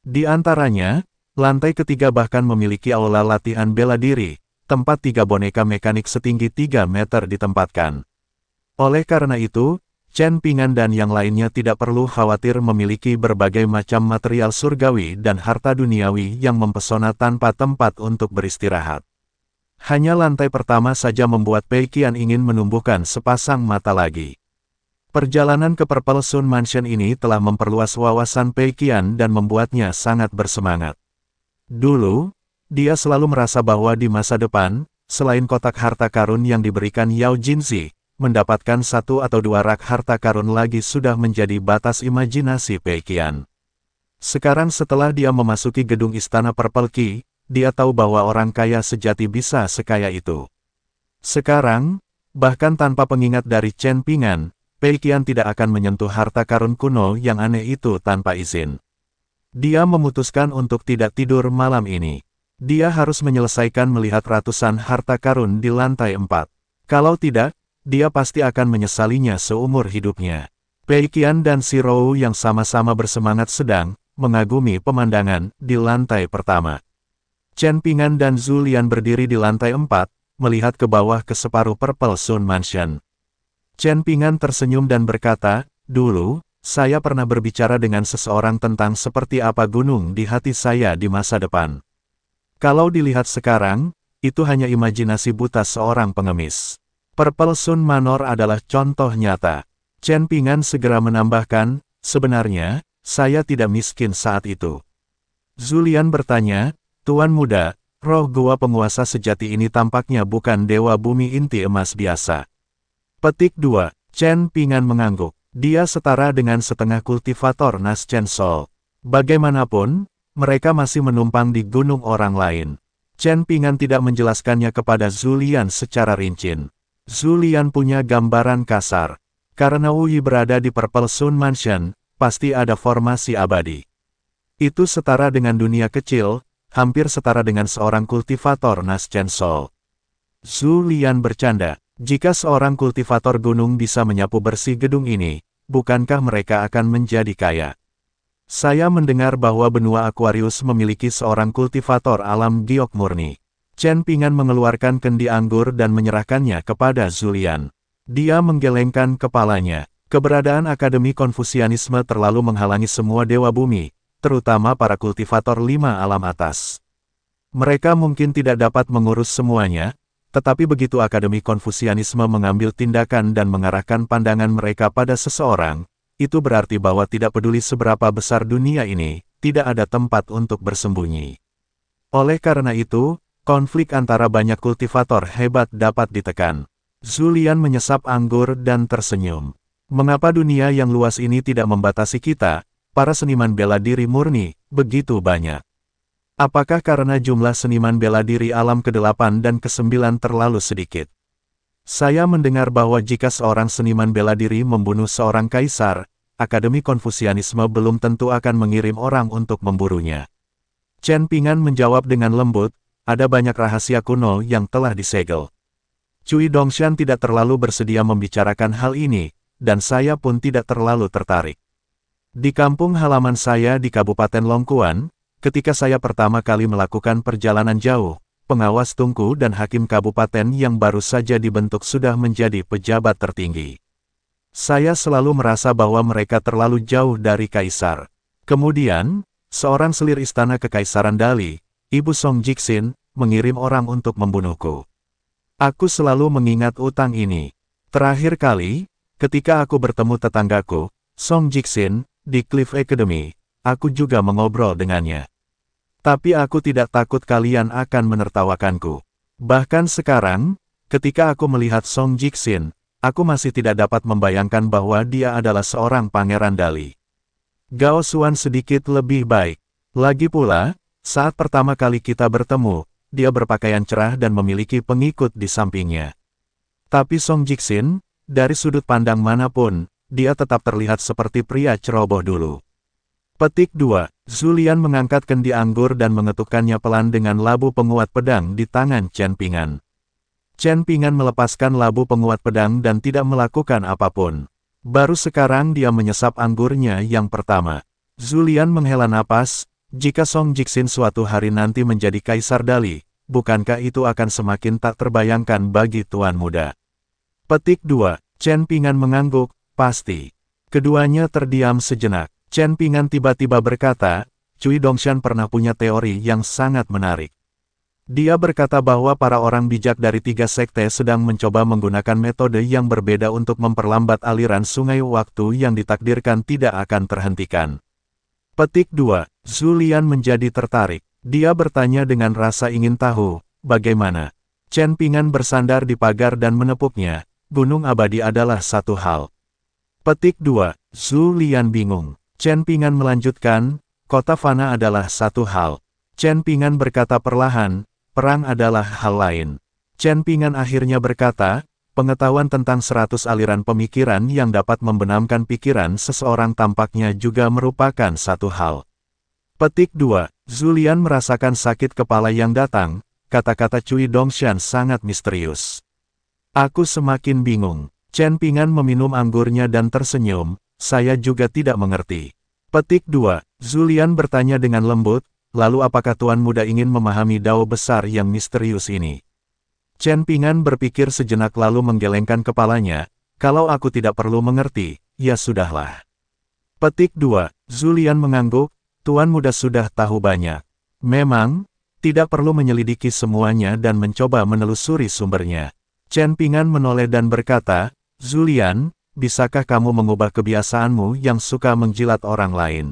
Di antaranya, lantai ketiga bahkan memiliki aula latihan bela diri, tempat tiga boneka mekanik setinggi 3 meter ditempatkan. Oleh karena itu, Chen Pingan dan yang lainnya tidak perlu khawatir memiliki berbagai macam material surgawi dan harta duniawi yang mempesona tanpa tempat untuk beristirahat. Hanya lantai pertama saja membuat Pei Qian ingin menumbuhkan sepasang mata lagi. Perjalanan ke Purple Sun Mansion ini telah memperluas wawasan Pei Qian dan membuatnya sangat bersemangat. Dulu, dia selalu merasa bahwa di masa depan, selain kotak harta karun yang diberikan Yao Jinzi, mendapatkan satu atau dua rak harta karun lagi sudah menjadi batas imajinasi Qian. Sekarang setelah dia memasuki gedung istana Purple Key, dia tahu bahwa orang kaya sejati bisa sekaya itu. Sekarang, bahkan tanpa pengingat dari Chen Pingan, Peikian tidak akan menyentuh harta karun kuno yang aneh itu tanpa izin. Dia memutuskan untuk tidak tidur malam ini. Dia harus menyelesaikan melihat ratusan harta karun di lantai empat. Kalau tidak, dia pasti akan menyesalinya seumur hidupnya. Pei Qian dan Si Rou yang sama-sama bersemangat sedang, mengagumi pemandangan di lantai pertama. Chen Pingan dan Zhu Lian berdiri di lantai empat, melihat ke bawah ke separuh Purple Sun Mansion. Chen Pingan tersenyum dan berkata, Dulu, saya pernah berbicara dengan seseorang tentang seperti apa gunung di hati saya di masa depan. Kalau dilihat sekarang, itu hanya imajinasi buta seorang pengemis. Purple Sun Manor adalah contoh nyata. Chen Pingan segera menambahkan, sebenarnya, saya tidak miskin saat itu. Zulian bertanya, Tuan Muda, roh gua penguasa sejati ini tampaknya bukan dewa bumi inti emas biasa. Petik 2, Chen Pingan mengangguk. Dia setara dengan setengah kultivator Nas Chen Sol. Bagaimanapun, mereka masih menumpang di gunung orang lain. Chen Pingan tidak menjelaskannya kepada Zulian secara rinci. Zulian punya gambaran kasar. Karena Wuyi berada di Purple Sun Mansion, pasti ada formasi abadi. Itu setara dengan dunia kecil, hampir setara dengan seorang kultivator Nas Chen Sol. Zulian bercanda, jika seorang kultivator gunung bisa menyapu bersih gedung ini, bukankah mereka akan menjadi kaya? Saya mendengar bahwa benua Aquarius memiliki seorang kultivator alam giok murni. Chen Pingan mengeluarkan kendi anggur dan menyerahkannya kepada Zulian. Dia menggelengkan kepalanya. Keberadaan Akademi Konfusianisme terlalu menghalangi semua dewa bumi, terutama para kultivator lima alam atas. Mereka mungkin tidak dapat mengurus semuanya, tetapi begitu Akademi Konfusianisme mengambil tindakan dan mengarahkan pandangan mereka pada seseorang, itu berarti bahwa tidak peduli seberapa besar dunia ini, tidak ada tempat untuk bersembunyi. Oleh karena itu, konflik antara banyak kultivator hebat dapat ditekan. Zulian menyesap anggur dan tersenyum. Mengapa dunia yang luas ini tidak membatasi kita, para seniman bela diri murni, begitu banyak? Apakah karena jumlah seniman bela diri alam ke-8 dan ke-9 terlalu sedikit? Saya mendengar bahwa jika seorang seniman bela diri membunuh seorang kaisar, Akademi Konfusianisme belum tentu akan mengirim orang untuk memburunya. Chen Pingan menjawab dengan lembut, ada banyak rahasia kuno yang telah disegel. Cui Dongshan tidak terlalu bersedia membicarakan hal ini, dan saya pun tidak terlalu tertarik. Di kampung halaman saya di Kabupaten Longkuan, ketika saya pertama kali melakukan perjalanan jauh, pengawas tungku dan hakim kabupaten yang baru saja dibentuk sudah menjadi pejabat tertinggi. Saya selalu merasa bahwa mereka terlalu jauh dari kaisar. Kemudian, seorang selir istana kekaisaran Dali, Ibu Song Jixin, mengirim orang untuk membunuhku. Aku selalu mengingat utang ini. Terakhir kali, ketika aku bertemu tetanggaku, Song Jixin, di Cliff Academy, aku juga mengobrol dengannya. Tapi aku tidak takut kalian akan menertawakanku. Bahkan sekarang, ketika aku melihat Song Jixin, aku masih tidak dapat membayangkan bahwa dia adalah seorang pangeran Dali. Gao Xuan sedikit lebih baik. Lagi pula, saat pertama kali kita bertemu, dia berpakaian cerah dan memiliki pengikut di sampingnya. Tapi Song Jixin, dari sudut pandang manapun, dia tetap terlihat seperti pria ceroboh dulu. Petik 2, Zulian mengangkat kendi anggur dan mengetukkannya pelan dengan labu penguat pedang di tangan Chen Pingan. Chen Pingan melepaskan labu penguat pedang dan tidak melakukan apapun. Baru sekarang dia menyesap anggurnya yang pertama. Zulian menghela napas, jika Song Jixin suatu hari nanti menjadi Kaisar Dali, bukankah itu akan semakin tak terbayangkan bagi Tuan Muda? Petik 2, Chen Pingan mengangguk, pasti. Keduanya terdiam sejenak. Chen Pingan tiba-tiba berkata, Cui Dongshan pernah punya teori yang sangat menarik. Dia berkata bahwa para orang bijak dari tiga sekte sedang mencoba menggunakan metode yang berbeda untuk memperlambat aliran sungai waktu yang ditakdirkan tidak akan terhentikan. Petik 2. Zulian menjadi tertarik. Dia bertanya dengan rasa ingin tahu, bagaimana? Chen Pingan bersandar di pagar dan menepuknya. Gunung abadi adalah satu hal. Petik 2. Zulian bingung. Chen Pingan melanjutkan, kota fana adalah satu hal. Chen Pingan berkata perlahan, perang adalah hal lain. Chen Pingan akhirnya berkata, pengetahuan tentang seratus aliran pemikiran yang dapat membenamkan pikiran seseorang tampaknya juga merupakan satu hal. Petik 2. Zulian merasakan sakit kepala yang datang, kata-kata Cui Dongshan sangat misterius. Aku semakin bingung. Chen Pingan meminum anggurnya dan tersenyum, saya juga tidak mengerti. Petik 2. Zulian bertanya dengan lembut, lalu apakah Tuan Muda ingin memahami dao besar yang misterius ini? Chen Pingan berpikir sejenak lalu menggelengkan kepalanya, kalau aku tidak perlu mengerti, ya sudahlah. Petik 2. Zulian mengangguk, Tuan muda sudah tahu banyak. Memang, tidak perlu menyelidiki semuanya dan mencoba menelusuri sumbernya. Chen Pingan menoleh dan berkata, Zulian, bisakah kamu mengubah kebiasaanmu yang suka menjilat orang lain?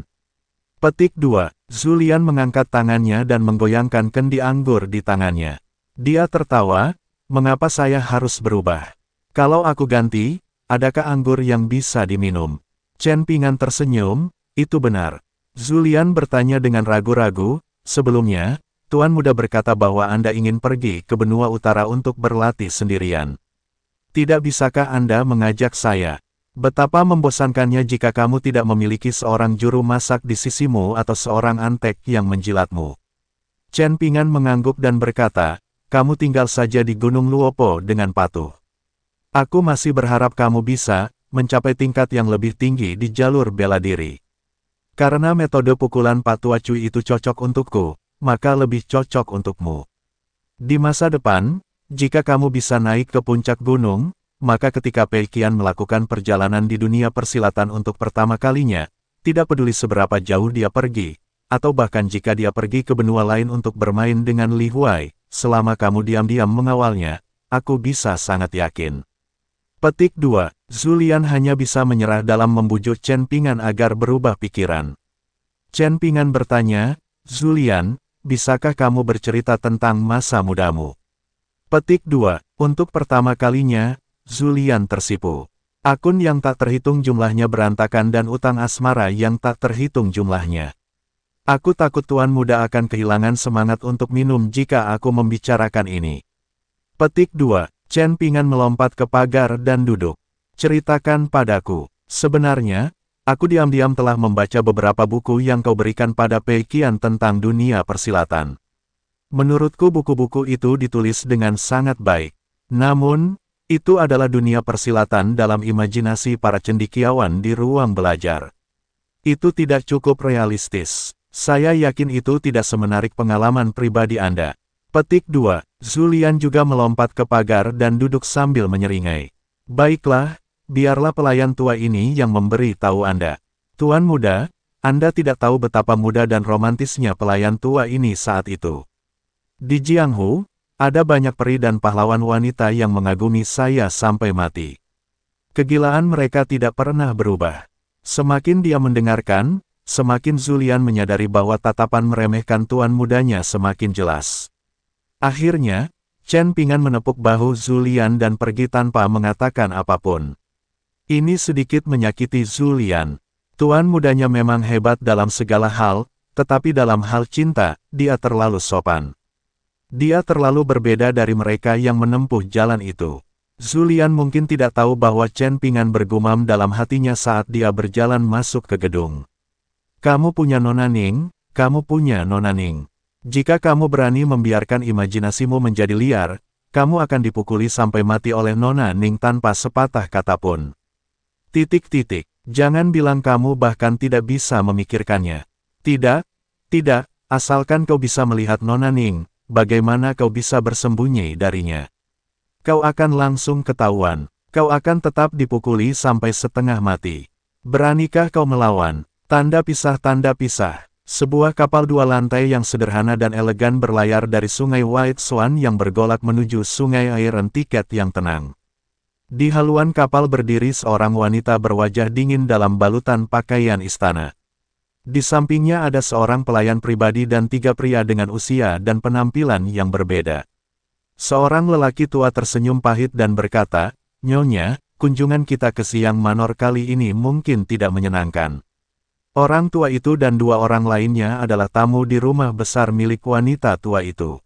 Petik 2. Zulian mengangkat tangannya dan menggoyangkan kendi anggur di tangannya. Dia tertawa, mengapa saya harus berubah? Kalau aku ganti, adakah anggur yang bisa diminum? Chen Pingan tersenyum, itu benar. Zulian bertanya dengan ragu-ragu, sebelumnya, Tuan Muda berkata bahwa Anda ingin pergi ke benua utara untuk berlatih sendirian. Tidak bisakah Anda mengajak saya? Betapa membosankannya jika kamu tidak memiliki seorang juru masak di sisimu atau seorang antek yang menjilatmu. Chen Pingan mengangguk dan berkata, kamu tinggal saja di Gunung Luopo dengan patuh. Aku masih berharap kamu bisa mencapai tingkat yang lebih tinggi di jalur bela diri. Karena metode pukulan patua cuy itu cocok untukku, maka lebih cocok untukmu. Di masa depan, jika kamu bisa naik ke puncak gunung, maka ketika Pei Qian melakukan perjalanan di dunia persilatan untuk pertama kalinya, tidak peduli seberapa jauh dia pergi, atau bahkan jika dia pergi ke benua lain untuk bermain dengan Li Huai, selama kamu diam-diam mengawalnya, aku bisa sangat yakin. Petik 2. Zulian hanya bisa menyerah dalam membujuk Chen Pingan agar berubah pikiran. Chen Pingan bertanya, Zulian, bisakah kamu bercerita tentang masa mudamu? Petik 2. Untuk pertama kalinya, Zulian tersipu. Akun yang tak terhitung jumlahnya berantakan dan utang asmara yang tak terhitung jumlahnya. Aku takut tuan muda akan kehilangan semangat untuk minum jika aku membicarakan ini. Petik 2. Chen Pingan melompat ke pagar dan duduk. Ceritakan padaku. Sebenarnya, aku diam-diam telah membaca beberapa buku yang kau berikan pada Pei Qian tentang dunia persilatan. Menurutku buku-buku itu ditulis dengan sangat baik. Namun, itu adalah dunia persilatan dalam imajinasi para cendikiawan di ruang belajar. Itu tidak cukup realistis. Saya yakin itu tidak semenarik pengalaman pribadi Anda. Petik 2. Zulian juga melompat ke pagar dan duduk sambil menyeringai. Baiklah, biarlah pelayan tua ini yang memberi tahu Anda. Tuan muda, Anda tidak tahu betapa muda dan romantisnya pelayan tua ini saat itu. Di Jianghu, ada banyak peri dan pahlawan wanita yang mengagumi saya sampai mati. Kegilaan mereka tidak pernah berubah. Semakin dia mendengarkan, semakin Zulian menyadari bahwa tatapan meremehkan tuan mudanya semakin jelas. Akhirnya, Chen Pingan menepuk bahu Zulian dan pergi tanpa mengatakan apapun. Ini sedikit menyakiti Zulian. Tuan mudanya memang hebat dalam segala hal, tetapi dalam hal cinta, dia terlalu sopan. Dia terlalu berbeda dari mereka yang menempuh jalan itu. Zulian mungkin tidak tahu bahwa Chen Pingan bergumam dalam hatinya saat dia berjalan masuk ke gedung. Kamu punya Nona Ning, kamu punya Nona Ning. Jika kamu berani membiarkan imajinasimu menjadi liar, kamu akan dipukuli sampai mati oleh Nona Ning tanpa sepatah kata pun. Titik-titik, jangan bilang kamu bahkan tidak bisa memikirkannya. Tidak, tidak, asalkan kau bisa melihat Nona Ning, bagaimana kau bisa bersembunyi darinya. Kau akan langsung ketahuan, kau akan tetap dipukuli sampai setengah mati. Beranikah kau melawan? Tanda pisah tanda pisah. Sebuah kapal dua lantai yang sederhana dan elegan berlayar dari sungai White Swan yang bergolak menuju sungai Iron Ticket yang tenang. Di haluan kapal berdiri seorang wanita berwajah dingin dalam balutan pakaian istana. Di sampingnya ada seorang pelayan pribadi dan tiga pria dengan usia dan penampilan yang berbeda. Seorang lelaki tua tersenyum pahit dan berkata, Nyonya, kunjungan kita ke Siang Manor kali ini mungkin tidak menyenangkan. Orang tua itu dan dua orang lainnya adalah tamu di rumah besar milik wanita tua itu.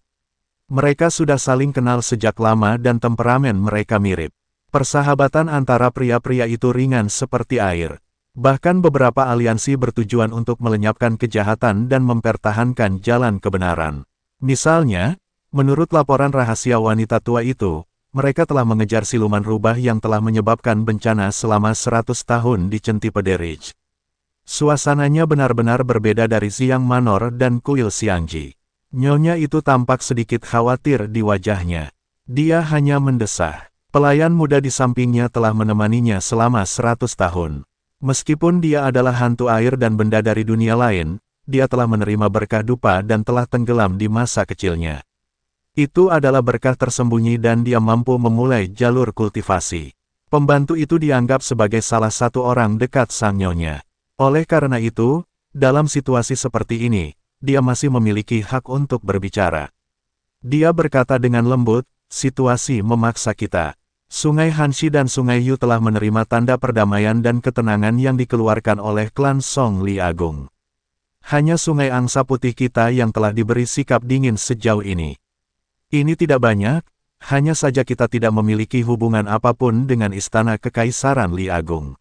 Mereka sudah saling kenal sejak lama dan temperamen mereka mirip. Persahabatan antara pria-pria itu ringan seperti air. Bahkan beberapa aliansi bertujuan untuk melenyapkan kejahatan dan mempertahankan jalan kebenaran. Misalnya, menurut laporan rahasia wanita tua itu, mereka telah mengejar siluman rubah yang telah menyebabkan bencana selama 100 tahun di Centipede Ridge. Suasananya benar-benar berbeda dari Siang Manor dan Kuil Siangji. Nyonya itu tampak sedikit khawatir di wajahnya. Dia hanya mendesah. Pelayan muda di sampingnya telah menemaninya selama seratus tahun. Meskipun dia adalah hantu air dan benda dari dunia lain, dia telah menerima berkah dupa dan telah tenggelam di masa kecilnya. Itu adalah berkah tersembunyi dan dia mampu memulai jalur kultivasi. Pembantu itu dianggap sebagai salah satu orang dekat sang nyonya. Oleh karena itu, dalam situasi seperti ini, dia masih memiliki hak untuk berbicara. Dia berkata dengan lembut, situasi memaksa kita. Sungai Hanshi dan Sungai Yu telah menerima tanda perdamaian dan ketenangan yang dikeluarkan oleh klan Song Li Agung. Hanya Sungai Angsa Putih kita yang telah diberi sikap dingin sejauh ini. Ini tidak banyak, hanya saja kita tidak memiliki hubungan apapun dengan Istana Kekaisaran Li Agung.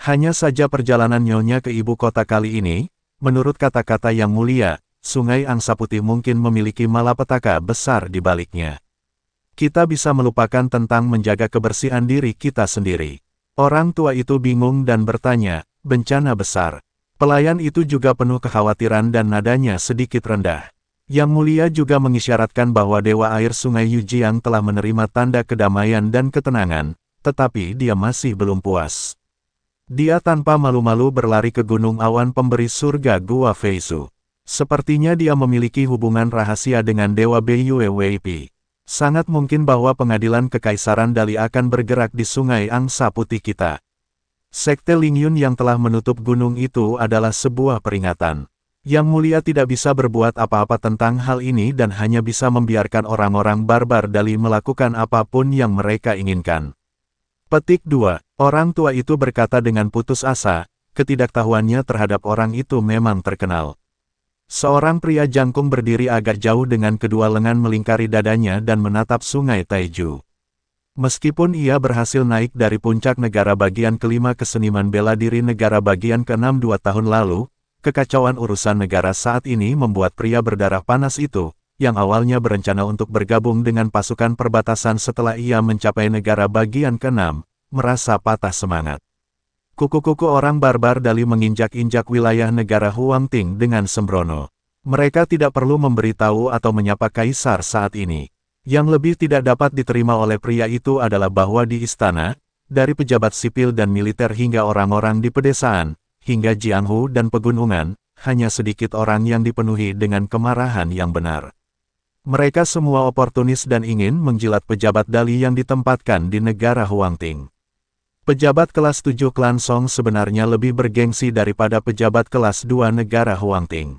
Hanya saja perjalanan Nyonya ke ibu kota kali ini, menurut kata-kata yang mulia, Sungai Angsa Putih mungkin memiliki malapetaka besar di baliknya. Kita bisa melupakan tentang menjaga kebersihan diri kita sendiri. Orang tua itu bingung dan bertanya, bencana besar. Pelayan itu juga penuh kekhawatiran dan nadanya sedikit rendah. Yang Mulia juga mengisyaratkan bahwa Dewa Air Sungai Yujiang telah menerima tanda kedamaian dan ketenangan, tetapi dia masih belum puas. Dia tanpa malu-malu berlari ke gunung awan pemberi surga Gua Feisu. Sepertinya dia memiliki hubungan rahasia dengan Dewa BUWP. Sangat mungkin bahwa pengadilan Kekaisaran Dali akan bergerak di sungai Angsa Putih kita. Sekte Lingyun yang telah menutup gunung itu adalah sebuah peringatan. Yang mulia tidak bisa berbuat apa-apa tentang hal ini dan hanya bisa membiarkan orang-orang barbar Dali melakukan apapun yang mereka inginkan. Petik 2. Orang tua itu berkata dengan putus asa, ketidaktahuannya terhadap orang itu memang terkenal. Seorang pria jangkung berdiri agak jauh dengan kedua lengan melingkari dadanya dan menatap sungai Taiju. Meskipun ia berhasil naik dari puncak negara bagian kelima keseniman bela diri negara bagian ke-6 dua tahun lalu, kekacauan urusan negara saat ini membuat pria berdarah panas itu, yang awalnya berencana untuk bergabung dengan pasukan perbatasan setelah ia mencapai negara bagian ke-6, merasa patah semangat. Kuku-kuku orang barbar Dali menginjak-injak wilayah negara Huang Ting dengan sembrono. Mereka tidak perlu memberitahu atau menyapa kaisar saat ini. Yang lebih tidak dapat diterima oleh pria itu adalah bahwa di istana, dari pejabat sipil dan militer hingga orang-orang di pedesaan, hingga Jianghu dan pegunungan, hanya sedikit orang yang dipenuhi dengan kemarahan yang benar. Mereka semua oportunis dan ingin menjilat pejabat Dali yang ditempatkan di negara Huangting. Pejabat kelas 7 klan Song sebenarnya lebih bergengsi daripada pejabat kelas 2 negara Huangting.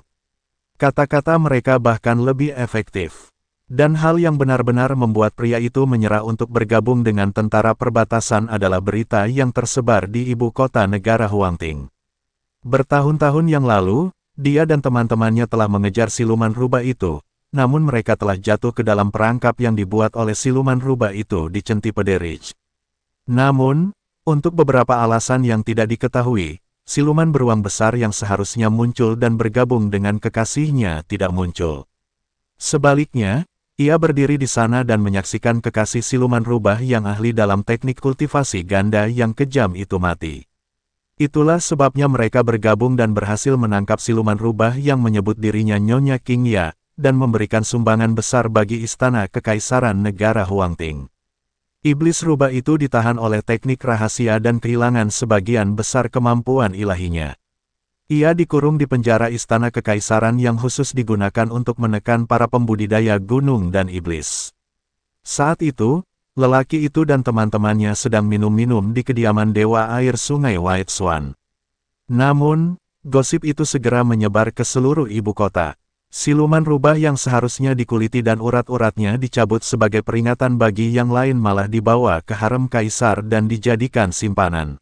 Kata-kata mereka bahkan lebih efektif. Dan hal yang benar-benar membuat pria itu menyerah untuk bergabung dengan tentara perbatasan adalah berita yang tersebar di ibu kota negara Huangting. Bertahun-tahun yang lalu, dia dan teman-temannya telah mengejar siluman rubah itu, namun mereka telah jatuh ke dalam perangkap yang dibuat oleh siluman rubah itu di Centipede Pederich. Namun, untuk beberapa alasan yang tidak diketahui, siluman beruang besar yang seharusnya muncul dan bergabung dengan kekasihnya tidak muncul. Sebaliknya, ia berdiri di sana dan menyaksikan kekasih siluman rubah yang ahli dalam teknik kultivasi ganda yang kejam itu mati. Itulah sebabnya mereka bergabung dan berhasil menangkap siluman rubah yang menyebut dirinya Nyonya King dan memberikan sumbangan besar bagi istana kekaisaran negara Huangting. Iblis rubah itu ditahan oleh teknik rahasia dan kehilangan sebagian besar kemampuan ilahinya. Ia dikurung di penjara istana kekaisaran yang khusus digunakan untuk menekan para pembudidaya gunung dan iblis. Saat itu, lelaki itu dan teman-temannya sedang minum-minum di kediaman dewa air sungai White Swan. Namun, gosip itu segera menyebar ke seluruh ibu kota. Siluman rubah yang seharusnya dikuliti dan urat-uratnya dicabut sebagai peringatan bagi yang lain malah dibawa ke harem kaisar dan dijadikan simpanan.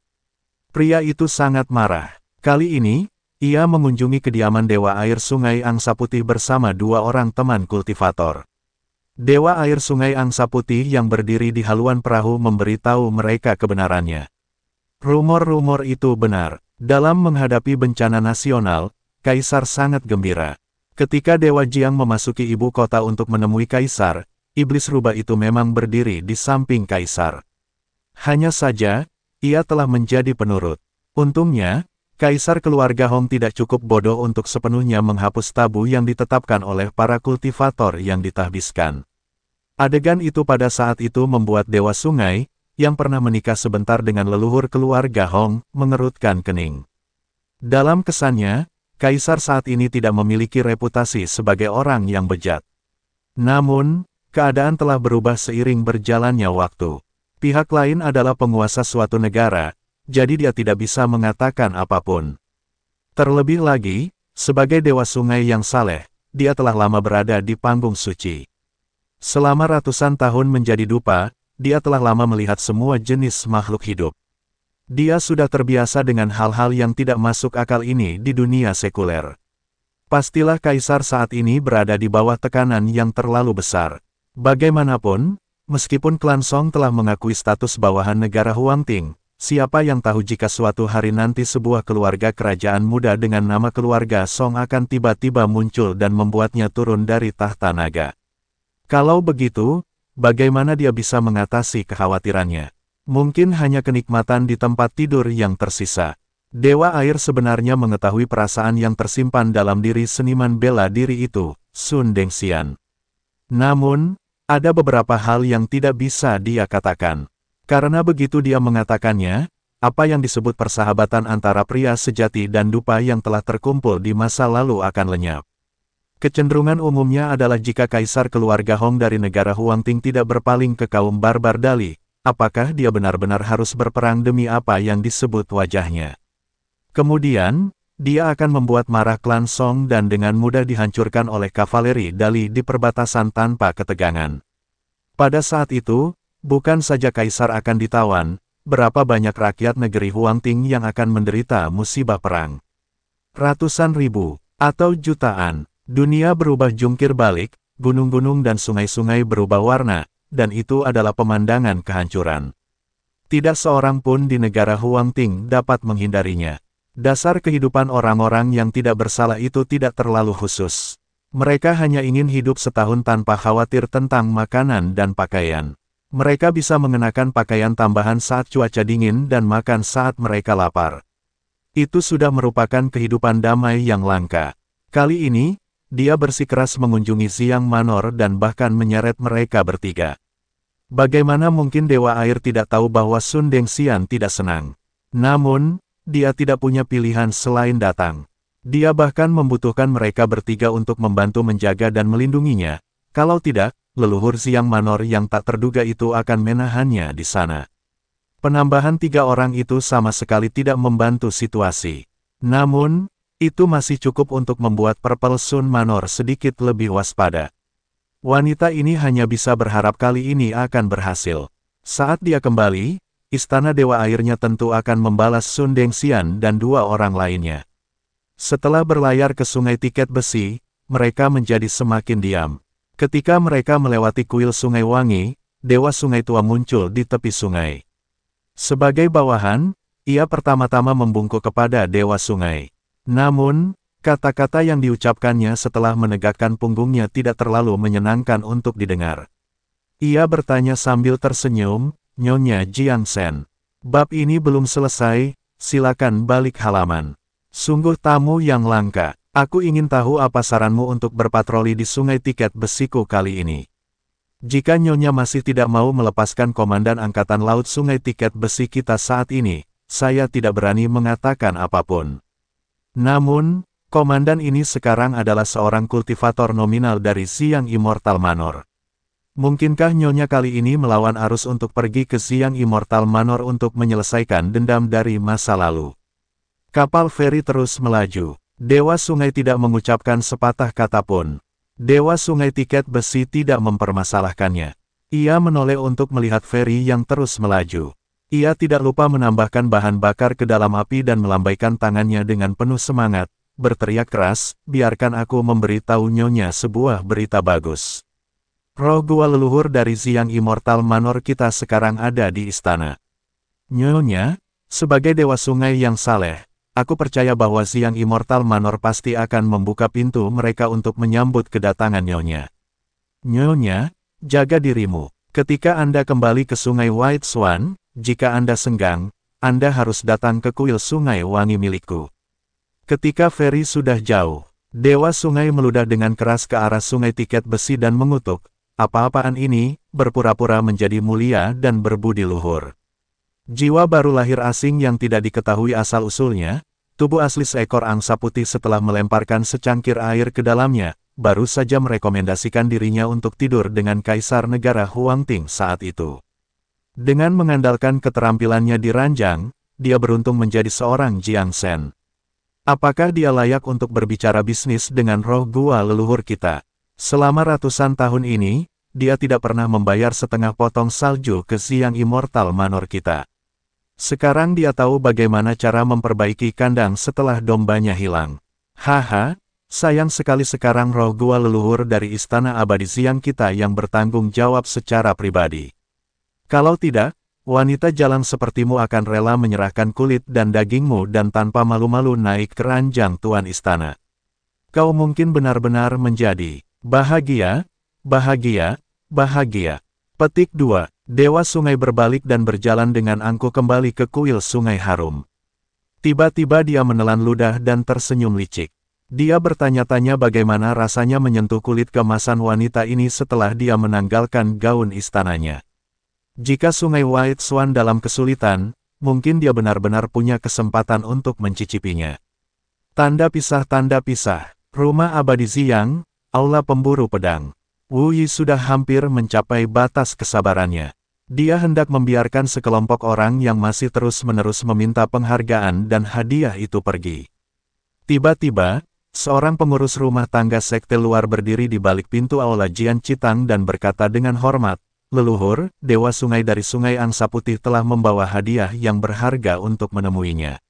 Pria itu sangat marah. Kali ini, ia mengunjungi kediaman Dewa Air Sungai Angsa Putih bersama dua orang teman kultivator. Dewa Air Sungai Angsa Putih yang berdiri di haluan perahu memberitahu mereka kebenarannya. Rumor-rumor itu benar. Dalam menghadapi bencana nasional, Kaisar sangat gembira. Ketika Dewa Jiang memasuki ibu kota untuk menemui Kaisar, iblis rubah itu memang berdiri di samping Kaisar. Hanya saja, ia telah menjadi penurut. Untungnya, Kaisar keluarga Hong tidak cukup bodoh untuk sepenuhnya menghapus tabu yang ditetapkan oleh para kultivator yang ditahbiskan. Adegan itu pada saat itu membuat Dewa Sungai, yang pernah menikah sebentar dengan leluhur keluarga Hong, mengerutkan kening. Dalam kesannya, Kaisar saat ini tidak memiliki reputasi sebagai orang yang bejat. Namun, keadaan telah berubah seiring berjalannya waktu. Pihak lain adalah penguasa suatu negara, jadi dia tidak bisa mengatakan apapun. Terlebih lagi, sebagai dewa sungai yang saleh, dia telah lama berada di panggung suci. Selama ratusan tahun menjadi dupa, dia telah lama melihat semua jenis makhluk hidup. Dia sudah terbiasa dengan hal-hal yang tidak masuk akal ini di dunia sekuler. Pastilah kaisar saat ini berada di bawah tekanan yang terlalu besar. Bagaimanapun, meskipun klan Song telah mengakui status bawahan negara Huangting, siapa yang tahu jika suatu hari nanti sebuah keluarga kerajaan muda dengan nama keluarga Song akan tiba-tiba muncul dan membuatnya turun dari tahta naga. Kalau begitu, bagaimana dia bisa mengatasi kekhawatirannya? Mungkin hanya kenikmatan di tempat tidur yang tersisa. Dewa air sebenarnya mengetahui perasaan yang tersimpan dalam diri seniman bela diri itu, Sun Dengxian. Namun, ada beberapa hal yang tidak bisa dia katakan. Karena begitu dia mengatakannya, apa yang disebut persahabatan antara pria sejati dan dupa yang telah terkumpul di masa lalu akan lenyap. Kecenderungan umumnya adalah jika kaisar keluarga Hong dari negara Huangting tidak berpaling ke kaum barbar Dali, apakah dia benar-benar harus berperang demi apa yang disebut wajahnya. Kemudian, dia akan membuat marah klan Song dan dengan mudah dihancurkan oleh kavaleri Dali di perbatasan tanpa ketegangan. Pada saat itu, bukan saja kaisar akan ditawan, berapa banyak rakyat negeri Huangting yang akan menderita musibah perang. Ratusan ribu, atau jutaan, dunia berubah jungkir balik, gunung-gunung dan sungai-sungai berubah warna, dan itu adalah pemandangan kehancuran. Tidak seorang pun di negara Huang Ting dapat menghindarinya. Dasar kehidupan orang-orang yang tidak bersalah itu tidak terlalu khusus. Mereka hanya ingin hidup setahun tanpa khawatir tentang makanan dan pakaian. Mereka bisa mengenakan pakaian tambahan saat cuaca dingin dan makan saat mereka lapar. Itu sudah merupakan kehidupan damai yang langka. Kali ini, dia bersikeras mengunjungi Siang Manor dan bahkan menyeret mereka bertiga. Bagaimana mungkin Dewa Air tidak tahu bahwa Sun Deng Xian tidak senang? Namun, dia tidak punya pilihan selain datang. Dia bahkan membutuhkan mereka bertiga untuk membantu menjaga dan melindunginya. Kalau tidak, leluhur Siang Manor yang tak terduga itu akan menahannya di sana. Penambahan tiga orang itu sama sekali tidak membantu situasi. Namun, itu masih cukup untuk membuat Purple Sun Manor sedikit lebih waspada. Wanita ini hanya bisa berharap kali ini akan berhasil. Saat dia kembali, Istana Dewa Airnya tentu akan membalas Sun Dengxian dan dua orang lainnya. Setelah berlayar ke sungai tiket besi, mereka menjadi semakin diam. Ketika mereka melewati kuil Sungai Wangi, Dewa Sungai Tua muncul di tepi sungai. Sebagai bawahan, ia pertama-tama membungkuk kepada Dewa Sungai. Namun, kata-kata yang diucapkannya setelah menegakkan punggungnya tidak terlalu menyenangkan untuk didengar. Ia bertanya sambil tersenyum, Nyonya Jiang Sen. Bab ini belum selesai, silakan balik halaman. Sungguh tamu yang langka. Aku ingin tahu apa saranmu untuk berpatroli di sungai tiket besiku kali ini. Jika Nyonya masih tidak mau melepaskan Komandan Angkatan Laut Sungai Tiket Besi kita saat ini, saya tidak berani mengatakan apapun. Namun, komandan ini sekarang adalah seorang kultivator nominal dari Siang Immortal Manor. Mungkinkah Nyonya kali ini melawan arus untuk pergi ke Siang Immortal Manor untuk menyelesaikan dendam dari masa lalu? Kapal feri terus melaju. Dewa Sungai tidak mengucapkan sepatah kata pun. Dewa Sungai Tiket Besi tidak mempermasalahkannya. Ia menoleh untuk melihat feri yang terus melaju. Ia tidak lupa menambahkan bahan bakar ke dalam api dan melambaikan tangannya dengan penuh semangat, berteriak keras, biarkan aku memberitahu nyonya sebuah berita bagus. Roh gua leluhur dari Ziang Immortal Manor kita sekarang ada di istana. Nyonya, sebagai dewa sungai yang saleh, aku percaya bahwa Ziang Immortal Manor pasti akan membuka pintu mereka untuk menyambut kedatangan Nyonya. Nyonya, jaga dirimu. Ketika Anda kembali ke Sungai White Swan, jika Anda senggang, Anda harus datang ke kuil sungai wangi milikku. Ketika Ferry sudah jauh, Dewa Sungai meludah dengan keras ke arah sungai tiket besi dan mengutuk, apa-apaan ini, berpura-pura menjadi mulia dan berbudi luhur. Jiwa baru lahir asing yang tidak diketahui asal-usulnya, tubuh asli seekor angsa putih setelah melemparkan secangkir air ke dalamnya, baru saja merekomendasikan dirinya untuk tidur dengan kaisar negara Huangting saat itu. Dengan mengandalkan keterampilannya di ranjang, dia beruntung menjadi seorang Jiang Shen. Apakah dia layak untuk berbicara bisnis dengan roh gua leluhur kita? Selama ratusan tahun ini, dia tidak pernah membayar setengah potong salju ke siang immortal manor kita. Sekarang dia tahu bagaimana cara memperbaiki kandang setelah dombanya hilang. Haha, sayang sekali sekarang roh gua leluhur dari istana abadi siang kita yang bertanggung jawab secara pribadi. Kalau tidak, wanita jalan sepertimu akan rela menyerahkan kulit dan dagingmu dan tanpa malu-malu naik keranjang tuan istana. Kau mungkin benar-benar menjadi bahagia, bahagia, bahagia. Petik 2. Dewa sungai berbalik dan berjalan dengan angkuh kembali ke kuil sungai harum. Tiba-tiba dia menelan ludah dan tersenyum licik. Dia bertanya-tanya bagaimana rasanya menyentuh kulit kemasan wanita ini setelah dia menanggalkan gaun istananya. Jika Sungai White Swan dalam kesulitan, mungkin dia benar-benar punya kesempatan untuk mencicipinya. Tanda pisah Tanda pisah, rumah abadi Ziyang, aula pemburu pedang. Wu Yi sudah hampir mencapai batas kesabarannya. Dia hendak membiarkan sekelompok orang yang masih terus-menerus meminta penghargaan dan hadiah itu pergi. Tiba-tiba, seorang pengurus rumah tangga sekte luar berdiri di balik pintu aula Jian Citang dan berkata dengan hormat, Leluhur, Dewa Sungai dari Sungai Angsa Putih telah membawa hadiah yang berharga untuk menemuinya.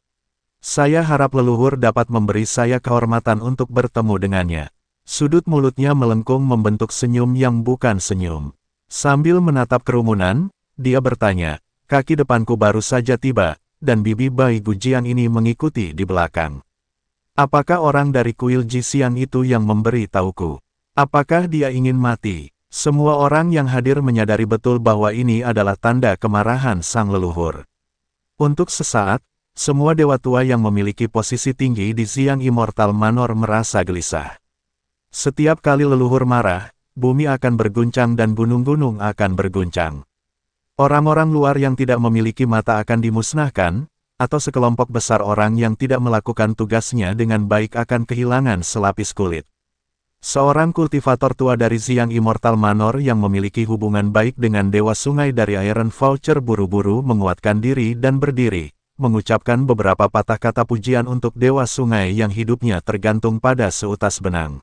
Saya harap leluhur dapat memberi saya kehormatan untuk bertemu dengannya. Sudut mulutnya melengkung membentuk senyum yang bukan senyum. Sambil menatap kerumunan, dia bertanya, kaki depanku baru saja tiba, dan bibi bayi gujian ini mengikuti di belakang. Apakah orang dari kuil Jisian itu yang memberi tahuku? Apakah dia ingin mati? Semua orang yang hadir menyadari betul bahwa ini adalah tanda kemarahan sang leluhur. Untuk sesaat, semua dewa tua yang memiliki posisi tinggi di Siang Immortal Manor merasa gelisah. Setiap kali leluhur marah, bumi akan berguncang dan gunung-gunung akan berguncang. Orang-orang luar yang tidak memiliki mata akan dimusnahkan, atau sekelompok besar orang yang tidak melakukan tugasnya dengan baik akan kehilangan selapis kulit. Seorang kultivator tua dari Ziang Immortal Manor yang memiliki hubungan baik dengan Dewa Sungai dari Iron Vulture buru-buru menguatkan diri dan berdiri, mengucapkan beberapa patah kata pujian untuk Dewa Sungai yang hidupnya tergantung pada seutas benang.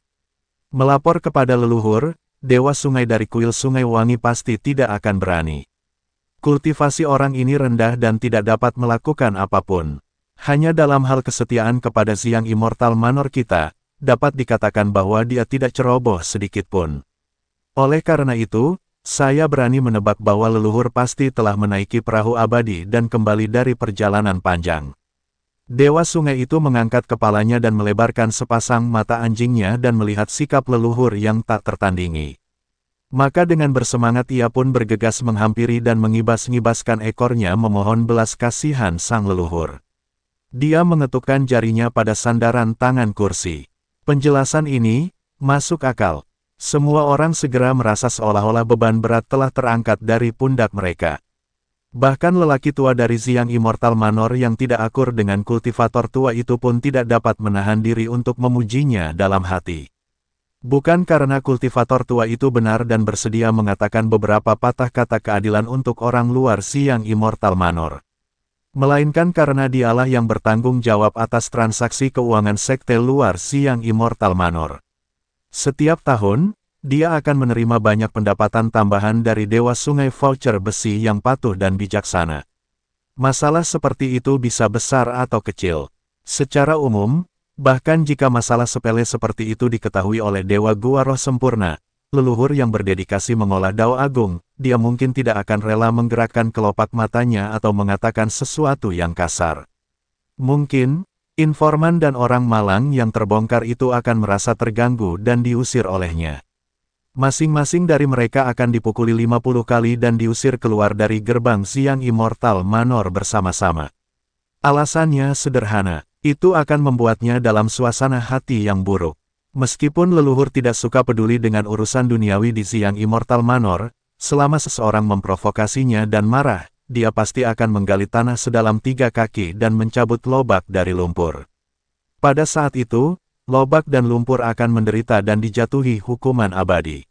Melapor kepada leluhur, Dewa Sungai dari kuil Sungai Wangi pasti tidak akan berani. Kultivasi orang ini rendah dan tidak dapat melakukan apapun. Hanya dalam hal kesetiaan kepada Ziang Immortal Manor kita, dapat dikatakan bahwa dia tidak ceroboh sedikit pun. Oleh karena itu, saya berani menebak bahwa leluhur pasti telah menaiki perahu abadi dan kembali dari perjalanan panjang. Dewa sungai itu mengangkat kepalanya dan melebarkan sepasang mata anjingnya dan melihat sikap leluhur yang tak tertandingi. Maka dengan bersemangat ia pun bergegas menghampiri dan mengibas-ngibaskan ekornya memohon belas kasihan sang leluhur. Dia mengetukkan jarinya pada sandaran tangan kursi. Penjelasan ini, masuk akal. Semua orang segera merasa seolah-olah beban berat telah terangkat dari pundak mereka. Bahkan lelaki tua dari Ziang Immortal Manor yang tidak akur dengan kultivator tua itu pun tidak dapat menahan diri untuk memujinya dalam hati. Bukan karena kultivator tua itu benar dan bersedia mengatakan beberapa patah kata keadilan untuk orang luar Siang Immortal Manor melainkan karena dialah yang bertanggung jawab atas transaksi keuangan sekte luar siang Immortal Manor. Setiap tahun, dia akan menerima banyak pendapatan tambahan dari Dewa Sungai Voucher Besi yang patuh dan bijaksana. Masalah seperti itu bisa besar atau kecil. Secara umum, bahkan jika masalah sepele seperti itu diketahui oleh Dewa Gua Roh Sempurna, leluhur yang berdedikasi mengolah Dao Agung, dia mungkin tidak akan rela menggerakkan kelopak matanya atau mengatakan sesuatu yang kasar. Mungkin, informan dan orang malang yang terbongkar itu akan merasa terganggu dan diusir olehnya. Masing-masing dari mereka akan dipukuli 50 kali dan diusir keluar dari gerbang siang immortal Manor bersama-sama. Alasannya sederhana, itu akan membuatnya dalam suasana hati yang buruk. Meskipun leluhur tidak suka peduli dengan urusan duniawi di Ziyang Immortal Manor, selama seseorang memprovokasinya dan marah, dia pasti akan menggali tanah sedalam tiga kaki dan mencabut lobak dari lumpur. Pada saat itu, lobak dan lumpur akan menderita dan dijatuhi hukuman abadi.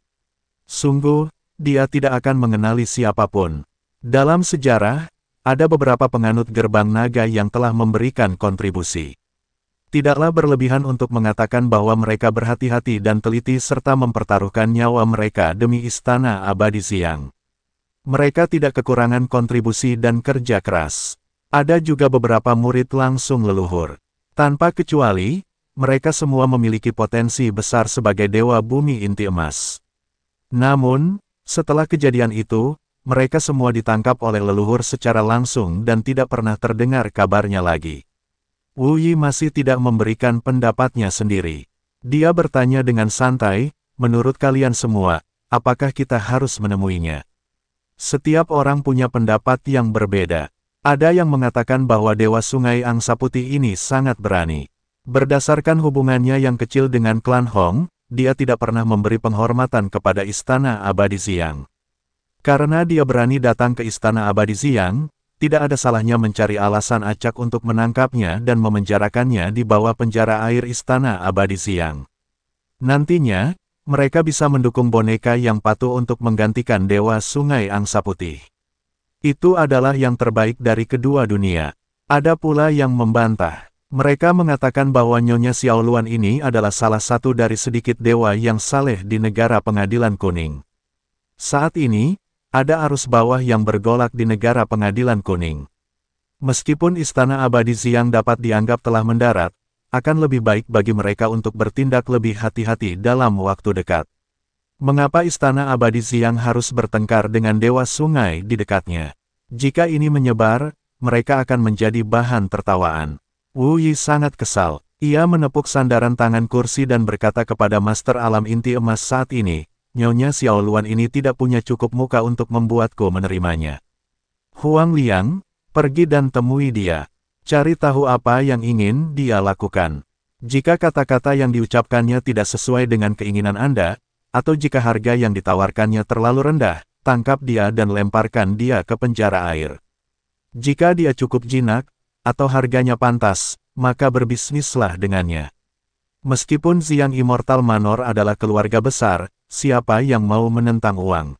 Sungguh, dia tidak akan mengenali siapapun. Dalam sejarah, ada beberapa penganut gerbang naga yang telah memberikan kontribusi. Tidaklah berlebihan untuk mengatakan bahwa mereka berhati-hati dan teliti serta mempertaruhkan nyawa mereka demi istana abadi siang. Mereka tidak kekurangan kontribusi dan kerja keras. Ada juga beberapa murid langsung leluhur. Tanpa kecuali, mereka semua memiliki potensi besar sebagai dewa bumi inti emas. Namun, setelah kejadian itu, mereka semua ditangkap oleh leluhur secara langsung dan tidak pernah terdengar kabarnya lagi. Wu Yi masih tidak memberikan pendapatnya sendiri. Dia bertanya dengan santai, menurut kalian semua, apakah kita harus menemuinya? Setiap orang punya pendapat yang berbeda. Ada yang mengatakan bahwa Dewa Sungai Angsa Putih ini sangat berani. Berdasarkan hubungannya yang kecil dengan klan Hong, dia tidak pernah memberi penghormatan kepada Istana Abadi Siang. Karena dia berani datang ke Istana Abadi Siang, tidak ada salahnya mencari alasan acak untuk menangkapnya dan memenjarakannya di bawah penjara air istana abadi siang. Nantinya, mereka bisa mendukung boneka yang patuh untuk menggantikan Dewa Sungai Angsa Putih. Itu adalah yang terbaik dari kedua dunia. Ada pula yang membantah. Mereka mengatakan bahwa Nyonya Xiaoluan ini adalah salah satu dari sedikit dewa yang saleh di negara pengadilan kuning. Saat ini, ada arus bawah yang bergolak di negara pengadilan kuning. Meskipun Istana Abadi Ziyang dapat dianggap telah mendarat, akan lebih baik bagi mereka untuk bertindak lebih hati-hati dalam waktu dekat. Mengapa Istana Abadi Ziyang harus bertengkar dengan Dewa Sungai di dekatnya? Jika ini menyebar, mereka akan menjadi bahan tertawaan. Wu Yi sangat kesal. Ia menepuk sandaran tangan kursi dan berkata kepada Master Alam Inti Emas saat ini, Nyonya Xiao Luan ini tidak punya cukup muka untuk membuatku menerimanya. Huang Liang, pergi dan temui dia. Cari tahu apa yang ingin dia lakukan. Jika kata-kata yang diucapkannya tidak sesuai dengan keinginan Anda, atau jika harga yang ditawarkannya terlalu rendah, tangkap dia dan lemparkan dia ke penjara air. Jika dia cukup jinak, atau harganya pantas, maka berbisnislah dengannya. Meskipun Ziyang Immortal Manor adalah keluarga besar, siapa yang mau menentang uang?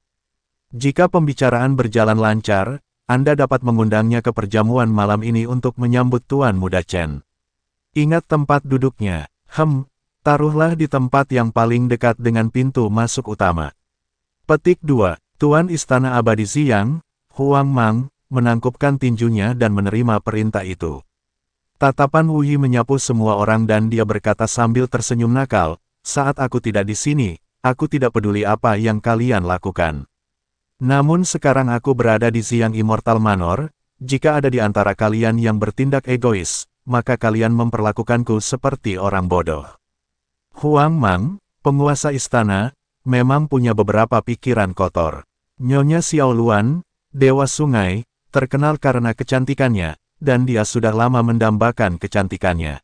Jika pembicaraan berjalan lancar, Anda dapat mengundangnya ke perjamuan malam ini untuk menyambut Tuan Muda Chen. Ingat tempat duduknya, hem, taruhlah di tempat yang paling dekat dengan pintu masuk utama. Petik 2, Tuan Istana Abadi Ziyang, Huang Mang, menangkupkan tinjunya dan menerima perintah itu. Tatapan Wuyi menyapu semua orang dan dia berkata sambil tersenyum nakal, saat aku tidak di sini, aku tidak peduli apa yang kalian lakukan. Namun sekarang aku berada di Ziang Immortal Manor, jika ada di antara kalian yang bertindak egois, maka kalian memperlakukanku seperti orang bodoh. Huang Mang, penguasa istana, memang punya beberapa pikiran kotor. Nyonya Xiao Luan, Dewa Sungai, terkenal karena kecantikannya, dan dia sudah lama mendambakan kecantikannya.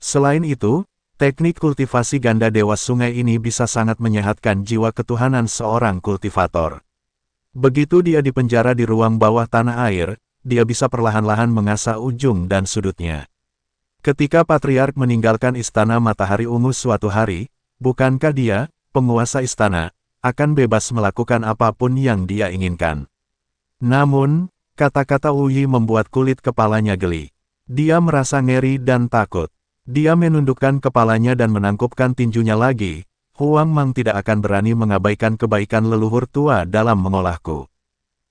Selain itu, teknik kultivasi ganda dewa sungai ini bisa sangat menyehatkan jiwa ketuhanan seorang kultivator. Begitu dia dipenjara di ruang bawah tanah air, dia bisa perlahan-lahan mengasah ujung dan sudutnya. Ketika Patriark meninggalkan Istana Matahari Ungu suatu hari, bukankah dia, penguasa istana, akan bebas melakukan apapun yang dia inginkan. Namun, Kata-kata Uyi membuat kulit kepalanya geli. Dia merasa ngeri dan takut. Dia menundukkan kepalanya dan menangkupkan tinjunya lagi. Huang Mang tidak akan berani mengabaikan kebaikan leluhur tua dalam mengolahku.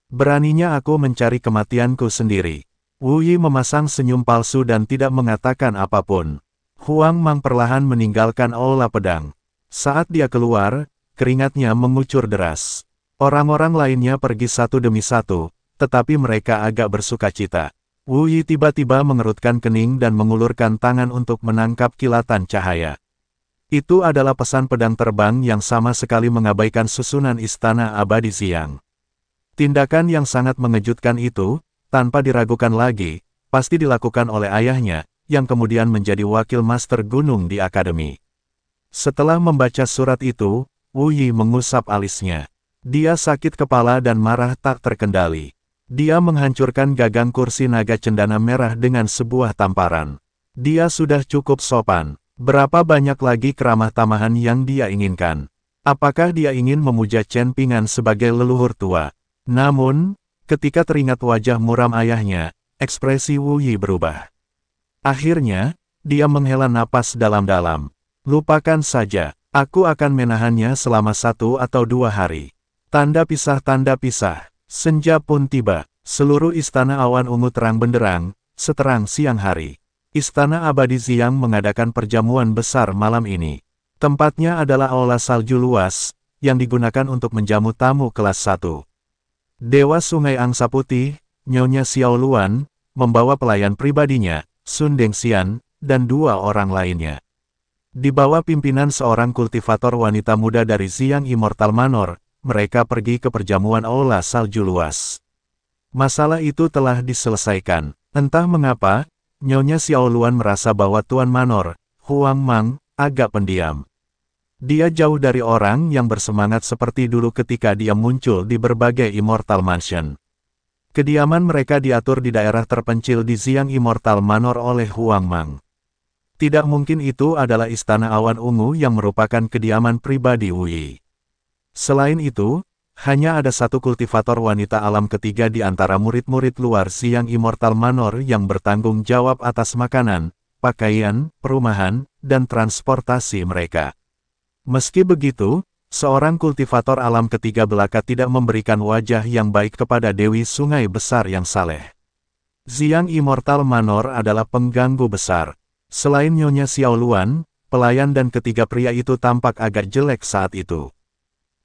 Beraninya aku mencari kematianku sendiri. Wuyi memasang senyum palsu dan tidak mengatakan apapun. Huang Mang perlahan meninggalkan aula pedang. Saat dia keluar, keringatnya mengucur deras. Orang-orang lainnya pergi satu demi satu, tetapi mereka agak bersuka cita. Wu Yi tiba-tiba mengerutkan kening dan mengulurkan tangan untuk menangkap kilatan cahaya. Itu adalah pesan pedang terbang yang sama sekali mengabaikan susunan istana abadi siang. Tindakan yang sangat mengejutkan itu, tanpa diragukan lagi, pasti dilakukan oleh ayahnya, yang kemudian menjadi wakil master gunung di akademi. Setelah membaca surat itu, Wu Yi mengusap alisnya. Dia sakit kepala dan marah tak terkendali. Dia menghancurkan gagang kursi naga cendana merah dengan sebuah tamparan. Dia sudah cukup sopan. Berapa banyak lagi keramah tamahan yang dia inginkan? Apakah dia ingin memuja Chen Pingan sebagai leluhur tua? Namun, ketika teringat wajah muram ayahnya, ekspresi Wu Yi berubah. Akhirnya, dia menghela napas dalam-dalam. Lupakan saja, aku akan menahannya selama satu atau dua hari. Tanda pisah-tanda pisah. Senja pun tiba, seluruh istana awan ungu terang benderang, seterang siang hari. Istana Abadi Ziang mengadakan perjamuan besar malam ini. Tempatnya adalah aula salju luas, yang digunakan untuk menjamu tamu kelas 1. Dewa Sungai Angsa Putih, Nyonya Xiao Luan, membawa pelayan pribadinya, Sun Deng Xian dan dua orang lainnya. Di bawah pimpinan seorang kultivator wanita muda dari Ziang Immortal Manor, mereka pergi ke perjamuan aula salju luas. Masalah itu telah diselesaikan. Entah mengapa, Nyonya Xiao Luan merasa bahwa Tuan Manor, Huang Mang, agak pendiam. Dia jauh dari orang yang bersemangat seperti dulu ketika dia muncul di berbagai Immortal Mansion. Kediaman mereka diatur di daerah terpencil di Ziang Immortal Manor oleh Huang Mang. Tidak mungkin itu adalah Istana Awan Ungu yang merupakan kediaman pribadi Yi. Selain itu, hanya ada satu kultivator wanita alam ketiga di antara murid-murid luar siang Immortal Manor yang bertanggung jawab atas makanan, pakaian, perumahan, dan transportasi mereka. Meski begitu, seorang kultivator alam ketiga belaka tidak memberikan wajah yang baik kepada Dewi Sungai Besar yang saleh. Ziang Immortal Manor adalah pengganggu besar. Selain Nyonya Xiao Luan, pelayan dan ketiga pria itu tampak agak jelek saat itu.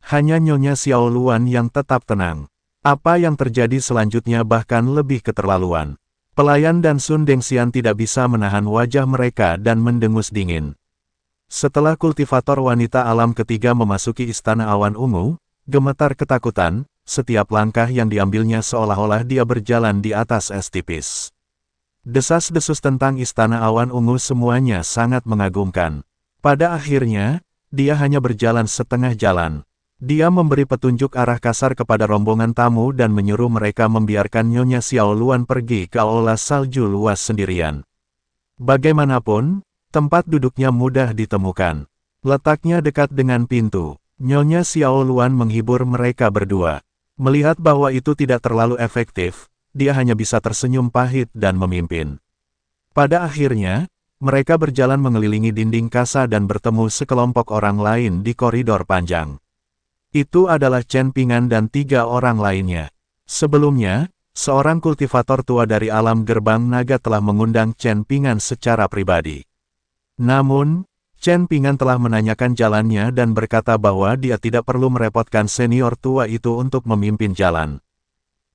Hanya Nyonya Xiaoluan yang tetap tenang. Apa yang terjadi selanjutnya bahkan lebih keterlaluan. Pelayan dan Sun Dengxian tidak bisa menahan wajah mereka dan mendengus dingin. Setelah kultivator wanita alam ketiga memasuki istana awan ungu, gemetar ketakutan, setiap langkah yang diambilnya seolah-olah dia berjalan di atas es tipis. Desas-desus tentang istana awan ungu semuanya sangat mengagumkan. Pada akhirnya, dia hanya berjalan setengah jalan, dia memberi petunjuk arah kasar kepada rombongan tamu dan menyuruh mereka membiarkan Nyonya Xiao Luan pergi ke aula salju luas sendirian. Bagaimanapun, tempat duduknya mudah ditemukan. Letaknya dekat dengan pintu. Nyonya Xiao Luan menghibur mereka berdua. Melihat bahwa itu tidak terlalu efektif, dia hanya bisa tersenyum pahit dan memimpin. Pada akhirnya, mereka berjalan mengelilingi dinding kasa dan bertemu sekelompok orang lain di koridor panjang. Itu adalah Chen Pingan dan tiga orang lainnya. Sebelumnya, seorang kultivator tua dari alam gerbang naga telah mengundang Chen Pingan secara pribadi. Namun, Chen Pingan telah menanyakan jalannya dan berkata bahwa dia tidak perlu merepotkan senior tua itu untuk memimpin jalan.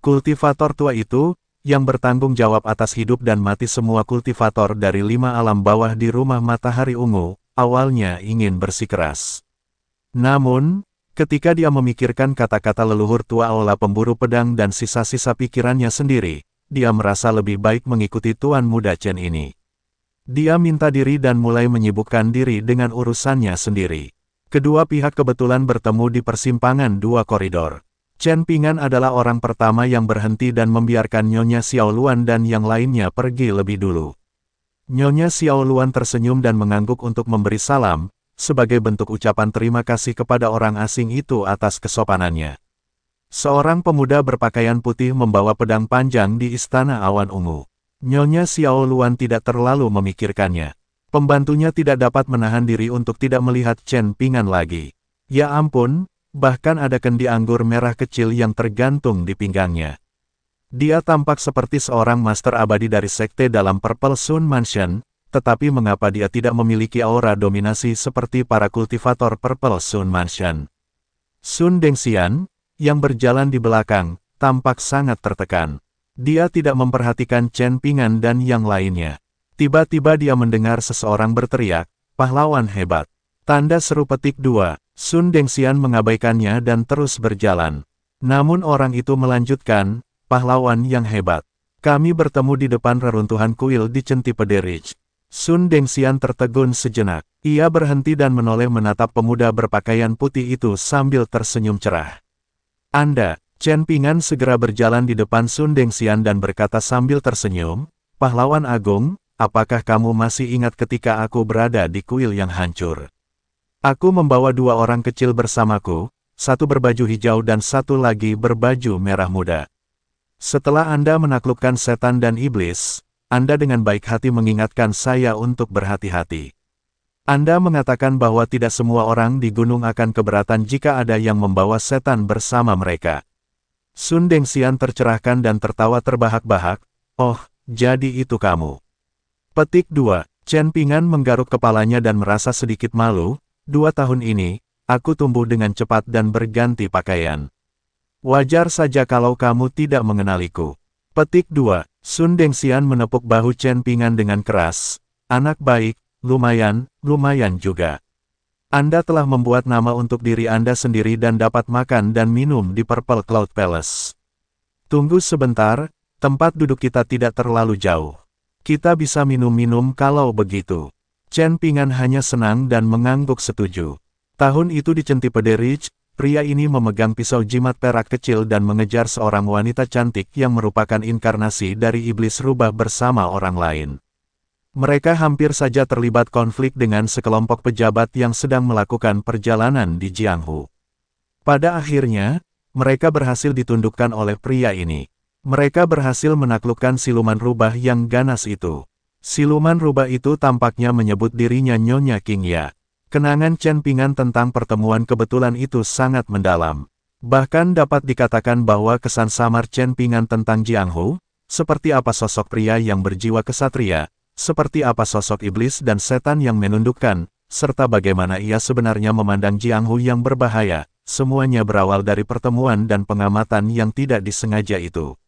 Kultivator tua itu, yang bertanggung jawab atas hidup dan mati semua kultivator dari lima alam bawah di rumah matahari ungu, awalnya ingin bersikeras. Namun, Ketika dia memikirkan kata-kata leluhur tua Aula pemburu pedang dan sisa-sisa pikirannya sendiri, dia merasa lebih baik mengikuti Tuan Muda Chen ini. Dia minta diri dan mulai menyibukkan diri dengan urusannya sendiri. Kedua pihak kebetulan bertemu di persimpangan dua koridor. Chen Pingan adalah orang pertama yang berhenti dan membiarkan Nyonya Xiao Luan dan yang lainnya pergi lebih dulu. Nyonya Xiao Luan tersenyum dan mengangguk untuk memberi salam, sebagai bentuk ucapan terima kasih kepada orang asing itu atas kesopanannya. Seorang pemuda berpakaian putih membawa pedang panjang di istana awan ungu. Nyonya Xiao Luan tidak terlalu memikirkannya. Pembantunya tidak dapat menahan diri untuk tidak melihat Chen Pingan lagi. Ya ampun, bahkan ada kendi anggur merah kecil yang tergantung di pinggangnya. Dia tampak seperti seorang master abadi dari sekte dalam Purple Sun Mansion, tetapi mengapa dia tidak memiliki aura dominasi seperti para kultivator Purple Sun Mansion. Sun Dengxian, yang berjalan di belakang, tampak sangat tertekan. Dia tidak memperhatikan Chen Pingan dan yang lainnya. Tiba-tiba dia mendengar seseorang berteriak, pahlawan hebat. Tanda seru petik dua, Sun Dengxian mengabaikannya dan terus berjalan. Namun orang itu melanjutkan, pahlawan yang hebat. Kami bertemu di depan reruntuhan kuil di Centipede Ridge. Sun Dengxian tertegun sejenak. Ia berhenti dan menoleh menatap pemuda berpakaian putih itu sambil tersenyum cerah. Anda, Chen Pingan segera berjalan di depan Sun Dengxian dan berkata sambil tersenyum, Pahlawan Agung, apakah kamu masih ingat ketika aku berada di kuil yang hancur? Aku membawa dua orang kecil bersamaku, satu berbaju hijau dan satu lagi berbaju merah muda. Setelah Anda menaklukkan setan dan iblis, anda dengan baik hati mengingatkan saya untuk berhati-hati. Anda mengatakan bahwa tidak semua orang di gunung akan keberatan jika ada yang membawa setan bersama mereka. Sun Xian tercerahkan dan tertawa terbahak-bahak, oh, jadi itu kamu. Petik 2, Chen Pingan menggaruk kepalanya dan merasa sedikit malu, dua tahun ini, aku tumbuh dengan cepat dan berganti pakaian. Wajar saja kalau kamu tidak mengenaliku. Petik 2. Sun Dengxian menepuk bahu Chen Pingan dengan keras. Anak baik, lumayan, lumayan juga. Anda telah membuat nama untuk diri Anda sendiri dan dapat makan dan minum di Purple Cloud Palace. Tunggu sebentar, tempat duduk kita tidak terlalu jauh. Kita bisa minum-minum kalau begitu. Chen Pingan hanya senang dan mengangguk setuju. Tahun itu di Centipede Ridge, Pria ini memegang pisau jimat perak kecil dan mengejar seorang wanita cantik yang merupakan inkarnasi dari iblis rubah bersama orang lain. Mereka hampir saja terlibat konflik dengan sekelompok pejabat yang sedang melakukan perjalanan di Jianghu. Pada akhirnya, mereka berhasil ditundukkan oleh pria ini. Mereka berhasil menaklukkan siluman rubah yang ganas itu. Siluman rubah itu tampaknya menyebut dirinya Nyonya King Ya. Kenangan Chen Pingan tentang pertemuan kebetulan itu sangat mendalam. Bahkan dapat dikatakan bahwa kesan samar Chen Pingan tentang Jiang Hu, seperti apa sosok pria yang berjiwa kesatria, seperti apa sosok iblis dan setan yang menundukkan, serta bagaimana ia sebenarnya memandang Jiang Hu yang berbahaya, semuanya berawal dari pertemuan dan pengamatan yang tidak disengaja itu.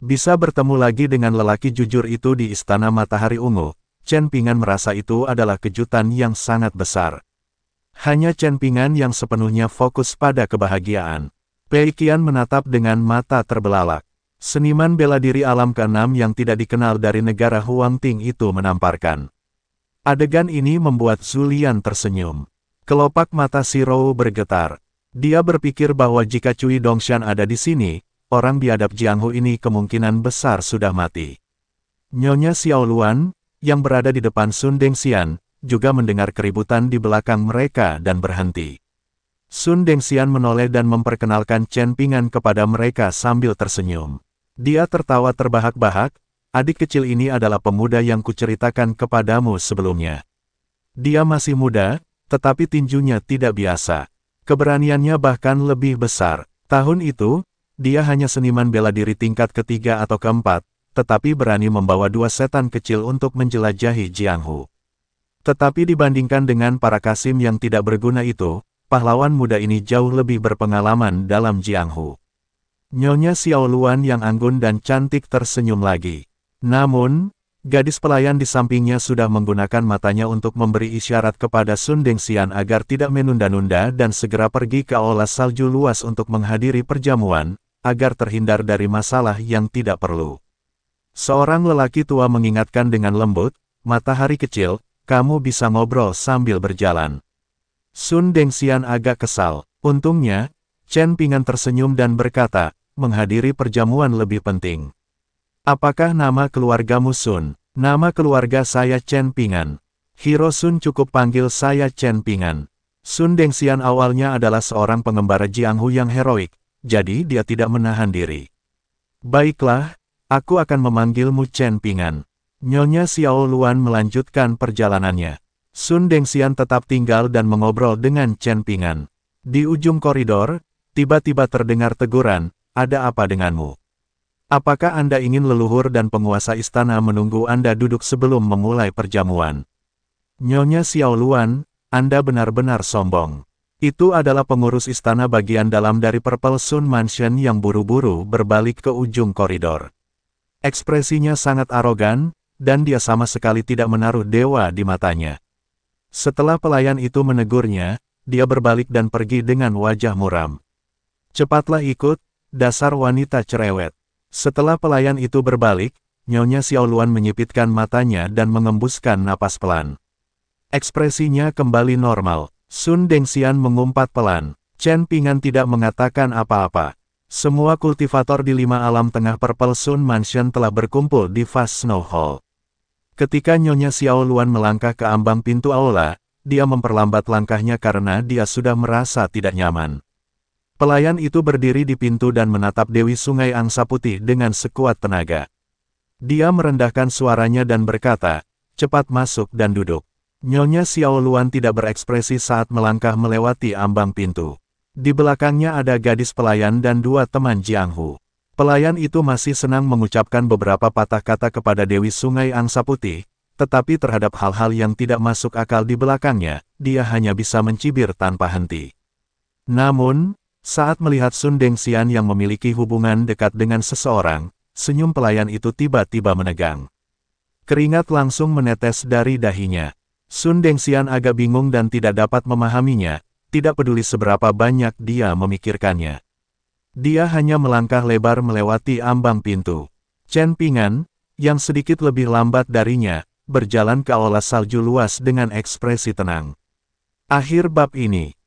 Bisa bertemu lagi dengan lelaki jujur itu di Istana Matahari Ungu, Chen Pingan merasa itu adalah kejutan yang sangat besar. Hanya Chen Pingan yang sepenuhnya fokus pada kebahagiaan. Pei Qian menatap dengan mata terbelalak. Seniman bela diri alam keenam yang tidak dikenal dari negara Huang Ting itu menamparkan. Adegan ini membuat Zulian tersenyum. Kelopak mata si Rou bergetar. Dia berpikir bahwa jika Cui Dongshan ada di sini, orang biadab Jianghu ini kemungkinan besar sudah mati. Nyonya Xiao Luan yang berada di depan Sun Dengxian, juga mendengar keributan di belakang mereka dan berhenti. Sun Dengxian menoleh dan memperkenalkan Chen Pingan kepada mereka sambil tersenyum. Dia tertawa terbahak-bahak, adik kecil ini adalah pemuda yang kuceritakan kepadamu sebelumnya. Dia masih muda, tetapi tinjunya tidak biasa. Keberaniannya bahkan lebih besar. Tahun itu, dia hanya seniman bela diri tingkat ketiga atau keempat, tetapi berani membawa dua setan kecil untuk menjelajahi Jianghu. Tetapi dibandingkan dengan para kasim yang tidak berguna itu, pahlawan muda ini jauh lebih berpengalaman dalam Jianghu. Nyonya Xiao Luan yang anggun dan cantik tersenyum lagi. Namun, gadis pelayan di sampingnya sudah menggunakan matanya untuk memberi isyarat kepada Sun Dengxian agar tidak menunda-nunda dan segera pergi ke aula salju luas untuk menghadiri perjamuan, agar terhindar dari masalah yang tidak perlu. Seorang lelaki tua mengingatkan dengan lembut, matahari kecil, kamu bisa ngobrol sambil berjalan. Sun Dengxian agak kesal. Untungnya, Chen Pingan tersenyum dan berkata, menghadiri perjamuan lebih penting. Apakah nama keluargamu Sun? Nama keluarga saya Chen Pingan. Hiro Sun cukup panggil saya Chen Pingan. Sun Dengxian awalnya adalah seorang pengembara Jianghu yang heroik, jadi dia tidak menahan diri. Baiklah, Aku akan memanggilmu Chen Pingan. Nyonya Xiao Luan melanjutkan perjalanannya. Sun Dengxian tetap tinggal dan mengobrol dengan Chen Pingan. Di ujung koridor, tiba-tiba terdengar teguran, ada apa denganmu? Apakah Anda ingin leluhur dan penguasa istana menunggu Anda duduk sebelum memulai perjamuan? Nyonya Xiao Luan, Anda benar-benar sombong. Itu adalah pengurus istana bagian dalam dari Purple Sun Mansion yang buru-buru berbalik ke ujung koridor. Ekspresinya sangat arogan, dan dia sama sekali tidak menaruh dewa di matanya. Setelah pelayan itu menegurnya, dia berbalik dan pergi dengan wajah muram. Cepatlah ikut, dasar wanita cerewet. Setelah pelayan itu berbalik, Nyonya Xiaoluan menyipitkan matanya dan mengembuskan napas pelan. Ekspresinya kembali normal. Sun Dengxian mengumpat pelan. Chen Pingan tidak mengatakan apa-apa. Semua kultivator di lima alam tengah Purple Sun Mansion telah berkumpul di Fast Snow Hall. Ketika Nyonya Xiao Luan melangkah ke ambang pintu aula, dia memperlambat langkahnya karena dia sudah merasa tidak nyaman. Pelayan itu berdiri di pintu dan menatap Dewi Sungai Angsa Putih dengan sekuat tenaga. Dia merendahkan suaranya dan berkata, cepat masuk dan duduk. Nyonya Xiao Luan tidak berekspresi saat melangkah melewati ambang pintu. Di belakangnya ada gadis pelayan dan dua teman Jiang Hu. Pelayan itu masih senang mengucapkan beberapa patah kata kepada Dewi Sungai Angsa Putih, tetapi terhadap hal-hal yang tidak masuk akal di belakangnya, dia hanya bisa mencibir tanpa henti. Namun, saat melihat Sun Dengxian yang memiliki hubungan dekat dengan seseorang, senyum pelayan itu tiba-tiba menegang. Keringat langsung menetes dari dahinya. Sun Dengxian agak bingung dan tidak dapat memahaminya, tidak peduli seberapa banyak dia memikirkannya. Dia hanya melangkah lebar melewati ambang pintu. Chen Pingan, yang sedikit lebih lambat darinya, berjalan ke aula salju luas dengan ekspresi tenang. Akhir bab ini.